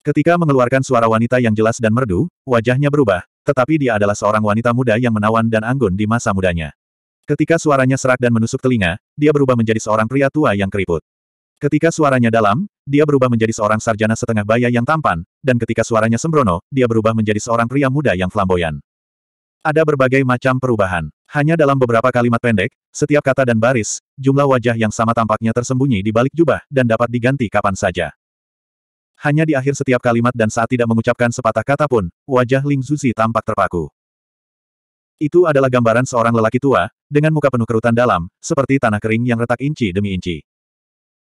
Ketika mengeluarkan suara wanita yang jelas dan merdu, wajahnya berubah, tetapi dia adalah seorang wanita muda yang menawan dan anggun di masa mudanya. Ketika suaranya serak dan menusuk telinga, dia berubah menjadi seorang pria tua yang keriput. Ketika suaranya dalam, dia berubah menjadi seorang sarjana setengah baya yang tampan, dan ketika suaranya sembrono, dia berubah menjadi seorang pria muda yang flamboyan. Ada berbagai macam perubahan. Hanya dalam beberapa kalimat pendek, setiap kata dan baris, jumlah wajah yang sama tampaknya tersembunyi di balik jubah dan dapat diganti kapan saja. Hanya di akhir setiap kalimat dan saat tidak mengucapkan sepatah kata pun, wajah Ling Zuzi tampak terpaku. Itu adalah gambaran seorang lelaki tua, dengan muka penuh kerutan dalam, seperti tanah kering yang retak inci demi inci.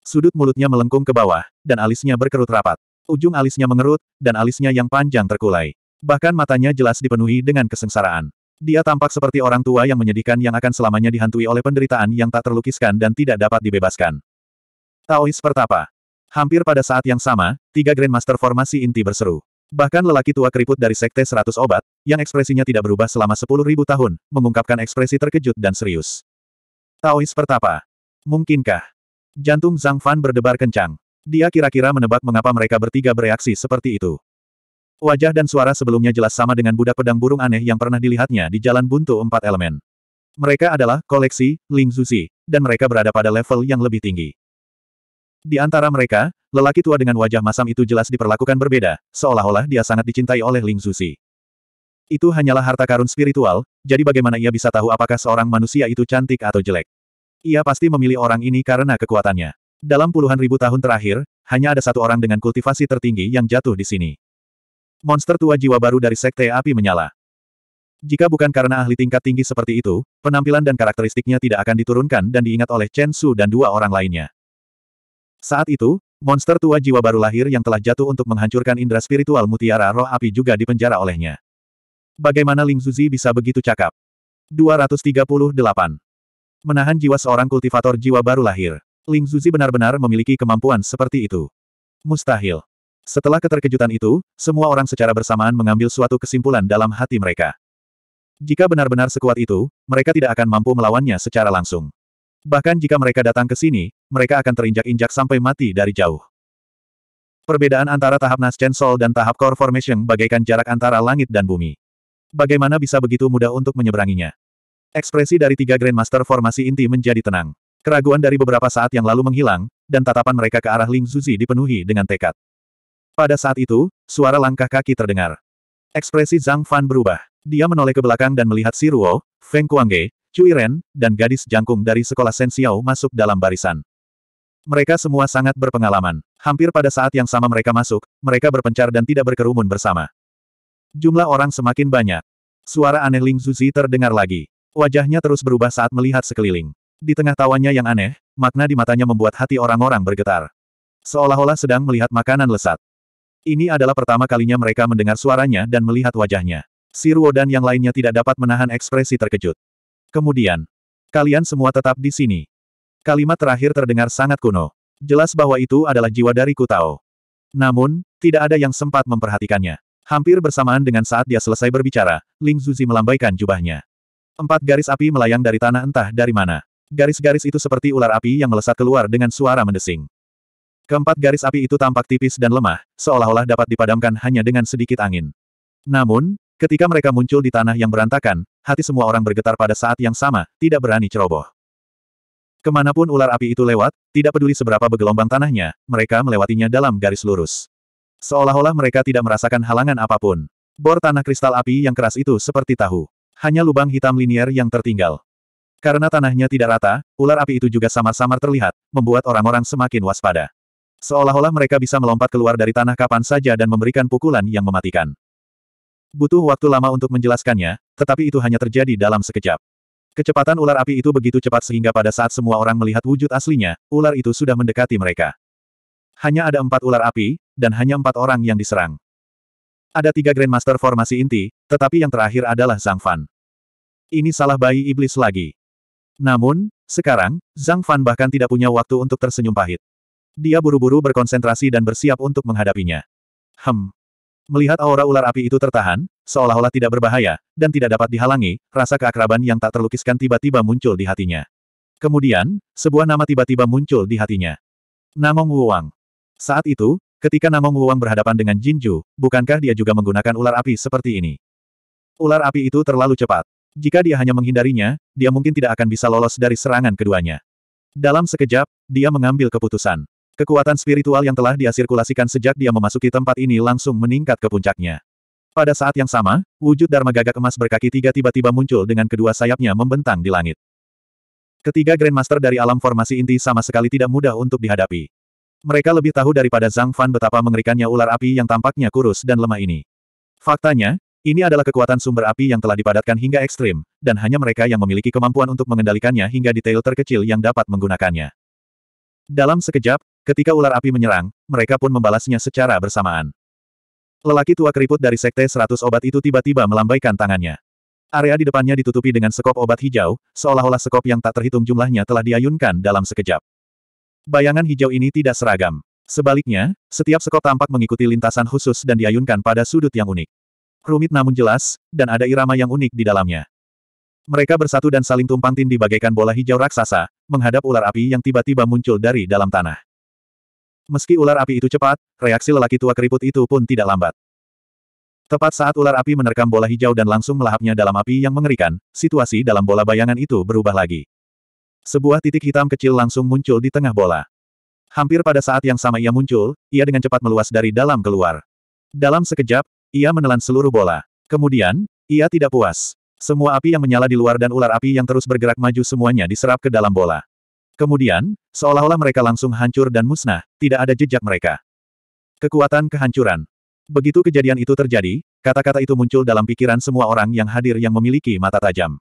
Sudut mulutnya melengkung ke bawah, dan alisnya berkerut rapat. Ujung alisnya mengerut, dan alisnya yang panjang terkulai. Bahkan matanya jelas dipenuhi dengan kesengsaraan. Dia tampak seperti orang tua yang menyedihkan yang akan selamanya dihantui oleh penderitaan yang tak terlukiskan dan tidak dapat dibebaskan. Taois Pertapa Hampir pada saat yang sama, tiga Grandmaster formasi inti berseru. Bahkan lelaki tua keriput dari Sekte 100 Obat, yang ekspresinya tidak berubah selama 10.000 tahun, mengungkapkan ekspresi terkejut dan serius. Taois Pertapa. Mungkinkah? Jantung Zhang Fan berdebar kencang. Dia kira-kira menebak mengapa mereka bertiga bereaksi seperti itu. Wajah dan suara sebelumnya jelas sama dengan budak pedang burung aneh yang pernah dilihatnya di jalan buntu empat elemen. Mereka adalah koleksi Ling Zuzi, dan mereka berada pada level yang lebih tinggi. Di antara mereka, lelaki tua dengan wajah masam itu jelas diperlakukan berbeda, seolah-olah dia sangat dicintai oleh Ling Zuzi. Itu hanyalah harta karun spiritual, jadi bagaimana ia bisa tahu apakah seorang manusia itu cantik atau jelek? Ia pasti memilih orang ini karena kekuatannya. Dalam puluhan ribu tahun terakhir, hanya ada satu orang dengan kultivasi tertinggi yang jatuh di sini. Monster tua jiwa baru dari Sekte Api Menyala. Jika bukan karena ahli tingkat tinggi seperti itu, penampilan dan karakteristiknya tidak akan diturunkan dan diingat oleh Chen Su dan dua orang lainnya. Saat itu, monster tua jiwa baru lahir yang telah jatuh untuk menghancurkan indera spiritual mutiara roh api juga dipenjara olehnya. Bagaimana Ling Zuzi bisa begitu cakap? 238. Menahan jiwa seorang kultivator jiwa baru lahir. Ling Zuzi benar-benar memiliki kemampuan seperti itu. Mustahil. Setelah keterkejutan itu, semua orang secara bersamaan mengambil suatu kesimpulan dalam hati mereka. Jika benar-benar sekuat itu, mereka tidak akan mampu melawannya secara langsung. Bahkan jika mereka datang ke sini, mereka akan terinjak-injak sampai mati dari jauh. Perbedaan antara tahap Naschen Soul dan tahap Core Formation bagaikan jarak antara langit dan bumi. Bagaimana bisa begitu mudah untuk menyeberanginya? Ekspresi dari tiga Grandmaster formasi inti menjadi tenang. Keraguan dari beberapa saat yang lalu menghilang, dan tatapan mereka ke arah Ling Zuzi dipenuhi dengan tekad. Pada saat itu, suara langkah kaki terdengar. Ekspresi Zhang Fan berubah. Dia menoleh ke belakang dan melihat si Ruo, Feng Kuangge, Cui Ren, dan gadis jangkung dari sekolah Sensiao masuk dalam barisan. Mereka semua sangat berpengalaman. Hampir pada saat yang sama mereka masuk, mereka berpencar dan tidak berkerumun bersama. Jumlah orang semakin banyak. Suara aneh Ling Zuzi terdengar lagi. Wajahnya terus berubah saat melihat sekeliling. Di tengah tawanya yang aneh, makna di matanya membuat hati orang-orang bergetar. Seolah-olah sedang melihat makanan lesat. Ini adalah pertama kalinya mereka mendengar suaranya dan melihat wajahnya. Si Ruo dan yang lainnya tidak dapat menahan ekspresi terkejut. Kemudian, kalian semua tetap di sini. Kalimat terakhir terdengar sangat kuno. Jelas bahwa itu adalah jiwa dari Kutao. Namun, tidak ada yang sempat memperhatikannya. Hampir bersamaan dengan saat dia selesai berbicara, Ling Zuzi melambaikan jubahnya. Empat garis api melayang dari tanah entah dari mana. Garis-garis itu seperti ular api yang melesat keluar dengan suara mendesing. Keempat garis api itu tampak tipis dan lemah, seolah-olah dapat dipadamkan hanya dengan sedikit angin. Namun, Ketika mereka muncul di tanah yang berantakan, hati semua orang bergetar pada saat yang sama, tidak berani ceroboh. Kemanapun ular api itu lewat, tidak peduli seberapa bergelombang tanahnya, mereka melewatinya dalam garis lurus. Seolah-olah mereka tidak merasakan halangan apapun. Bor tanah kristal api yang keras itu seperti tahu. Hanya lubang hitam linier yang tertinggal. Karena tanahnya tidak rata, ular api itu juga samar-samar terlihat, membuat orang-orang semakin waspada. Seolah-olah mereka bisa melompat keluar dari tanah kapan saja dan memberikan pukulan yang mematikan. Butuh waktu lama untuk menjelaskannya, tetapi itu hanya terjadi dalam sekejap. Kecepatan ular api itu begitu cepat sehingga pada saat semua orang melihat wujud aslinya, ular itu sudah mendekati mereka. Hanya ada empat ular api, dan hanya empat orang yang diserang. Ada tiga Grandmaster formasi inti, tetapi yang terakhir adalah Zhang Fan. Ini salah bayi iblis lagi. Namun, sekarang, Zhang Fan bahkan tidak punya waktu untuk tersenyum pahit. Dia buru-buru berkonsentrasi dan bersiap untuk menghadapinya. Hem, Melihat aura ular api itu tertahan, seolah-olah tidak berbahaya, dan tidak dapat dihalangi, rasa keakraban yang tak terlukiskan tiba-tiba muncul di hatinya. Kemudian, sebuah nama tiba-tiba muncul di hatinya. Namong Wuwang. Saat itu, ketika Namong Wuwang berhadapan dengan Jinju, bukankah dia juga menggunakan ular api seperti ini? Ular api itu terlalu cepat. Jika dia hanya menghindarinya, dia mungkin tidak akan bisa lolos dari serangan keduanya. Dalam sekejap, dia mengambil keputusan. Kekuatan spiritual yang telah dia sirkulasikan sejak dia memasuki tempat ini langsung meningkat ke puncaknya. Pada saat yang sama, wujud Dharma gagak emas berkaki tiga tiba-tiba muncul dengan kedua sayapnya membentang di langit. Ketiga Grandmaster dari alam formasi inti sama sekali tidak mudah untuk dihadapi. Mereka lebih tahu daripada Zhang Fan betapa mengerikannya ular api yang tampaknya kurus dan lemah ini. Faktanya, ini adalah kekuatan sumber api yang telah dipadatkan hingga ekstrim, dan hanya mereka yang memiliki kemampuan untuk mengendalikannya hingga detail terkecil yang dapat menggunakannya. Dalam sekejap, ketika ular api menyerang, mereka pun membalasnya secara bersamaan. Lelaki tua keriput dari Sekte Seratus Obat itu tiba-tiba melambaikan tangannya. Area di depannya ditutupi dengan sekop obat hijau, seolah-olah sekop yang tak terhitung jumlahnya telah diayunkan dalam sekejap. Bayangan hijau ini tidak seragam. Sebaliknya, setiap sekop tampak mengikuti lintasan khusus dan diayunkan pada sudut yang unik. Rumit namun jelas, dan ada irama yang unik di dalamnya. Mereka bersatu dan saling tumpang tindih bagaikan bola hijau raksasa, menghadap ular api yang tiba-tiba muncul dari dalam tanah. Meski ular api itu cepat, reaksi lelaki tua keriput itu pun tidak lambat. Tepat saat ular api menerkam bola hijau dan langsung melahapnya dalam api yang mengerikan, situasi dalam bola bayangan itu berubah lagi. Sebuah titik hitam kecil langsung muncul di tengah bola. Hampir pada saat yang sama ia muncul, ia dengan cepat meluas dari dalam keluar. Dalam sekejap, ia menelan seluruh bola. Kemudian, ia tidak puas. Semua api yang menyala di luar dan ular api yang terus bergerak maju semuanya diserap ke dalam bola. Kemudian, seolah-olah mereka langsung hancur dan musnah, tidak ada jejak mereka. Kekuatan kehancuran. Begitu kejadian itu terjadi, kata-kata itu muncul dalam pikiran semua orang yang hadir yang memiliki mata tajam.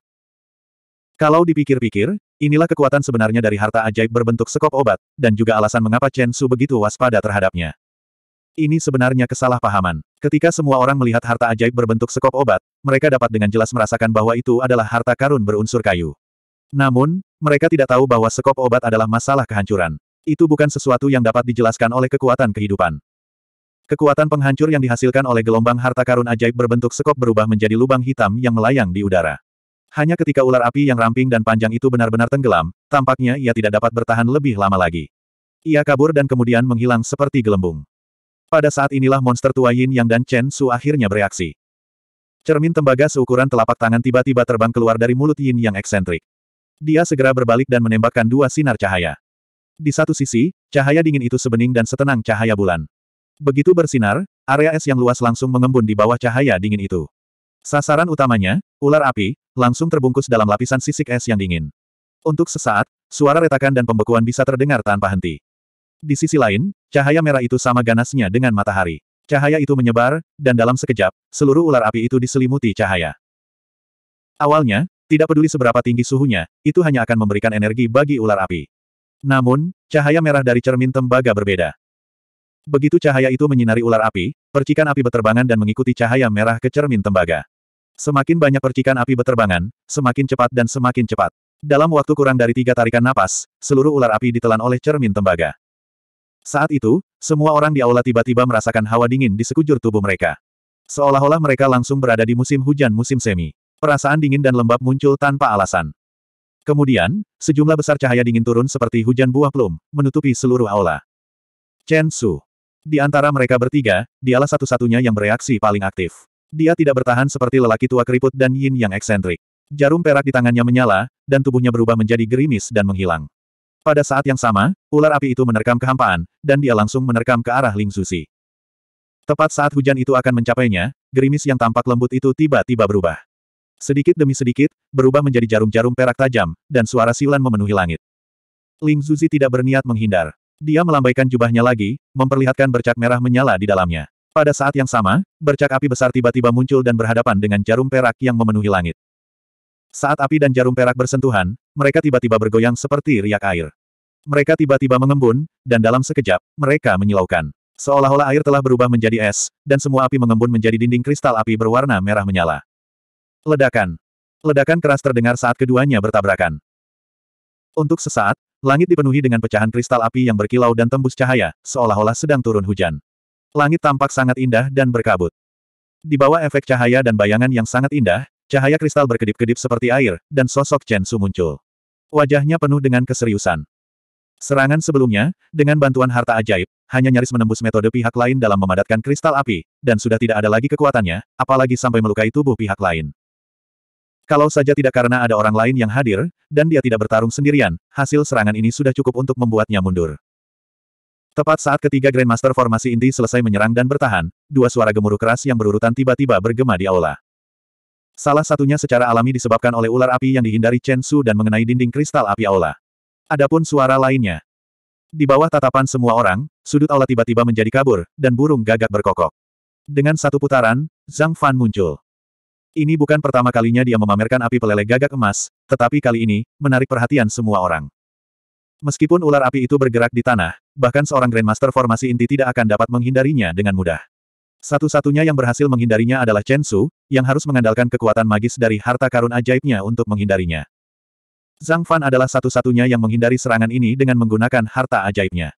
Kalau dipikir-pikir, inilah kekuatan sebenarnya dari harta ajaib berbentuk sekop obat, dan juga alasan mengapa Chen Su begitu waspada terhadapnya. Ini sebenarnya kesalahpahaman. Ketika semua orang melihat harta ajaib berbentuk sekop obat, mereka dapat dengan jelas merasakan bahwa itu adalah harta karun berunsur kayu. Namun, mereka tidak tahu bahwa sekop obat adalah masalah kehancuran. Itu bukan sesuatu yang dapat dijelaskan oleh kekuatan kehidupan. Kekuatan penghancur yang dihasilkan oleh gelombang harta karun ajaib berbentuk sekop berubah menjadi lubang hitam yang melayang di udara. Hanya ketika ular api yang ramping dan panjang itu benar-benar tenggelam, tampaknya ia tidak dapat bertahan lebih lama lagi. Ia kabur dan kemudian menghilang seperti gelembung. Pada saat inilah monster tua Yin Yang dan Chen Su akhirnya bereaksi. Cermin tembaga seukuran telapak tangan tiba-tiba terbang keluar dari mulut Yin Yang eksentrik. Dia segera berbalik dan menembakkan dua sinar cahaya. Di satu sisi, cahaya dingin itu sebening dan setenang cahaya bulan. Begitu bersinar, area es yang luas langsung mengembun di bawah cahaya dingin itu. Sasaran utamanya, ular api, langsung terbungkus dalam lapisan sisik es yang dingin. Untuk sesaat, suara retakan dan pembekuan bisa terdengar tanpa henti. Di sisi lain, Cahaya merah itu sama ganasnya dengan matahari. Cahaya itu menyebar, dan dalam sekejap, seluruh ular api itu diselimuti cahaya. Awalnya, tidak peduli seberapa tinggi suhunya, itu hanya akan memberikan energi bagi ular api. Namun, cahaya merah dari cermin tembaga berbeda. Begitu cahaya itu menyinari ular api, percikan api beterbangan dan mengikuti cahaya merah ke cermin tembaga. Semakin banyak percikan api beterbangan, semakin cepat dan semakin cepat. Dalam waktu kurang dari tiga tarikan napas, seluruh ular api ditelan oleh cermin tembaga. Saat itu, semua orang di aula tiba-tiba merasakan hawa dingin di sekujur tubuh mereka. Seolah-olah mereka langsung berada di musim hujan musim semi. Perasaan dingin dan lembab muncul tanpa alasan. Kemudian, sejumlah besar cahaya dingin turun seperti hujan buah plum, menutupi seluruh aula. Chen Su. Di antara mereka bertiga, dialah satu-satunya yang bereaksi paling aktif. Dia tidak bertahan seperti lelaki tua keriput dan yin yang eksentrik. Jarum perak di tangannya menyala, dan tubuhnya berubah menjadi gerimis dan menghilang. Pada saat yang sama, ular api itu menerkam kehampaan, dan dia langsung menerkam ke arah Ling Susi. Tepat saat hujan itu akan mencapainya, gerimis yang tampak lembut itu tiba-tiba berubah. Sedikit demi sedikit, berubah menjadi jarum-jarum perak tajam, dan suara silan memenuhi langit. Ling Zuzi tidak berniat menghindar. Dia melambaikan jubahnya lagi, memperlihatkan bercak merah menyala di dalamnya. Pada saat yang sama, bercak api besar tiba-tiba muncul dan berhadapan dengan jarum perak yang memenuhi langit. Saat api dan jarum perak bersentuhan, mereka tiba-tiba bergoyang seperti riak air. Mereka tiba-tiba mengembun, dan dalam sekejap, mereka menyilaukan. Seolah-olah air telah berubah menjadi es, dan semua api mengembun menjadi dinding kristal api berwarna merah menyala. Ledakan. Ledakan keras terdengar saat keduanya bertabrakan. Untuk sesaat, langit dipenuhi dengan pecahan kristal api yang berkilau dan tembus cahaya, seolah-olah sedang turun hujan. Langit tampak sangat indah dan berkabut. Di bawah efek cahaya dan bayangan yang sangat indah, Cahaya kristal berkedip-kedip seperti air, dan sosok Chen Su muncul. Wajahnya penuh dengan keseriusan. Serangan sebelumnya, dengan bantuan harta ajaib, hanya nyaris menembus metode pihak lain dalam memadatkan kristal api, dan sudah tidak ada lagi kekuatannya, apalagi sampai melukai tubuh pihak lain. Kalau saja tidak karena ada orang lain yang hadir, dan dia tidak bertarung sendirian, hasil serangan ini sudah cukup untuk membuatnya mundur. Tepat saat ketiga Grandmaster formasi inti selesai menyerang dan bertahan, dua suara gemuruh keras yang berurutan tiba-tiba bergema di aula. Salah satunya secara alami disebabkan oleh ular api yang dihindari Chen Su dan mengenai dinding kristal api aula. Adapun suara lainnya. Di bawah tatapan semua orang, sudut aula tiba-tiba menjadi kabur, dan burung gagak berkokok. Dengan satu putaran, Zhang Fan muncul. Ini bukan pertama kalinya dia memamerkan api pelele gagak emas, tetapi kali ini, menarik perhatian semua orang. Meskipun ular api itu bergerak di tanah, bahkan seorang Grandmaster formasi inti tidak akan dapat menghindarinya dengan mudah. Satu-satunya yang berhasil menghindarinya adalah Chen Su, yang harus mengandalkan kekuatan magis dari harta karun ajaibnya untuk menghindarinya. Zhang Fan adalah satu-satunya yang menghindari serangan ini dengan menggunakan harta ajaibnya.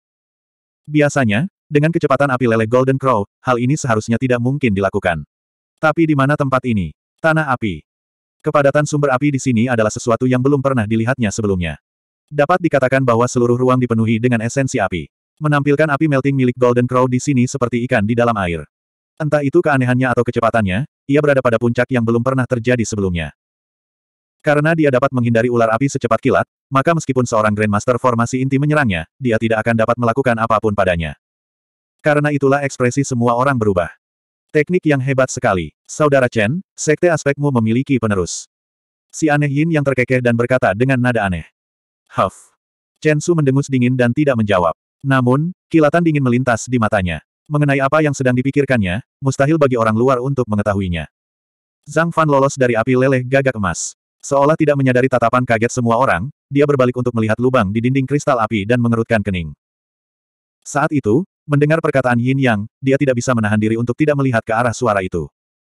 Biasanya, dengan kecepatan api lele Golden Crow, hal ini seharusnya tidak mungkin dilakukan. Tapi di mana tempat ini? Tanah api. Kepadatan sumber api di sini adalah sesuatu yang belum pernah dilihatnya sebelumnya. Dapat dikatakan bahwa seluruh ruang dipenuhi dengan esensi api. Menampilkan api melting milik Golden Crow di sini seperti ikan di dalam air. Entah itu keanehannya atau kecepatannya, ia berada pada puncak yang belum pernah terjadi sebelumnya. Karena dia dapat menghindari ular api secepat kilat, maka meskipun seorang Grandmaster formasi inti menyerangnya, dia tidak akan dapat melakukan apapun padanya. Karena itulah ekspresi semua orang berubah. Teknik yang hebat sekali. Saudara Chen, sekte aspekmu memiliki penerus. Si aneh Yin yang terkekeh dan berkata dengan nada aneh. Huff. Chen Su mendengus dingin dan tidak menjawab. Namun, kilatan dingin melintas di matanya. Mengenai apa yang sedang dipikirkannya, mustahil bagi orang luar untuk mengetahuinya. Zhang Fan lolos dari api leleh gagak emas. Seolah tidak menyadari tatapan kaget semua orang, dia berbalik untuk melihat lubang di dinding kristal api dan mengerutkan kening. Saat itu, mendengar perkataan Yin Yang, dia tidak bisa menahan diri untuk tidak melihat ke arah suara itu.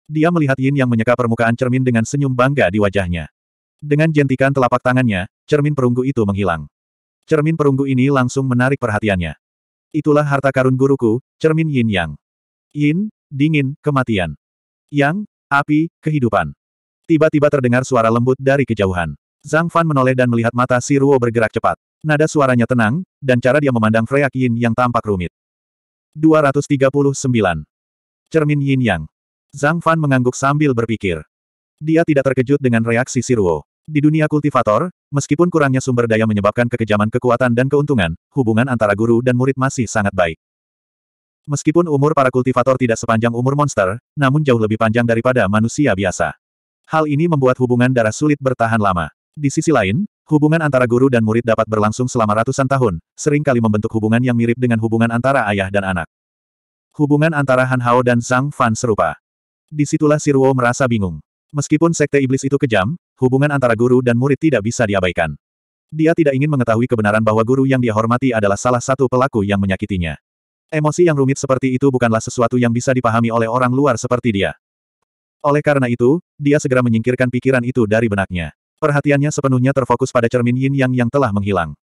Dia melihat Yin Yang menyeka permukaan cermin dengan senyum bangga di wajahnya. Dengan jentikan telapak tangannya, cermin perunggu itu menghilang. Cermin perunggu ini langsung menarik perhatiannya. Itulah harta karun guruku, cermin yin yang. Yin, dingin, kematian. Yang, api, kehidupan. Tiba-tiba terdengar suara lembut dari kejauhan. Zhang Fan menoleh dan melihat mata si Ruo bergerak cepat. Nada suaranya tenang, dan cara dia memandang Freak Yin yang tampak rumit. 239. Cermin Yin Yang. Zhang Fan mengangguk sambil berpikir. Dia tidak terkejut dengan reaksi Siruo. Di dunia kultivator, Meskipun kurangnya sumber daya menyebabkan kekejaman kekuatan dan keuntungan, hubungan antara guru dan murid masih sangat baik. Meskipun umur para kultivator tidak sepanjang umur monster, namun jauh lebih panjang daripada manusia biasa. Hal ini membuat hubungan darah sulit bertahan lama. Di sisi lain, hubungan antara guru dan murid dapat berlangsung selama ratusan tahun, seringkali membentuk hubungan yang mirip dengan hubungan antara ayah dan anak. Hubungan antara Han Hao dan Zhang Fan serupa. Disitulah Siruo merasa bingung. Meskipun sekte iblis itu kejam, hubungan antara guru dan murid tidak bisa diabaikan. Dia tidak ingin mengetahui kebenaran bahwa guru yang dia hormati adalah salah satu pelaku yang menyakitinya. Emosi yang rumit seperti itu bukanlah sesuatu yang bisa dipahami oleh orang luar seperti dia. Oleh karena itu, dia segera menyingkirkan pikiran itu dari benaknya. Perhatiannya sepenuhnya terfokus pada cermin yin yang yang telah menghilang.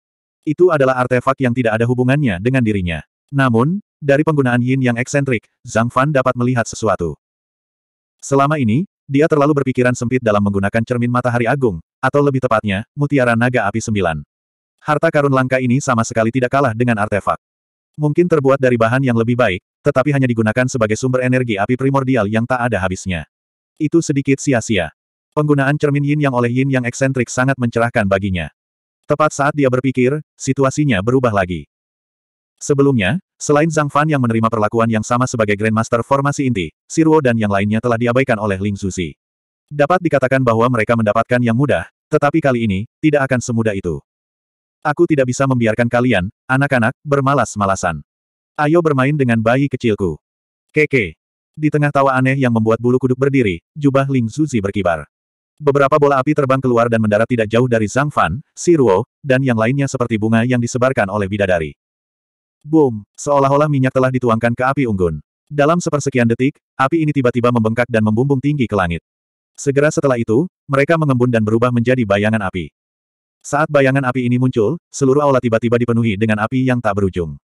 Itu adalah artefak yang tidak ada hubungannya dengan dirinya. Namun, dari penggunaan yin yang eksentrik, Zhang Fan dapat melihat sesuatu. Selama ini, dia terlalu berpikiran sempit dalam menggunakan cermin matahari agung, atau lebih tepatnya, mutiara naga api sembilan. Harta karun langka ini sama sekali tidak kalah dengan artefak. Mungkin terbuat dari bahan yang lebih baik, tetapi hanya digunakan sebagai sumber energi api primordial yang tak ada habisnya. Itu sedikit sia-sia. Penggunaan cermin yin yang oleh yin yang eksentrik sangat mencerahkan baginya. Tepat saat dia berpikir, situasinya berubah lagi. Sebelumnya, Selain Zhang Fan yang menerima perlakuan yang sama sebagai Grandmaster formasi inti, Siruo dan yang lainnya telah diabaikan oleh Ling Zuzi. Dapat dikatakan bahwa mereka mendapatkan yang mudah, tetapi kali ini, tidak akan semudah itu. Aku tidak bisa membiarkan kalian, anak-anak, bermalas-malasan. Ayo bermain dengan bayi kecilku. Keke. Di tengah tawa aneh yang membuat bulu kuduk berdiri, jubah Ling Zuzi berkibar. Beberapa bola api terbang keluar dan mendarat tidak jauh dari Zhang Fan, Siruo, dan yang lainnya seperti bunga yang disebarkan oleh bidadari. Boom! Seolah-olah minyak telah dituangkan ke api unggun. Dalam sepersekian detik, api ini tiba-tiba membengkak dan membumbung tinggi ke langit. Segera setelah itu, mereka mengembun dan berubah menjadi bayangan api. Saat bayangan api ini muncul, seluruh aula tiba-tiba dipenuhi dengan api yang tak berujung.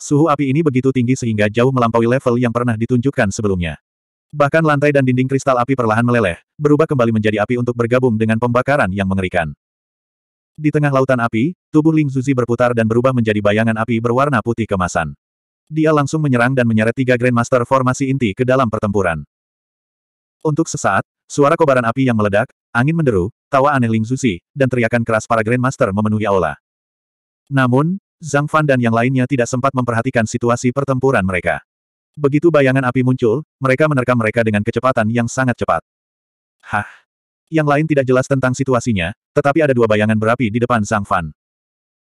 Suhu api ini begitu tinggi sehingga jauh melampaui level yang pernah ditunjukkan sebelumnya. Bahkan lantai dan dinding kristal api perlahan meleleh, berubah kembali menjadi api untuk bergabung dengan pembakaran yang mengerikan. Di tengah lautan api, tubuh Ling Zuzi berputar dan berubah menjadi bayangan api berwarna putih kemasan. Dia langsung menyerang dan menyeret tiga Grandmaster formasi inti ke dalam pertempuran. Untuk sesaat, suara kobaran api yang meledak, angin menderu, tawa aneh Ling Zuzi, dan teriakan keras para Grandmaster memenuhi aula. Namun, Zhang Fan dan yang lainnya tidak sempat memperhatikan situasi pertempuran mereka. Begitu bayangan api muncul, mereka menerkam mereka dengan kecepatan yang sangat cepat. Hah! yang lain tidak jelas tentang situasinya, tetapi ada dua bayangan berapi di depan Sang Fan.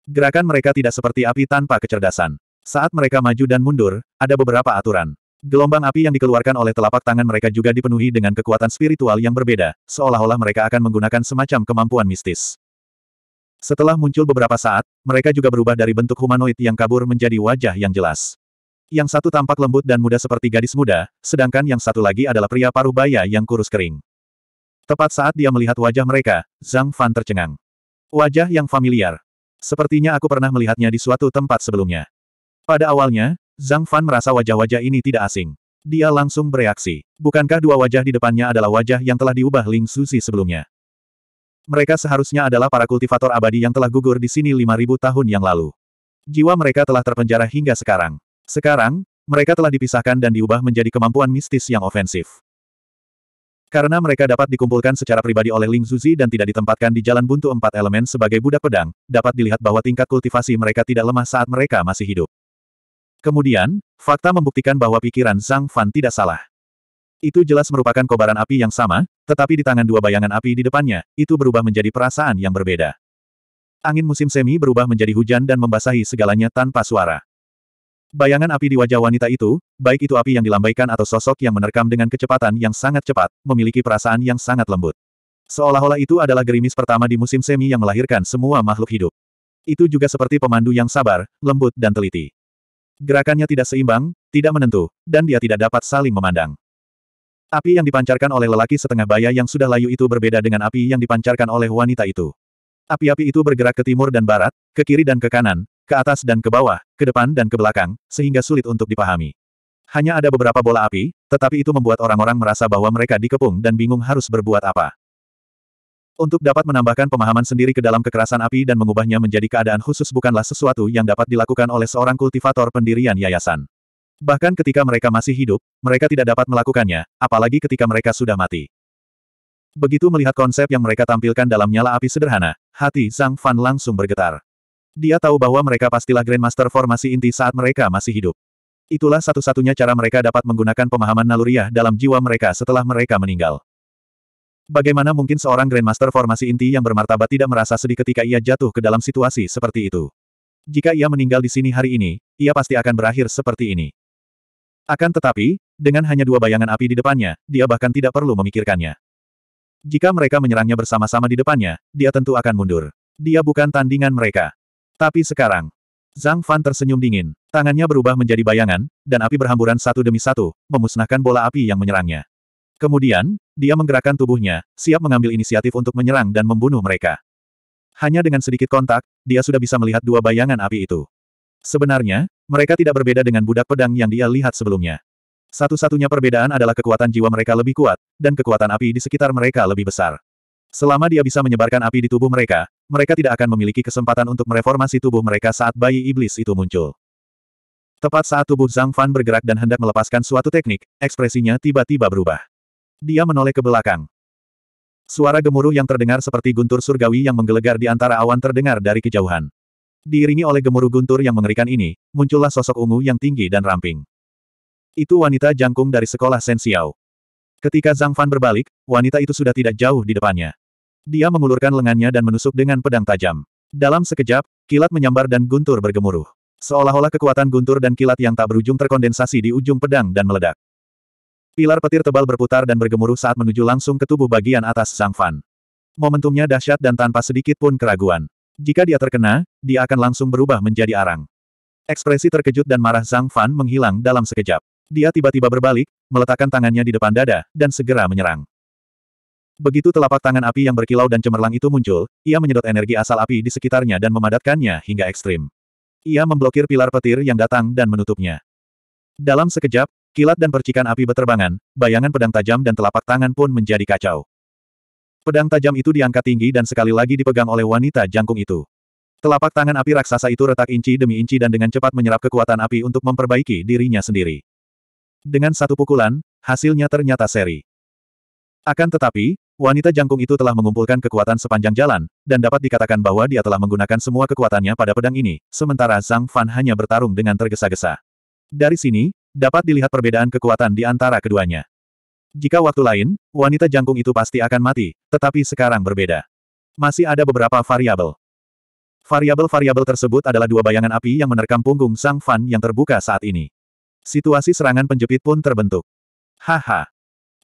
Gerakan mereka tidak seperti api tanpa kecerdasan. Saat mereka maju dan mundur, ada beberapa aturan. Gelombang api yang dikeluarkan oleh telapak tangan mereka juga dipenuhi dengan kekuatan spiritual yang berbeda, seolah-olah mereka akan menggunakan semacam kemampuan mistis. Setelah muncul beberapa saat, mereka juga berubah dari bentuk humanoid yang kabur menjadi wajah yang jelas. Yang satu tampak lembut dan muda seperti gadis muda, sedangkan yang satu lagi adalah pria paruh baya yang kurus kering. Tepat saat dia melihat wajah mereka, Zhang Fan tercengang. Wajah yang familiar. Sepertinya aku pernah melihatnya di suatu tempat sebelumnya. Pada awalnya, Zhang Fan merasa wajah-wajah ini tidak asing. Dia langsung bereaksi. Bukankah dua wajah di depannya adalah wajah yang telah diubah Ling Suzi sebelumnya? Mereka seharusnya adalah para kultivator abadi yang telah gugur di sini 5000 tahun yang lalu. Jiwa mereka telah terpenjara hingga sekarang. Sekarang, mereka telah dipisahkan dan diubah menjadi kemampuan mistis yang ofensif. Karena mereka dapat dikumpulkan secara pribadi oleh Ling Zuzi dan tidak ditempatkan di jalan buntu empat elemen sebagai budak pedang, dapat dilihat bahwa tingkat kultivasi mereka tidak lemah saat mereka masih hidup. Kemudian, fakta membuktikan bahwa pikiran Zhang Fan tidak salah. Itu jelas merupakan kobaran api yang sama, tetapi di tangan dua bayangan api di depannya, itu berubah menjadi perasaan yang berbeda. Angin musim semi berubah menjadi hujan dan membasahi segalanya tanpa suara. Bayangan api di wajah wanita itu, baik itu api yang dilambaikan atau sosok yang menerkam dengan kecepatan yang sangat cepat, memiliki perasaan yang sangat lembut. Seolah-olah itu adalah gerimis pertama di musim semi yang melahirkan semua makhluk hidup. Itu juga seperti pemandu yang sabar, lembut dan teliti. Gerakannya tidak seimbang, tidak menentu, dan dia tidak dapat saling memandang. Api yang dipancarkan oleh lelaki setengah baya yang sudah layu itu berbeda dengan api yang dipancarkan oleh wanita itu. Api-api itu bergerak ke timur dan barat, ke kiri dan ke kanan, ke atas dan ke bawah, ke depan dan ke belakang, sehingga sulit untuk dipahami. Hanya ada beberapa bola api, tetapi itu membuat orang-orang merasa bahwa mereka dikepung dan bingung harus berbuat apa. Untuk dapat menambahkan pemahaman sendiri ke dalam kekerasan api dan mengubahnya menjadi keadaan khusus bukanlah sesuatu yang dapat dilakukan oleh seorang kultivator pendirian yayasan. Bahkan ketika mereka masih hidup, mereka tidak dapat melakukannya, apalagi ketika mereka sudah mati. Begitu melihat konsep yang mereka tampilkan dalam nyala api sederhana, hati Zhang Fan langsung bergetar. Dia tahu bahwa mereka pastilah Grandmaster formasi inti saat mereka masih hidup. Itulah satu-satunya cara mereka dapat menggunakan pemahaman naluriah dalam jiwa mereka setelah mereka meninggal. Bagaimana mungkin seorang Grandmaster formasi inti yang bermartabat tidak merasa sedih ketika ia jatuh ke dalam situasi seperti itu? Jika ia meninggal di sini hari ini, ia pasti akan berakhir seperti ini. Akan tetapi, dengan hanya dua bayangan api di depannya, dia bahkan tidak perlu memikirkannya. Jika mereka menyerangnya bersama-sama di depannya, dia tentu akan mundur. Dia bukan tandingan mereka. Tapi sekarang, Zhang Fan tersenyum dingin. Tangannya berubah menjadi bayangan, dan api berhamburan satu demi satu, memusnahkan bola api yang menyerangnya. Kemudian, dia menggerakkan tubuhnya, siap mengambil inisiatif untuk menyerang dan membunuh mereka. Hanya dengan sedikit kontak, dia sudah bisa melihat dua bayangan api itu. Sebenarnya, mereka tidak berbeda dengan budak pedang yang dia lihat sebelumnya. Satu-satunya perbedaan adalah kekuatan jiwa mereka lebih kuat, dan kekuatan api di sekitar mereka lebih besar. Selama dia bisa menyebarkan api di tubuh mereka, mereka tidak akan memiliki kesempatan untuk mereformasi tubuh mereka saat bayi iblis itu muncul. Tepat saat tubuh Zhang Fan bergerak dan hendak melepaskan suatu teknik, ekspresinya tiba-tiba berubah. Dia menoleh ke belakang. Suara gemuruh yang terdengar seperti guntur surgawi yang menggelegar di antara awan terdengar dari kejauhan. Diiringi oleh gemuruh guntur yang mengerikan ini, muncullah sosok ungu yang tinggi dan ramping. Itu wanita jangkung dari sekolah Sen Sensiao. Ketika Zhang Fan berbalik, wanita itu sudah tidak jauh di depannya. Dia mengulurkan lengannya dan menusuk dengan pedang tajam. Dalam sekejap, kilat menyambar dan guntur bergemuruh. Seolah-olah kekuatan guntur dan kilat yang tak berujung terkondensasi di ujung pedang dan meledak. Pilar petir tebal berputar dan bergemuruh saat menuju langsung ke tubuh bagian atas Sang Fan. Momentumnya dahsyat dan tanpa sedikit pun keraguan. Jika dia terkena, dia akan langsung berubah menjadi arang. Ekspresi terkejut dan marah Sang Fan menghilang dalam sekejap. Dia tiba-tiba berbalik, meletakkan tangannya di depan dada, dan segera menyerang. Begitu telapak tangan api yang berkilau dan cemerlang itu muncul, ia menyedot energi asal api di sekitarnya dan memadatkannya hingga ekstrim. Ia memblokir pilar petir yang datang dan menutupnya. Dalam sekejap, kilat dan percikan api berterbangan, bayangan pedang tajam dan telapak tangan pun menjadi kacau. Pedang tajam itu diangkat tinggi dan sekali lagi dipegang oleh wanita jangkung itu. Telapak tangan api raksasa itu retak inci demi inci dan dengan cepat menyerap kekuatan api untuk memperbaiki dirinya sendiri. Dengan satu pukulan, hasilnya ternyata seri. Akan tetapi, Wanita jangkung itu telah mengumpulkan kekuatan sepanjang jalan, dan dapat dikatakan bahwa dia telah menggunakan semua kekuatannya pada pedang ini, sementara Zhang Fan hanya bertarung dengan tergesa-gesa. Dari sini, dapat dilihat perbedaan kekuatan di antara keduanya. Jika waktu lain, wanita jangkung itu pasti akan mati, tetapi sekarang berbeda. Masih ada beberapa variabel. Variabel-variabel tersebut adalah dua bayangan api yang menerkam punggung Zhang Fan yang terbuka saat ini. Situasi serangan penjepit pun terbentuk. Haha,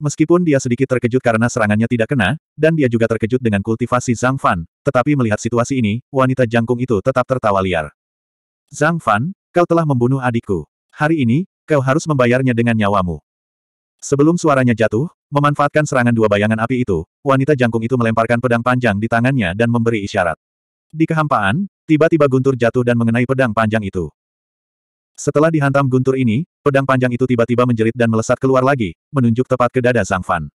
Meskipun dia sedikit terkejut karena serangannya tidak kena, dan dia juga terkejut dengan kultivasi Zhang Fan, tetapi melihat situasi ini, wanita jangkung itu tetap tertawa liar. Zhang Fan, kau telah membunuh adikku. Hari ini, kau harus membayarnya dengan nyawamu. Sebelum suaranya jatuh, memanfaatkan serangan dua bayangan api itu, wanita jangkung itu melemparkan pedang panjang di tangannya dan memberi isyarat. Di kehampaan, tiba-tiba guntur jatuh dan mengenai pedang panjang itu. Setelah dihantam guntur ini, pedang panjang itu tiba-tiba menjerit dan melesat keluar lagi, menunjuk tepat ke dada Zhang Fan.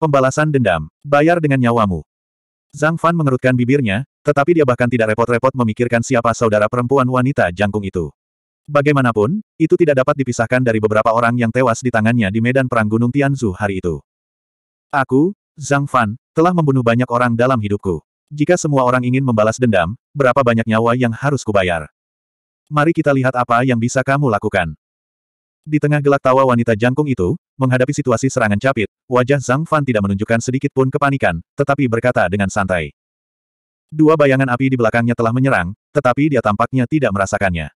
Pembalasan dendam, bayar dengan nyawamu. Zhang Fan mengerutkan bibirnya, tetapi dia bahkan tidak repot-repot memikirkan siapa saudara perempuan wanita jangkung itu. Bagaimanapun, itu tidak dapat dipisahkan dari beberapa orang yang tewas di tangannya di medan perang Gunung Tianzu hari itu. Aku, Zhang Fan, telah membunuh banyak orang dalam hidupku. Jika semua orang ingin membalas dendam, berapa banyak nyawa yang harus kubayar? Mari kita lihat apa yang bisa kamu lakukan. Di tengah gelak tawa wanita jangkung itu, menghadapi situasi serangan capit, wajah Zhang Fan tidak menunjukkan sedikit pun kepanikan, tetapi berkata dengan santai. Dua bayangan api di belakangnya telah menyerang, tetapi dia tampaknya tidak merasakannya.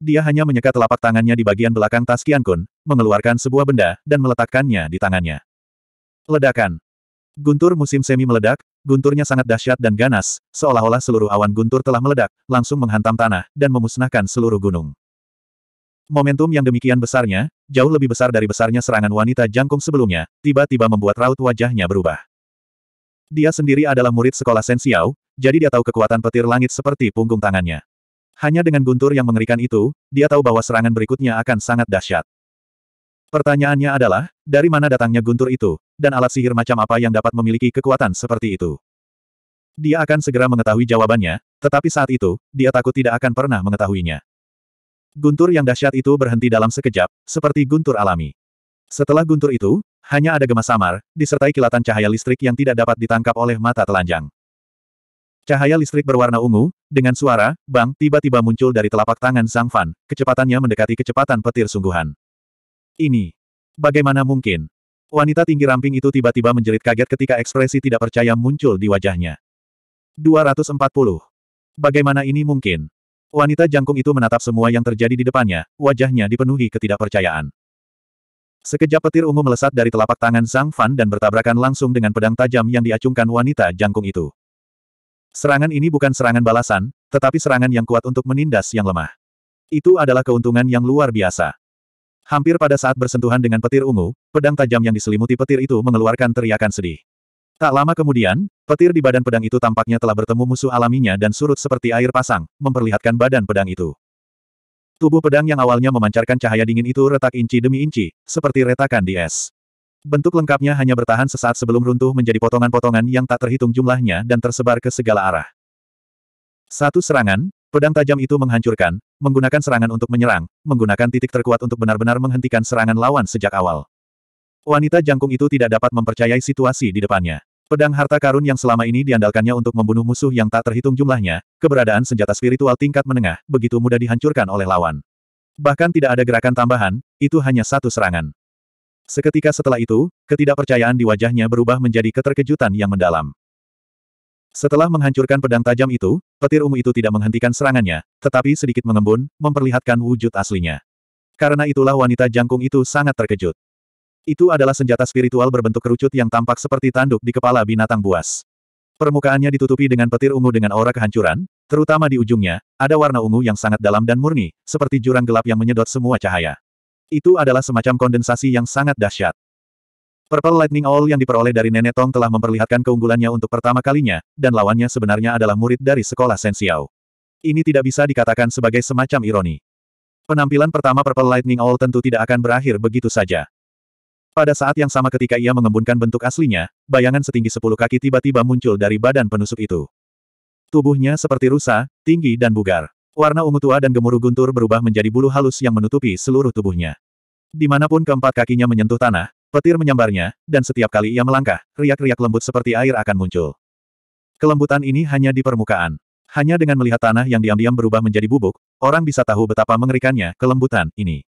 Dia hanya menyeka telapak tangannya di bagian belakang tas Qian Kun, mengeluarkan sebuah benda, dan meletakkannya di tangannya. Ledakan. Guntur musim semi meledak, gunturnya sangat dahsyat dan ganas, seolah-olah seluruh awan guntur telah meledak, langsung menghantam tanah, dan memusnahkan seluruh gunung. Momentum yang demikian besarnya, jauh lebih besar dari besarnya serangan wanita jangkung sebelumnya, tiba-tiba membuat raut wajahnya berubah. Dia sendiri adalah murid sekolah Sensiau, jadi dia tahu kekuatan petir langit seperti punggung tangannya. Hanya dengan guntur yang mengerikan itu, dia tahu bahwa serangan berikutnya akan sangat dahsyat. Pertanyaannya adalah, dari mana datangnya guntur itu, dan alat sihir macam apa yang dapat memiliki kekuatan seperti itu? Dia akan segera mengetahui jawabannya, tetapi saat itu, dia takut tidak akan pernah mengetahuinya. Guntur yang dahsyat itu berhenti dalam sekejap, seperti guntur alami. Setelah guntur itu, hanya ada gema samar, disertai kilatan cahaya listrik yang tidak dapat ditangkap oleh mata telanjang. Cahaya listrik berwarna ungu, dengan suara, bang, tiba-tiba muncul dari telapak tangan Zhang Fan, kecepatannya mendekati kecepatan petir sungguhan. Ini. Bagaimana mungkin? Wanita tinggi ramping itu tiba-tiba menjerit kaget ketika ekspresi tidak percaya muncul di wajahnya. 240. Bagaimana ini mungkin? Wanita jangkung itu menatap semua yang terjadi di depannya, wajahnya dipenuhi ketidakpercayaan. Sekejap petir ungu melesat dari telapak tangan Zhang Fan dan bertabrakan langsung dengan pedang tajam yang diacungkan wanita jangkung itu. Serangan ini bukan serangan balasan, tetapi serangan yang kuat untuk menindas yang lemah. Itu adalah keuntungan yang luar biasa. Hampir pada saat bersentuhan dengan petir ungu, pedang tajam yang diselimuti petir itu mengeluarkan teriakan sedih. Tak lama kemudian, petir di badan pedang itu tampaknya telah bertemu musuh alaminya dan surut seperti air pasang, memperlihatkan badan pedang itu. Tubuh pedang yang awalnya memancarkan cahaya dingin itu retak inci demi inci, seperti retakan di es. Bentuk lengkapnya hanya bertahan sesaat sebelum runtuh menjadi potongan-potongan yang tak terhitung jumlahnya dan tersebar ke segala arah. Satu serangan, Pedang tajam itu menghancurkan, menggunakan serangan untuk menyerang, menggunakan titik terkuat untuk benar-benar menghentikan serangan lawan sejak awal. Wanita jangkung itu tidak dapat mempercayai situasi di depannya. Pedang harta karun yang selama ini diandalkannya untuk membunuh musuh yang tak terhitung jumlahnya, keberadaan senjata spiritual tingkat menengah, begitu mudah dihancurkan oleh lawan. Bahkan tidak ada gerakan tambahan, itu hanya satu serangan. Seketika setelah itu, ketidakpercayaan di wajahnya berubah menjadi keterkejutan yang mendalam. Setelah menghancurkan pedang tajam itu, petir ungu itu tidak menghentikan serangannya, tetapi sedikit mengembun, memperlihatkan wujud aslinya. Karena itulah wanita jangkung itu sangat terkejut. Itu adalah senjata spiritual berbentuk kerucut yang tampak seperti tanduk di kepala binatang buas. Permukaannya ditutupi dengan petir ungu dengan aura kehancuran, terutama di ujungnya, ada warna ungu yang sangat dalam dan murni, seperti jurang gelap yang menyedot semua cahaya. Itu adalah semacam kondensasi yang sangat dahsyat. Purple Lightning Owl yang diperoleh dari Nenek Tong telah memperlihatkan keunggulannya untuk pertama kalinya, dan lawannya sebenarnya adalah murid dari sekolah Sensiao. Ini tidak bisa dikatakan sebagai semacam ironi. Penampilan pertama Purple Lightning Owl tentu tidak akan berakhir begitu saja. Pada saat yang sama ketika ia mengembunkan bentuk aslinya, bayangan setinggi sepuluh kaki tiba-tiba muncul dari badan penusuk itu. Tubuhnya seperti rusa, tinggi dan bugar. Warna ungu tua dan gemuruh guntur berubah menjadi bulu halus yang menutupi seluruh tubuhnya. Dimanapun keempat kakinya menyentuh tanah, Petir menyambarnya, dan setiap kali ia melangkah, riak-riak lembut seperti air akan muncul. Kelembutan ini hanya di permukaan. Hanya dengan melihat tanah yang diam-diam berubah menjadi bubuk, orang bisa tahu betapa mengerikannya kelembutan ini.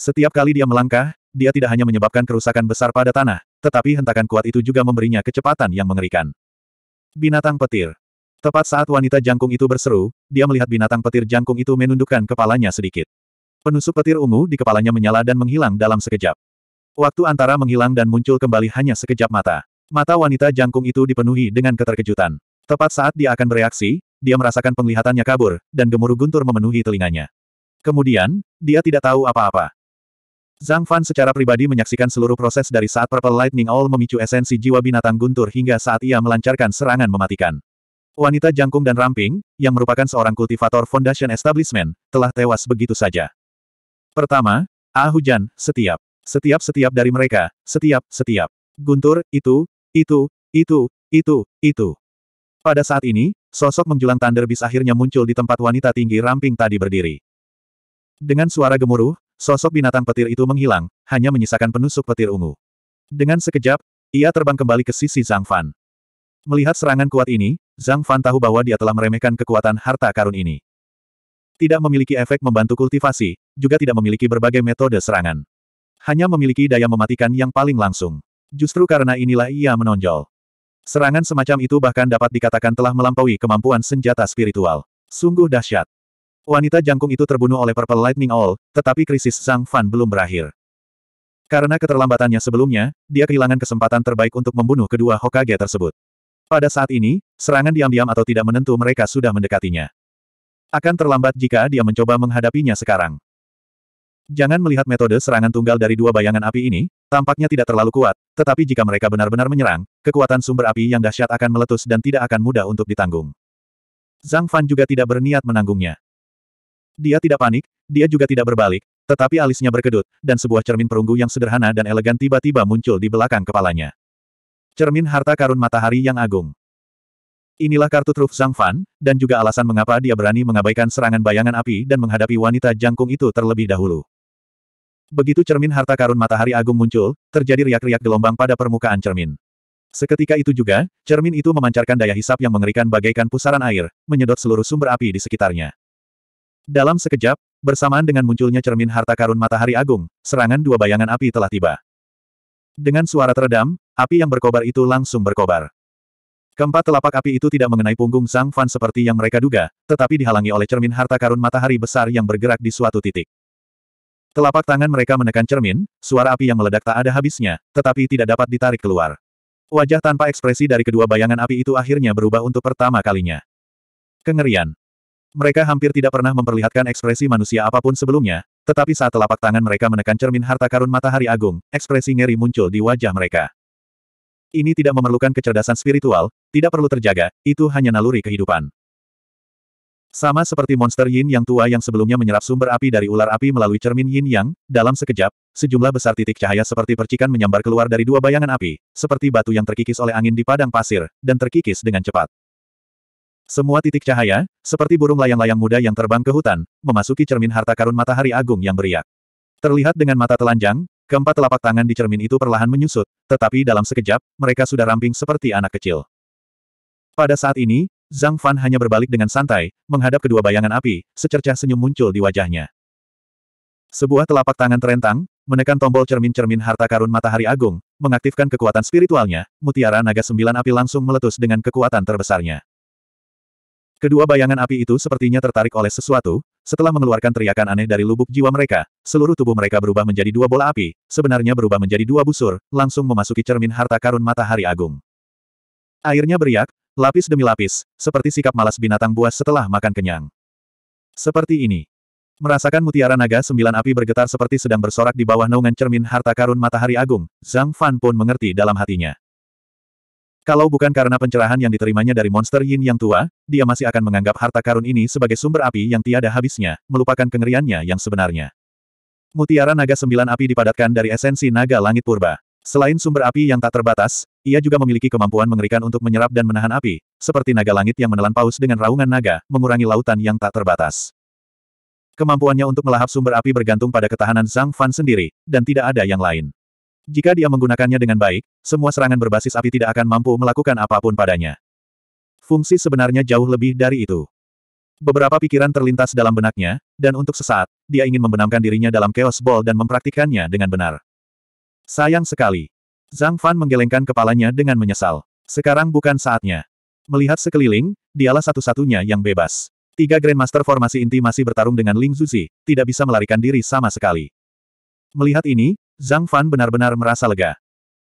Setiap kali dia melangkah, dia tidak hanya menyebabkan kerusakan besar pada tanah, tetapi hentakan kuat itu juga memberinya kecepatan yang mengerikan. Binatang petir. Tepat saat wanita jangkung itu berseru, dia melihat binatang petir jangkung itu menundukkan kepalanya sedikit. Penusuk petir ungu di kepalanya menyala dan menghilang dalam sekejap. Waktu antara menghilang dan muncul kembali hanya sekejap mata. Mata wanita jangkung itu dipenuhi dengan keterkejutan. Tepat saat dia akan bereaksi, dia merasakan penglihatannya kabur, dan gemuruh guntur memenuhi telinganya. Kemudian, dia tidak tahu apa-apa. Zhang Fan secara pribadi menyaksikan seluruh proses dari saat Purple Lightning Owl memicu esensi jiwa binatang guntur hingga saat ia melancarkan serangan mematikan. Wanita jangkung dan ramping, yang merupakan seorang kultivator Foundation Establishment, telah tewas begitu saja. Pertama, A ah Hujan, setiap. Setiap-setiap dari mereka, setiap-setiap. Guntur, itu, itu, itu, itu, itu. Pada saat ini, sosok menjulang bis akhirnya muncul di tempat wanita tinggi ramping tadi berdiri. Dengan suara gemuruh, sosok binatang petir itu menghilang, hanya menyisakan penusuk petir ungu. Dengan sekejap, ia terbang kembali ke sisi Zhang Fan. Melihat serangan kuat ini, Zhang Fan tahu bahwa dia telah meremehkan kekuatan harta karun ini. Tidak memiliki efek membantu kultivasi, juga tidak memiliki berbagai metode serangan hanya memiliki daya mematikan yang paling langsung. Justru karena inilah ia menonjol. Serangan semacam itu bahkan dapat dikatakan telah melampaui kemampuan senjata spiritual. Sungguh dahsyat. Wanita jangkung itu terbunuh oleh Purple Lightning All, tetapi krisis sang Fan belum berakhir. Karena keterlambatannya sebelumnya, dia kehilangan kesempatan terbaik untuk membunuh kedua Hokage tersebut. Pada saat ini, serangan diam-diam atau tidak menentu mereka sudah mendekatinya. Akan terlambat jika dia mencoba menghadapinya sekarang. Jangan melihat metode serangan tunggal dari dua bayangan api ini, tampaknya tidak terlalu kuat, tetapi jika mereka benar-benar menyerang, kekuatan sumber api yang dahsyat akan meletus dan tidak akan mudah untuk ditanggung. Zhang Fan juga tidak berniat menanggungnya. Dia tidak panik, dia juga tidak berbalik, tetapi alisnya berkedut, dan sebuah cermin perunggu yang sederhana dan elegan tiba-tiba muncul di belakang kepalanya. Cermin harta karun matahari yang agung. Inilah kartu truf Zhang Fan, dan juga alasan mengapa dia berani mengabaikan serangan bayangan api dan menghadapi wanita jangkung itu terlebih dahulu. Begitu cermin harta karun matahari agung muncul, terjadi riak-riak gelombang pada permukaan cermin. Seketika itu juga, cermin itu memancarkan daya hisap yang mengerikan bagaikan pusaran air, menyedot seluruh sumber api di sekitarnya. Dalam sekejap, bersamaan dengan munculnya cermin harta karun matahari agung, serangan dua bayangan api telah tiba. Dengan suara teredam, api yang berkobar itu langsung berkobar. Keempat telapak api itu tidak mengenai punggung Sang Fan seperti yang mereka duga, tetapi dihalangi oleh cermin harta karun matahari besar yang bergerak di suatu titik. Telapak tangan mereka menekan cermin, suara api yang meledak tak ada habisnya, tetapi tidak dapat ditarik keluar. Wajah tanpa ekspresi dari kedua bayangan api itu akhirnya berubah untuk pertama kalinya. Kengerian. Mereka hampir tidak pernah memperlihatkan ekspresi manusia apapun sebelumnya, tetapi saat telapak tangan mereka menekan cermin harta karun matahari agung, ekspresi ngeri muncul di wajah mereka. Ini tidak memerlukan kecerdasan spiritual, tidak perlu terjaga, itu hanya naluri kehidupan. Sama seperti monster yin yang tua yang sebelumnya menyerap sumber api dari ular api melalui cermin yin yang, dalam sekejap, sejumlah besar titik cahaya seperti percikan menyambar keluar dari dua bayangan api, seperti batu yang terkikis oleh angin di padang pasir, dan terkikis dengan cepat. Semua titik cahaya, seperti burung layang-layang muda yang terbang ke hutan, memasuki cermin harta karun matahari agung yang beriak. Terlihat dengan mata telanjang, keempat telapak tangan di cermin itu perlahan menyusut, tetapi dalam sekejap, mereka sudah ramping seperti anak kecil. Pada saat ini, Zhang Fan hanya berbalik dengan santai, menghadap kedua bayangan api, secercah senyum muncul di wajahnya. Sebuah telapak tangan terentang, menekan tombol cermin-cermin harta karun matahari agung, mengaktifkan kekuatan spiritualnya, mutiara naga sembilan api langsung meletus dengan kekuatan terbesarnya. Kedua bayangan api itu sepertinya tertarik oleh sesuatu, setelah mengeluarkan teriakan aneh dari lubuk jiwa mereka, seluruh tubuh mereka berubah menjadi dua bola api, sebenarnya berubah menjadi dua busur, langsung memasuki cermin harta karun matahari agung. Airnya beriak, Lapis demi lapis, seperti sikap malas binatang buas setelah makan kenyang. Seperti ini. Merasakan mutiara naga sembilan api bergetar seperti sedang bersorak di bawah naungan cermin harta karun matahari agung, Zhang Fan pun mengerti dalam hatinya. Kalau bukan karena pencerahan yang diterimanya dari monster yin yang tua, dia masih akan menganggap harta karun ini sebagai sumber api yang tiada habisnya, melupakan kengeriannya yang sebenarnya. Mutiara naga sembilan api dipadatkan dari esensi naga langit purba. Selain sumber api yang tak terbatas, ia juga memiliki kemampuan mengerikan untuk menyerap dan menahan api, seperti naga langit yang menelan paus dengan raungan naga, mengurangi lautan yang tak terbatas. Kemampuannya untuk melahap sumber api bergantung pada ketahanan Zhang Fan sendiri, dan tidak ada yang lain. Jika dia menggunakannya dengan baik, semua serangan berbasis api tidak akan mampu melakukan apapun padanya. Fungsi sebenarnya jauh lebih dari itu. Beberapa pikiran terlintas dalam benaknya, dan untuk sesaat, dia ingin membenamkan dirinya dalam Chaos Ball dan mempraktikkannya dengan benar. Sayang sekali. Zhang Fan menggelengkan kepalanya dengan menyesal. Sekarang bukan saatnya. Melihat sekeliling, dialah satu-satunya yang bebas. Tiga Grandmaster formasi inti masih bertarung dengan Ling Zuzi, tidak bisa melarikan diri sama sekali. Melihat ini, Zhang Fan benar-benar merasa lega.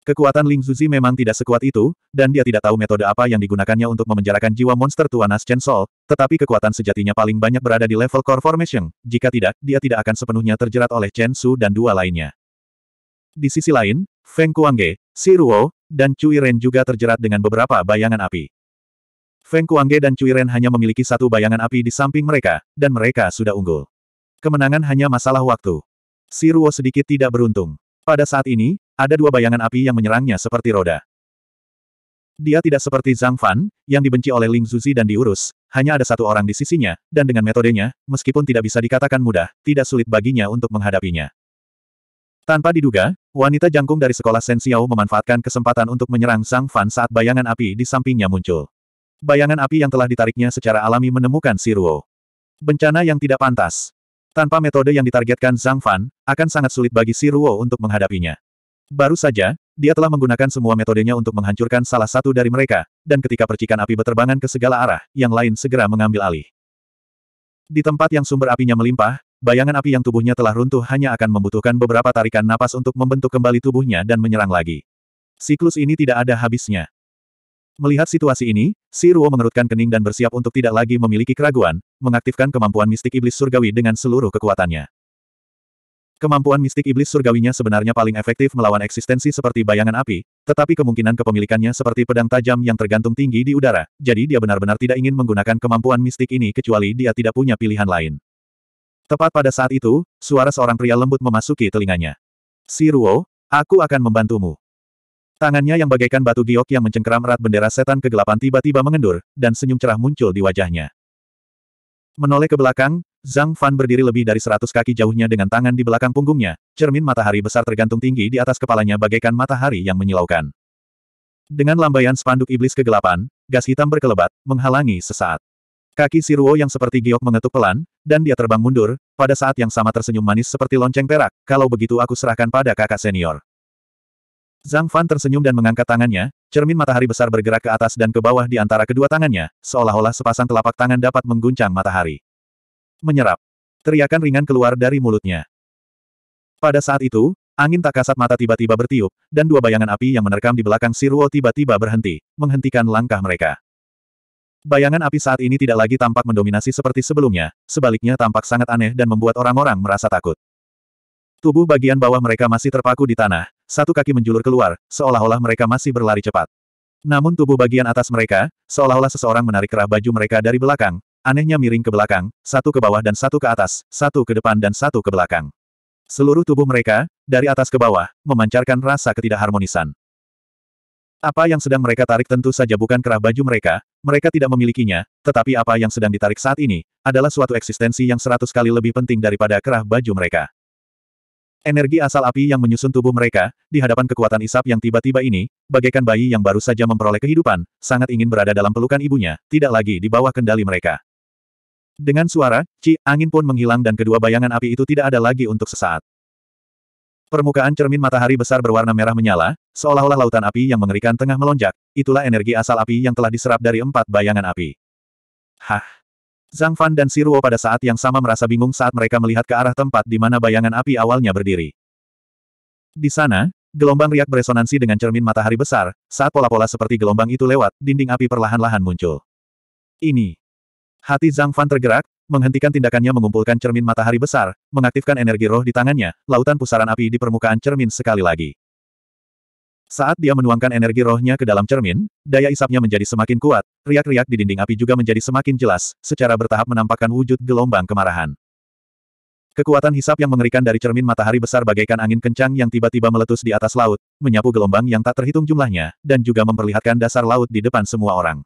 Kekuatan Ling Zuzi memang tidak sekuat itu, dan dia tidak tahu metode apa yang digunakannya untuk memenjarakan jiwa monster tua nas Chen Sol, tetapi kekuatan sejatinya paling banyak berada di level Core Formation, jika tidak, dia tidak akan sepenuhnya terjerat oleh Chen Su dan dua lainnya. Di sisi lain, Feng Kuangge, Si Ruo, dan Cui Ren juga terjerat dengan beberapa bayangan api. Feng Kuangge dan Cui Ren hanya memiliki satu bayangan api di samping mereka, dan mereka sudah unggul. Kemenangan hanya masalah waktu. Si Ruo sedikit tidak beruntung. Pada saat ini, ada dua bayangan api yang menyerangnya seperti roda. Dia tidak seperti Zhang Fan, yang dibenci oleh Ling Zuzi dan diurus, hanya ada satu orang di sisinya, dan dengan metodenya, meskipun tidak bisa dikatakan mudah, tidak sulit baginya untuk menghadapinya. Tanpa diduga, wanita jangkung dari sekolah Sen Xiao memanfaatkan kesempatan untuk menyerang Sang Fan saat bayangan api di sampingnya muncul. Bayangan api yang telah ditariknya secara alami menemukan Siruo. Bencana yang tidak pantas. Tanpa metode yang ditargetkan Zhang Fan, akan sangat sulit bagi Siruo untuk menghadapinya. Baru saja, dia telah menggunakan semua metodenya untuk menghancurkan salah satu dari mereka, dan ketika percikan api berterbangan ke segala arah, yang lain segera mengambil alih. Di tempat yang sumber apinya melimpah, bayangan api yang tubuhnya telah runtuh hanya akan membutuhkan beberapa tarikan napas untuk membentuk kembali tubuhnya dan menyerang lagi. Siklus ini tidak ada habisnya. Melihat situasi ini, si Ruo mengerutkan kening dan bersiap untuk tidak lagi memiliki keraguan, mengaktifkan kemampuan mistik iblis surgawi dengan seluruh kekuatannya. Kemampuan mistik iblis surgawinya sebenarnya paling efektif melawan eksistensi seperti bayangan api, tetapi kemungkinan kepemilikannya seperti pedang tajam yang tergantung tinggi di udara, jadi dia benar-benar tidak ingin menggunakan kemampuan mistik ini kecuali dia tidak punya pilihan lain. Tepat pada saat itu, suara seorang pria lembut memasuki telinganya. Si Ruo, aku akan membantumu. Tangannya yang bagaikan batu giok yang mencengkeram erat bendera setan kegelapan tiba-tiba mengendur, dan senyum cerah muncul di wajahnya. Menoleh ke belakang, Zhang Fan berdiri lebih dari seratus kaki jauhnya dengan tangan di belakang punggungnya, cermin matahari besar tergantung tinggi di atas kepalanya bagaikan matahari yang menyilaukan. Dengan lambaian spanduk iblis kegelapan, gas hitam berkelebat, menghalangi sesaat. Kaki Siruo yang seperti giok mengetuk pelan, dan dia terbang mundur, pada saat yang sama tersenyum manis seperti lonceng perak, kalau begitu aku serahkan pada kakak senior. Zhang Fan tersenyum dan mengangkat tangannya, cermin matahari besar bergerak ke atas dan ke bawah di antara kedua tangannya, seolah-olah sepasang telapak tangan dapat mengguncang matahari. Menyerap. Teriakan ringan keluar dari mulutnya. Pada saat itu, angin tak kasat mata tiba-tiba bertiup, dan dua bayangan api yang menerkam di belakang Siruo tiba-tiba berhenti, menghentikan langkah mereka. Bayangan api saat ini tidak lagi tampak mendominasi seperti sebelumnya, sebaliknya tampak sangat aneh dan membuat orang-orang merasa takut. Tubuh bagian bawah mereka masih terpaku di tanah, satu kaki menjulur keluar, seolah-olah mereka masih berlari cepat. Namun tubuh bagian atas mereka, seolah-olah seseorang menarik kerah baju mereka dari belakang, anehnya miring ke belakang, satu ke bawah dan satu ke atas, satu ke depan dan satu ke belakang. Seluruh tubuh mereka, dari atas ke bawah, memancarkan rasa ketidakharmonisan. Apa yang sedang mereka tarik tentu saja bukan kerah baju mereka, mereka tidak memilikinya, tetapi apa yang sedang ditarik saat ini, adalah suatu eksistensi yang seratus kali lebih penting daripada kerah baju mereka. Energi asal api yang menyusun tubuh mereka, di hadapan kekuatan isap yang tiba-tiba ini, bagaikan bayi yang baru saja memperoleh kehidupan, sangat ingin berada dalam pelukan ibunya, tidak lagi di bawah kendali mereka. Dengan suara, Ci, angin pun menghilang dan kedua bayangan api itu tidak ada lagi untuk sesaat. Permukaan cermin matahari besar berwarna merah menyala, seolah-olah lautan api yang mengerikan tengah melonjak, itulah energi asal api yang telah diserap dari empat bayangan api. Hah! Zhang Fan dan Siruo pada saat yang sama merasa bingung saat mereka melihat ke arah tempat di mana bayangan api awalnya berdiri. Di sana, gelombang riak beresonansi dengan cermin matahari besar, saat pola-pola seperti gelombang itu lewat, dinding api perlahan-lahan muncul. Ini, Hati Zhang Fan tergerak, menghentikan tindakannya mengumpulkan cermin matahari besar, mengaktifkan energi roh di tangannya, lautan pusaran api di permukaan cermin sekali lagi. Saat dia menuangkan energi rohnya ke dalam cermin, daya isapnya menjadi semakin kuat, riak-riak di dinding api juga menjadi semakin jelas, secara bertahap menampakkan wujud gelombang kemarahan. Kekuatan hisap yang mengerikan dari cermin matahari besar bagaikan angin kencang yang tiba-tiba meletus di atas laut, menyapu gelombang yang tak terhitung jumlahnya, dan juga memperlihatkan dasar laut di depan semua orang.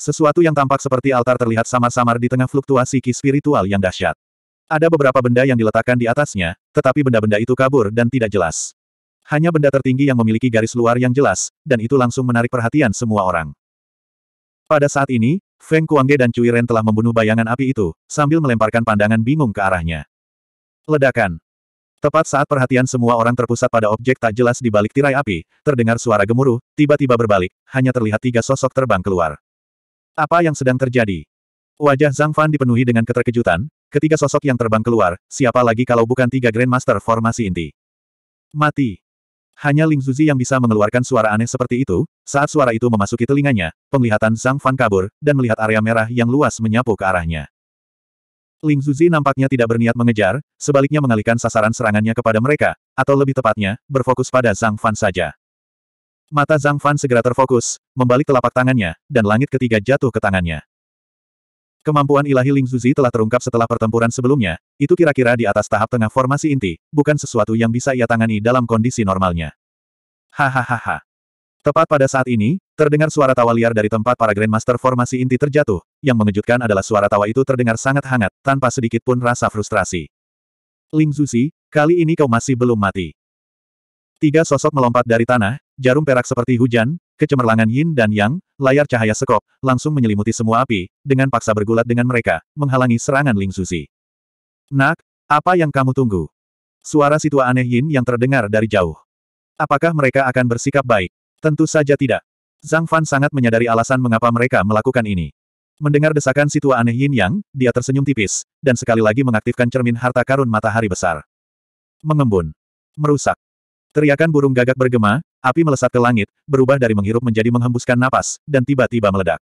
Sesuatu yang tampak seperti altar terlihat samar-samar di tengah fluktuasi ki spiritual yang dahsyat. Ada beberapa benda yang diletakkan di atasnya, tetapi benda-benda itu kabur dan tidak jelas. Hanya benda tertinggi yang memiliki garis luar yang jelas, dan itu langsung menarik perhatian semua orang. Pada saat ini, Feng Kuangge dan Cui Ren telah membunuh bayangan api itu, sambil melemparkan pandangan bingung ke arahnya. Ledakan. Tepat saat perhatian semua orang terpusat pada objek tak jelas di balik tirai api, terdengar suara gemuruh, tiba-tiba berbalik, hanya terlihat tiga sosok terbang keluar. Apa yang sedang terjadi? Wajah Zhang Fan dipenuhi dengan keterkejutan, ketiga sosok yang terbang keluar, siapa lagi kalau bukan tiga Grandmaster formasi inti. Mati. Hanya Ling Zuzi yang bisa mengeluarkan suara aneh seperti itu, saat suara itu memasuki telinganya, penglihatan Zhang Fan kabur, dan melihat area merah yang luas menyapu ke arahnya. Ling Zuzi nampaknya tidak berniat mengejar, sebaliknya mengalihkan sasaran serangannya kepada mereka, atau lebih tepatnya, berfokus pada Zhang Fan saja. Mata Zhang Fan segera terfokus, membalik telapak tangannya, dan langit ketiga jatuh ke tangannya. Kemampuan ilahi Ling Zuzi telah terungkap setelah pertempuran sebelumnya, itu kira-kira di atas tahap tengah formasi inti, bukan sesuatu yang bisa ia tangani dalam kondisi normalnya. Hahaha. Tepat pada saat ini, terdengar suara tawa liar dari tempat para Grandmaster formasi inti terjatuh, yang mengejutkan adalah suara tawa itu terdengar sangat hangat, tanpa sedikit pun rasa frustrasi. Ling Zuzi, kali ini kau masih belum mati. Tiga sosok melompat dari tanah, jarum perak seperti hujan, kecemerlangan yin dan yang, layar cahaya sekop, langsung menyelimuti semua api, dengan paksa bergulat dengan mereka, menghalangi serangan Ling Susi. Nak, apa yang kamu tunggu? Suara situa aneh yin yang terdengar dari jauh. Apakah mereka akan bersikap baik? Tentu saja tidak. Zhang Fan sangat menyadari alasan mengapa mereka melakukan ini. Mendengar desakan situa aneh yin yang, dia tersenyum tipis, dan sekali lagi mengaktifkan cermin harta karun matahari besar. Mengembun. Merusak. Teriakan burung gagak bergema, api melesat ke langit, berubah dari menghirup menjadi menghembuskan napas, dan tiba-tiba meledak.